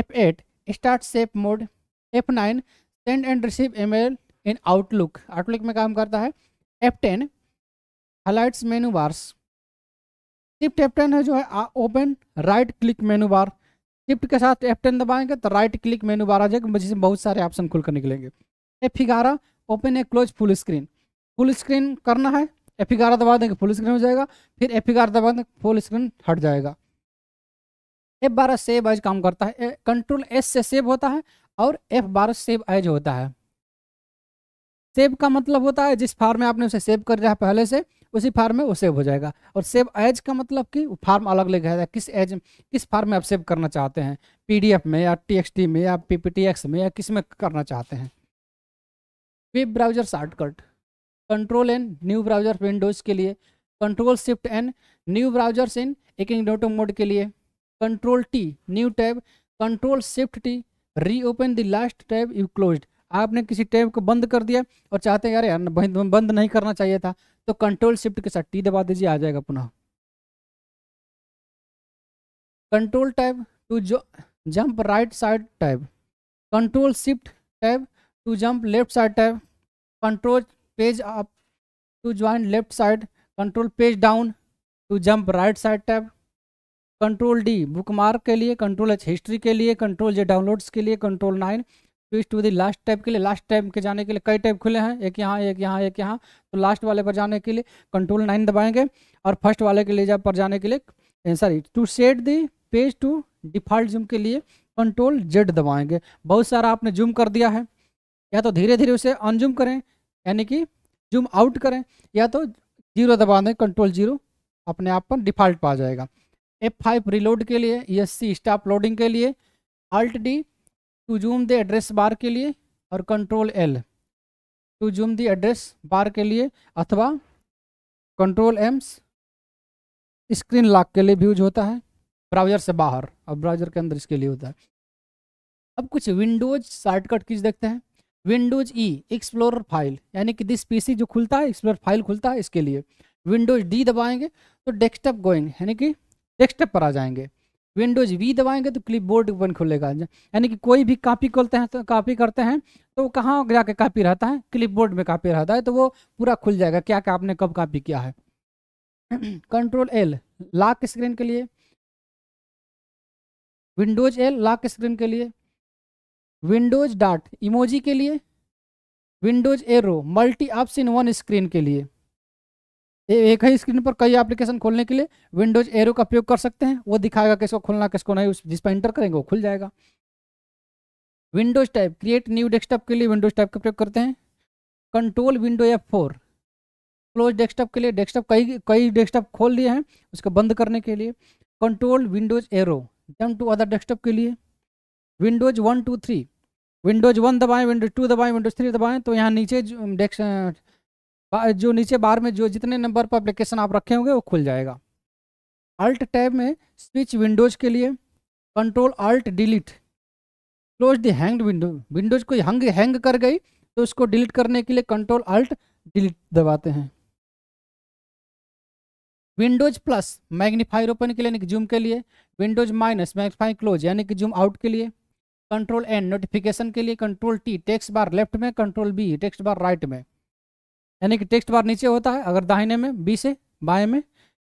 F eight start safe mode F nine send and receive email in Outlook Outlook में काम करता है F ten highlights menu bars shift F ten है जो है open right click menu bar shift के साथ एफ टेन दबाएंगे तो राइट क्लिक मेनू बार आ जाएगा जिसमें बहुत सारे ऑप्शन खुलकर निकलेंगे एफ ग्यारह open a close full screen full screen करना है एफ ग्यारह दबा देंगे फुल स्क्रीन हो जाएगा फिर एफ ग्यारह दबा देंगे फुल स्क्रीन हट जाएगा एफ बारह सेव एज काम करता है कंट्रोल एस से सेव होता है और एफ बारह सेव एज होता है सेव का मतलब होता है जिस फार्म में आपने उसे सेव कर रहा है पहले से उसी फार्म में वो सेव हो जाएगा और सेव एज का मतलब कि फार्म अलग लिखा है किस एज किस फार्म में आप सेव करना चाहते हैं पीडीएफ में या टीएक्सटी में या पीपीटीएक्स में या किस में करना चाहते हैं web browser shortcut control N new browser windows के लिए control shift N new browsers incognito mode के लिए control T new tab control shift T reopen the last tab you close आपने किसी tab को बंद कर दिया और चाहते हैं यार यार बंद नहीं करना चाहिए था तो कंट्रोल शिफ्ट के साथ टी दबा दीजिए आ जाएगा पुनः कंट्रोल टैब टू जो jump right side tab control shift tab to jump left side tab control page up to join left side control page down to jump right side tab control D bookmark के लिए control H history के लिए control जे downloads के लिए control nine twist with last type के लिए last type के जाने के लिए कई टाइप खुले हैं एक यहाँ एक यहाँ एक यहाँ तो लास्ट वाले पर जाने के लिए कंट्रोल नाइन दबाएंगे और फर्स्ट वाले के जब पर जाने के लिए sorry to set the page to default zoom के लिए कंट्रोल जेड दबाएंगे बहुत सारा आपने जूम कर दिया है या तो धीरे धीरे उसे अनजूम करें यानी कि जूम आउट करें या तो जीरो दबा दें कंट्रोल जीरो अपने आप पर डिफॉल्ट पा जाएगा एफ फाइव रिलोड के लिए E S C stop loading के लिए alt D to zoom the address bar के लिए और control L to zoom the address bar के लिए अथवा कंट्रोल एम्स स्क्रीन लॉक के लिए भी यूज होता है ब्राउजर से बाहर और ब्राउजर के अंदर इसके लिए होता है अब कुछ विंडोज शॉर्टकट कीज देखते हैं विंडोज ई एक्सप्लोर फाइल यानी कि दिस पीसी जो खुलता है एक्सप्लोर फाइल खुलता है इसके लिए विंडोज डी दबाएंगे तो डेस्कटॉप गोइंग यानी कि डेस्कटॉप पर आ जाएंगे विंडोज वी दबाएंगे तो क्लिप बोर्ड ओपन खुलेगा यानी कि कोई भी कापी खोलते हैं तो कापी करते हैं तो वो कहाँ जाके कापी रहता है क्लिप बोर्ड में कापी रहता है तो वो पूरा खुल जाएगा क्या क्या आपने कब कापी किया है कंट्रोल एल लाक स्क्रीन के लिए विंडोज एल लाक स्क्रीन के लिए विंडोज डाट इमोजी के लिए windows arrow multi option one screen के लिए एक ही स्क्रीन पर कई एप्लीकेशन खोलने के लिए विंडोज एरो का प्रयोग कर सकते हैं वो दिखाएगा किसको खोलना किसको नहीं उस जिस पर इंटर करेंगे वो खुल जाएगा windows type create new desktop के लिए विंडोज टाइप का प्रयोग करते हैं control window F four close desktop के लिए डेस्कटॉप कई कई डेस्कटॉप खोल लिए हैं उसको बंद करने के लिए control windows arrow jump to other desktop के लिए windows one two three windows one दबाएं विंडोज टू दबाएं विंडोज थ्री दबाएं तो यहाँ नीचे डेस्क जो नीचे बार में जो जितने नंबर पर एप्लीकेशन आप रखे होंगे वो खुल जाएगा अल्ट टैब में स्विच विंडोज़ के लिए control alt delete close the hanged window windows कोई हैंग हैंग कर गई तो उसको डिलीट करने के लिए कंट्रोल अल्ट डिलीट दबाते हैं विंडोज प्लस मैग्नीफायर ओपन के लिए यानी कि जूम के लिए विंडोज माइनस मैग्नीफाई क्लोज यानी कि जूम आउट के लिए कंट्रोल एन नोटिफिकेशन के लिए control T text bar left में control B text bar right में यानी कि टेक्स्ट बार नीचे होता है अगर दाहिने में बी से बाएं में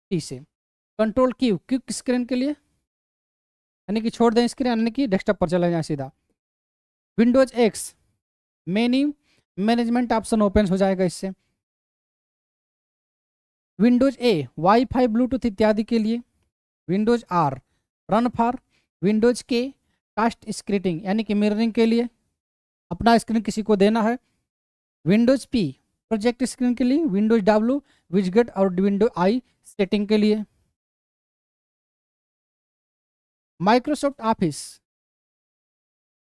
टी से कंट्रोल क्यू क्यू स्क्रीन के लिए यानी कि छोड़ दें स्क्रीन यानी कि डेस्कटॉप पर चला जाए सीधा windows X many management option open हो जाएगा इससे विंडोज ए वाईफाई ब्लूटूथ इत्यादि के लिए windows R run for windows के कास्ट स्क्रीटिंग यानी कि मिररिंग के लिए अपना स्क्रीन किसी को देना है विंडोज पी प्रोजेक्ट स्क्रीन के लिए विंडोज डब्ल्यू विच गेट और विंडो आई सेटिंग के लिए माइक्रोसॉफ्ट ऑफिस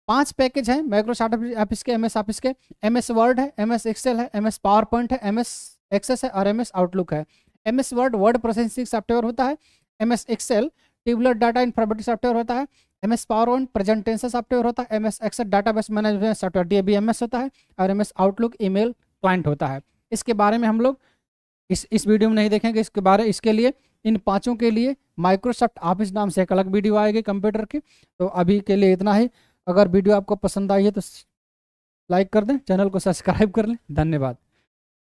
पांच पैकेज हैं माइक्रोसॉफ्ट ऑफिस के एमएस ऑफिस के एमएस वर्ड है एमएस एक्सेल है एमएस पावर पॉइंट है एमएस एक्सेस है और एमएस आउटलुक है MS Word word processing software होता है MS Excel tabular data informative software होता है MS power on presentation software होता है MS Excel database management software DBMS होता है और एमएस आउटलुक ईमेल क्लाइंट होता है इसके बारे में हम लोग इस इस वीडियो में नहीं देखेंगे इसके बारे इसके लिए इन पांचों के लिए माइक्रोसॉफ्ट ऑफिस नाम से एक अलग वीडियो आएगी कंप्यूटर की तो अभी के लिए इतना ही अगर वीडियो आपको पसंद आई है तो लाइक कर दें चैनल को सब्सक्राइब कर लें धन्यवाद